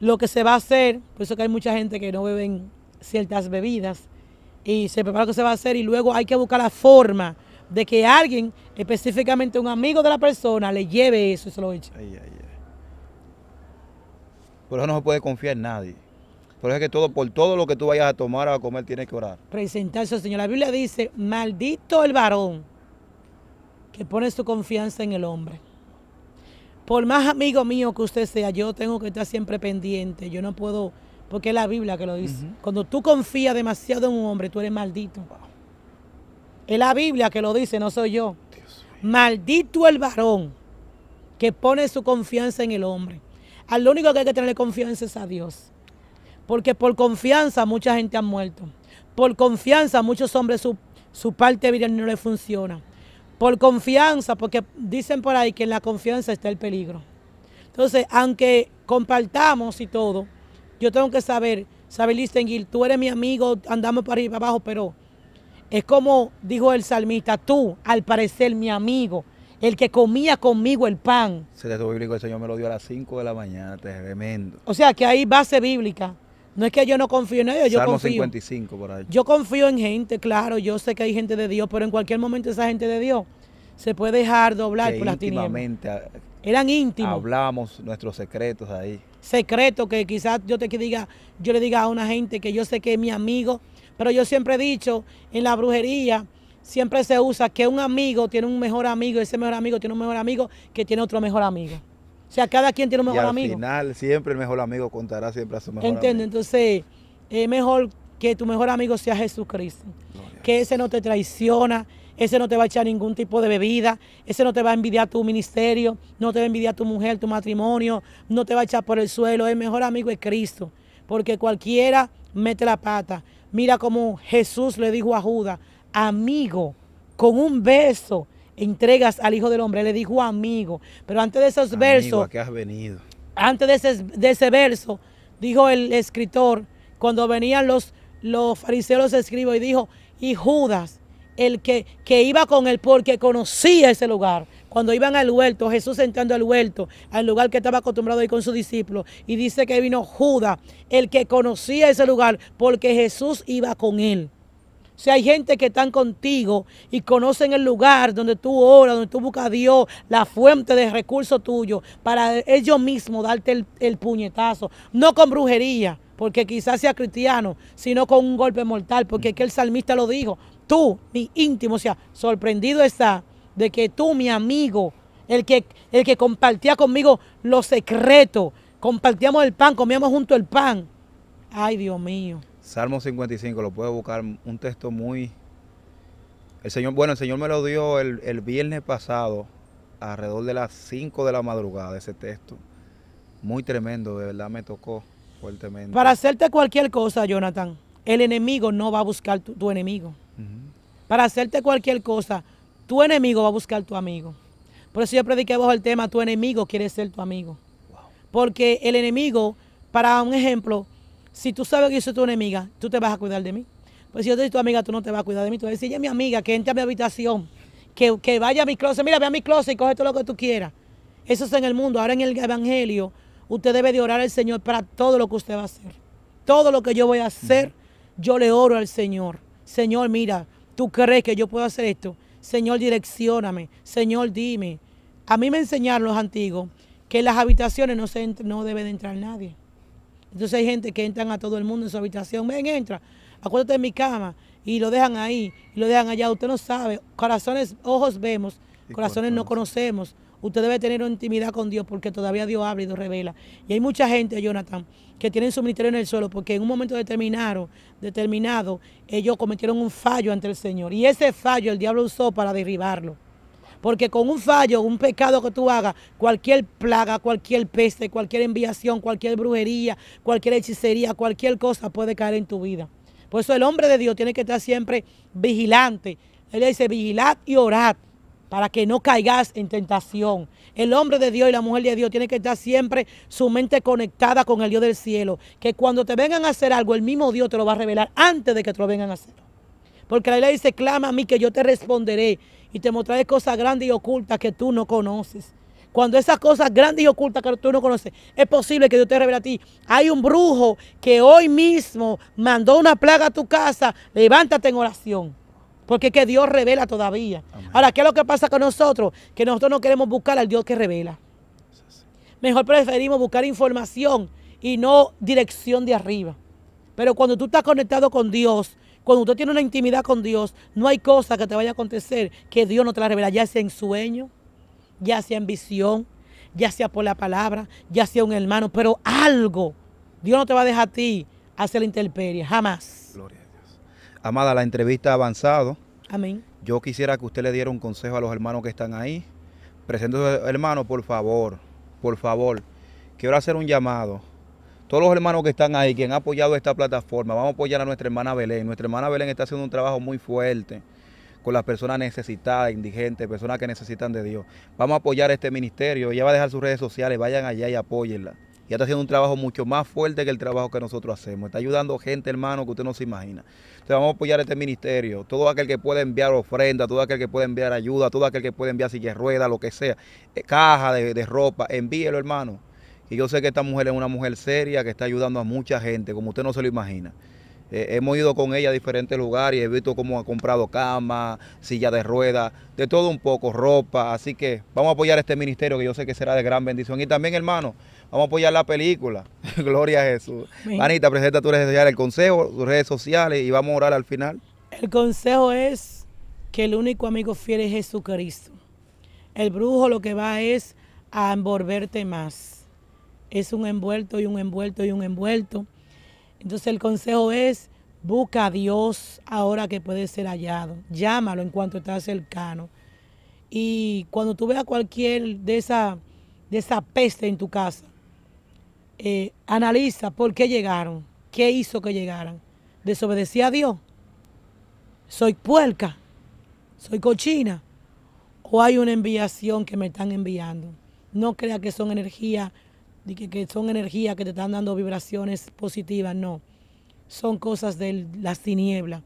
lo que se va a hacer. Por eso que hay mucha gente que no beben ciertas bebidas. Y se prepara lo que se va a hacer y luego hay que buscar la forma de que alguien, específicamente un amigo de la persona, le lleve eso y se lo eche. Ay, ay, por eso no se puede confiar en nadie. Por eso es que todo, por todo lo que tú vayas a tomar o a comer tienes que orar. Presentarse, Señor. La Biblia dice, maldito el varón que pone su confianza en el hombre. Por más amigo mío que usted sea, yo tengo que estar siempre pendiente. Yo no puedo, porque es la Biblia que lo dice. Cuando tú confías demasiado en un hombre, tú eres maldito. Es la Biblia que lo dice, no soy yo. Maldito el varón que pone su confianza en el hombre. Al único que hay que tenerle confianza es a Dios. Porque por confianza mucha gente ha muerto. Por confianza muchos hombres su, parte parte vida no le funciona. Por confianza, porque dicen por ahí que en la confianza está el peligro. Entonces, aunque compartamos y todo, yo tengo que saber, saber distinguir, tú eres mi amigo, andamos para arriba y para abajo, pero es como dijo el salmista, tú al parecer mi amigo, el que comía conmigo el pan. Se Ese texto bíblico el Señor me lo dio a las 5 de la mañana, tremendo. O sea que hay base bíblica. No es que yo no confío en ellos, yo confío. 55 por ahí. Yo confío en gente, claro, yo sé que hay gente de Dios, pero en cualquier momento esa gente de Dios se puede dejar doblar por las tinieblas. Ah, Eran íntimos. Hablábamos nuestros secretos ahí. Secretos que quizás yo te diga, yo le diga a una gente que yo sé que es mi amigo, pero yo siempre he dicho en la brujería siempre se usa que un amigo tiene un mejor amigo, ese mejor amigo tiene un mejor amigo que tiene otro mejor amigo. O sea, cada quien tiene un mejor amigo. Al final, siempre el mejor amigo contará siempre a su mejor amigo Entonces, es mejor que tu mejor amigo sea Jesucristo. Que ese no te traiciona, ese no te va a echar ningún tipo de bebida, ese no te va a envidiar tu ministerio, no te va a envidiar tu mujer, tu matrimonio, no te va a echar por el suelo. El mejor amigo es Cristo. Porque cualquiera mete la pata. Mira como Jesús le dijo a Judas, amigo, con un beso entregas al Hijo del Hombre. Le dijo amigo. Pero antes de esos versos. has venido? Antes de ese, verso, dijo el escritor, cuando venían los, los fariseos, escribo y dijo, y Judas, el que, que iba con él porque conocía ese lugar. Cuando iban al huerto, Jesús entrando al huerto, al lugar que estaba acostumbrado ahí con sus discípulos, y dice que vino Judas, el que conocía ese lugar, porque Jesús iba con él. Si hay gente que están contigo y conocen el lugar donde tú oras, donde tú buscas a Dios, la fuente de recursos tuyos, para ellos mismos darte el, puñetazo, no con brujería, porque quizás sea cristiano, sino con un golpe mortal, porque es el salmista lo dijo, tú, mi íntimo, o sea, sorprendido está de que tú, mi amigo, el que, el que compartía conmigo los secretos, compartíamos el pan, comíamos junto el pan. Ay, Dios mío. Salmo 55, lo puedo buscar, un texto muy... El Señor, bueno, el Señor me lo dio el, viernes pasado, alrededor de las 5 de la madrugada, ese texto. Muy tremendo, de verdad me tocó fuertemente. Para hacerte cualquier cosa, Jonathan, el enemigo no va a buscar tu, enemigo. Para hacerte cualquier cosa, tu enemigo va a buscar tu amigo. Por eso yo prediqué bajo el tema, tu enemigo quiere ser tu amigo. Porque el enemigo, para un ejemplo, si tú sabes que yo soy tu enemiga, tú te vas a cuidar de mí. Pues si yo te tu amiga, tú no te vas a cuidar de mí. Tú vas a es mi amiga, que entre a mi habitación, que, vaya a mi closet, mira, ve a mi closet y coge todo lo que tú quieras. Eso es en el mundo. Ahora en el Evangelio, usted debe de orar al Señor para todo lo que usted va a hacer. Todo lo que yo voy a hacer, yo le oro al Señor. Señor, mira, tú crees que yo puedo hacer esto. Señor, direccioname. Señor, dime. A mí me enseñaron los antiguos que en las habitaciones no, se no debe de entrar nadie. Entonces hay gente que entra a todo el mundo en su habitación, ven, entra, acuérdate de mi cama, y lo dejan ahí, y lo dejan allá. Usted no sabe, corazones, ojos vemos, corazones no conocemos. Usted debe tener intimidad con Dios porque todavía Dios abre y Dios revela. Y hay mucha gente, Jonathan, que tienen su ministerio en el suelo porque en un momento determinado, determinado ellos cometieron un fallo ante el Señor. Y ese fallo el diablo usó para derribarlo. Porque con un fallo, un pecado que tú hagas, cualquier plaga, cualquier peste, cualquier enviación, cualquier brujería, cualquier hechicería, cualquier cosa puede caer en tu vida. Por eso el hombre de Dios tiene que estar siempre vigilante. Él dice, vigilad y orad para que no caigas en tentación. El hombre de Dios y la mujer de Dios tiene que estar siempre su mente conectada con el Dios del cielo. Que cuando te vengan a hacer algo, el mismo Dios te lo va a revelar antes de que te lo vengan a hacer. Porque la ley dice, clama a mí que yo te responderé y te mostraré cosas grandes y ocultas que tú no conoces. Cuando esas cosas grandes y ocultas que tú no conoces, es posible que Dios te revele a ti. Hay un brujo que hoy mismo mandó una plaga a tu casa. Levántate en oración. Porque es que Dios revela todavía. Ahora, ¿qué es lo que pasa con nosotros? Que nosotros no queremos buscar al Dios que revela. Mejor preferimos buscar información y no dirección de arriba. Pero cuando tú estás conectado con Dios, cuando usted tiene una intimidad con Dios, no hay cosa que te vaya a acontecer que Dios no te la revela, ya sea en sueño, ya sea en visión, ya sea por la palabra, ya sea un hermano, pero algo. Dios no te va a dejar a ti hacer la intemperie, jamás. Gloria a Dios. Amada, la entrevista ha avanzado. Amén. Yo quisiera que usted le diera un consejo a los hermanos que están ahí. Presente hermano, por favor, por favor. Quiero hacer un llamado todos los hermanos que están ahí, que han apoyado esta plataforma, vamos a apoyar a nuestra hermana Belén. Nuestra hermana Belén está haciendo un trabajo muy fuerte con las personas necesitadas, indigentes, personas que necesitan de Dios. Vamos a apoyar este ministerio. Ella va a dejar sus redes sociales, vayan allá y apóyenla. Ya está haciendo un trabajo mucho más fuerte que el trabajo que nosotros hacemos. Está ayudando gente, hermano, que usted no se imagina. Entonces vamos a apoyar este ministerio. Todo aquel que pueda enviar ofrenda, todo aquel que pueda enviar ayuda, todo aquel que pueda enviar silla rueda, lo que sea, eh, caja de, de ropa, envíelo, hermano. Y yo sé que esta mujer es una mujer seria que está ayudando a mucha gente, como usted no se lo imagina. Eh, hemos ido con ella a diferentes lugares y he visto cómo ha comprado cama, silla de ruedas, de todo un poco, ropa. Así que vamos a apoyar este ministerio que yo sé que será de gran bendición. Y también, hermano, vamos a apoyar la película. Gloria a Jesús. Manita, Anita, presenta tu redes sociales, el consejo, tus redes sociales y vamos a orar al final. El consejo es que el único amigo fiel es Jesucristo. El brujo lo que va es a envolverte más es un envuelto y un envuelto y un envuelto. Entonces el consejo es, busca a Dios ahora que puede ser hallado, llámalo en cuanto estás cercano. Y cuando tú veas cualquier de esa, de esa peste en tu casa, eh, analiza por qué llegaron, qué hizo que llegaran. Desobedecí a Dios, soy puerca, soy cochina, o hay una enviación que me están enviando. No crea que son energías que, son energías que te están dando vibraciones positivas, no. Son cosas de las tinieblas.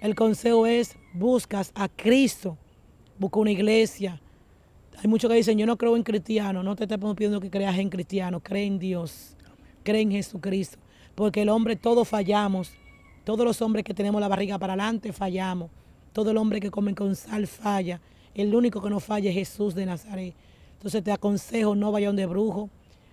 El consejo es, buscas a Cristo, busca una iglesia. Hay muchos que dicen, yo no creo en cristiano, no te estamos pidiendo que creas en cristiano, cree en Dios, cree en Jesucristo. Porque el hombre, todos fallamos, todos los hombres que tenemos la barriga para adelante fallamos, todo el hombre que come con sal falla, el único que no falla es Jesús de Nazaret. Entonces te aconsejo, no a donde brujo,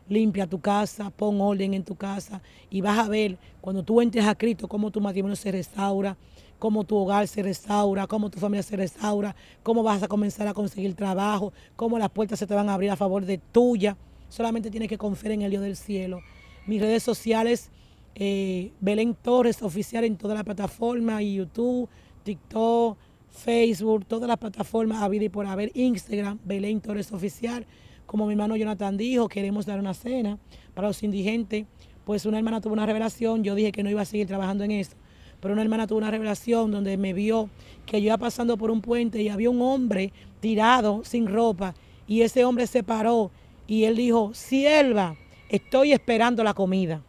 limpia tu casa, pon orden en tu casa y vas a ver cuando tú entres a Cristo cómo tu matrimonio se restaura, cómo tu hogar se restaura, cómo tu familia se restaura, cómo vas a comenzar a conseguir trabajo, cómo las puertas se te van a abrir a favor de tuya. Solamente tienes que confiar en el Dios del cielo. Mis redes sociales, eh, Belén Torres oficial en todas las plataformas, YouTube, TikTok, Facebook, todas las plataformas, vida y por haber, Instagram, Belén Torres oficial. Como mi hermano Jonathan dijo, queremos dar una cena para los indigentes. Pues una hermana tuvo una revelación, yo dije que no iba a seguir trabajando en eso. Pero una hermana tuvo una revelación donde me vio que yo iba pasando por un puente y había un hombre tirado sin ropa. Y ese hombre se paró y él dijo, sierva, estoy esperando la comida.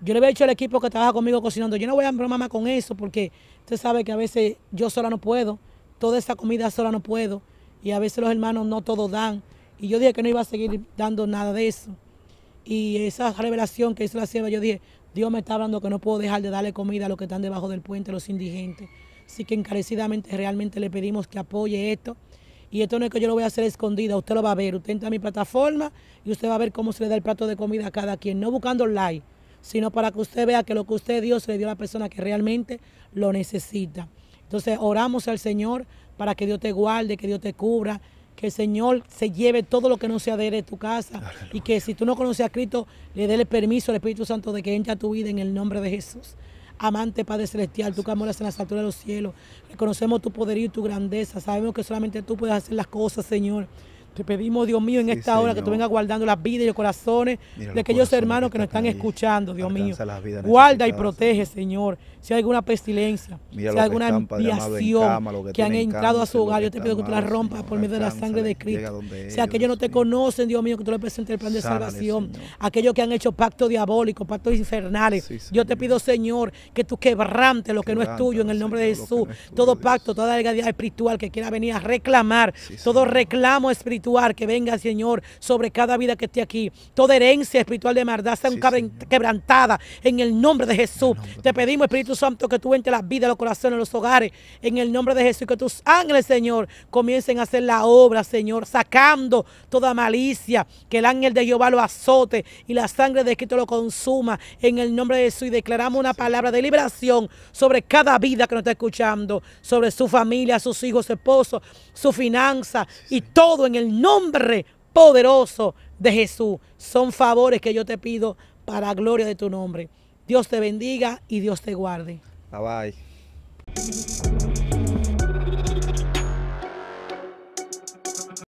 Yo le había dicho al equipo que trabaja conmigo cocinando, yo no voy a broma más con eso porque usted sabe que a veces yo sola no puedo, toda esa comida sola no puedo y a veces los hermanos no todos dan. Y yo dije que no iba a seguir dando nada de eso. Y esa revelación que hizo la sierva, yo dije, Dios me está hablando que no puedo dejar de darle comida a los que están debajo del puente, los indigentes. Así que encarecidamente realmente le pedimos que apoye esto. Y esto no es que yo lo voy a hacer escondida, usted lo va a ver. Usted entra a mi plataforma y usted va a ver cómo se le da el plato de comida a cada quien, no buscando like, sino para que usted vea que lo que usted dio se le dio a la persona que realmente lo necesita. Entonces oramos al Señor para que Dios te guarde, que Dios te cubra, que el Señor se lleve todo lo que no se de a tu casa y que si tú no conoces a Cristo, le dé el permiso al Espíritu Santo de que entre a tu vida en el nombre de Jesús. Amante Padre Celestial, tú que amoras en la alturas de los cielos, reconocemos tu poder y tu grandeza, sabemos que solamente tú puedes hacer las cosas, Señor. Te pedimos, Dios mío, en esta hora que tú vengas guardando las vidas y los corazones de aquellos hermanos que nos están escuchando, Dios mío. Guarda y protege, Señor. Si hay alguna pestilencia, si hay alguna ampliación que, han entrado a su hogar, yo te pido que tú las rompas por medio de la sangre de Cristo. Si aquellos no te conocen, Dios mío, que tú les presentes el plan de salvación. Aquellos que han hecho pacto diabólico, pactos infernales. yo te pido, Señor, que tú quebrantes lo que no es tuyo en el nombre de Jesús. Todo pacto, toda legalidad espiritual que quiera venir a reclamar, todo reclamo espiritual que venga, Señor, sobre cada vida que esté aquí. Toda herencia espiritual de maldad sea quebrantada en el nombre de Jesús. Te pedimos, Espíritu Santo, que tú entre las vidas, los corazones, los hogares, en el nombre de Jesús. Que tus ángeles, Señor, comiencen a hacer la obra, Señor, sacando toda malicia, que el ángel de Jehová lo azote y la sangre de Cristo lo consuma en el nombre de Jesús. Y declaramos una palabra de liberación sobre cada vida que nos está escuchando, sobre su familia, sus hijos, su esposo, su finanza y todo en el nombre poderoso de Jesús. Son favores que yo te pido para gloria de tu nombre. Dios te bendiga y Dios te guarde. Bye bye.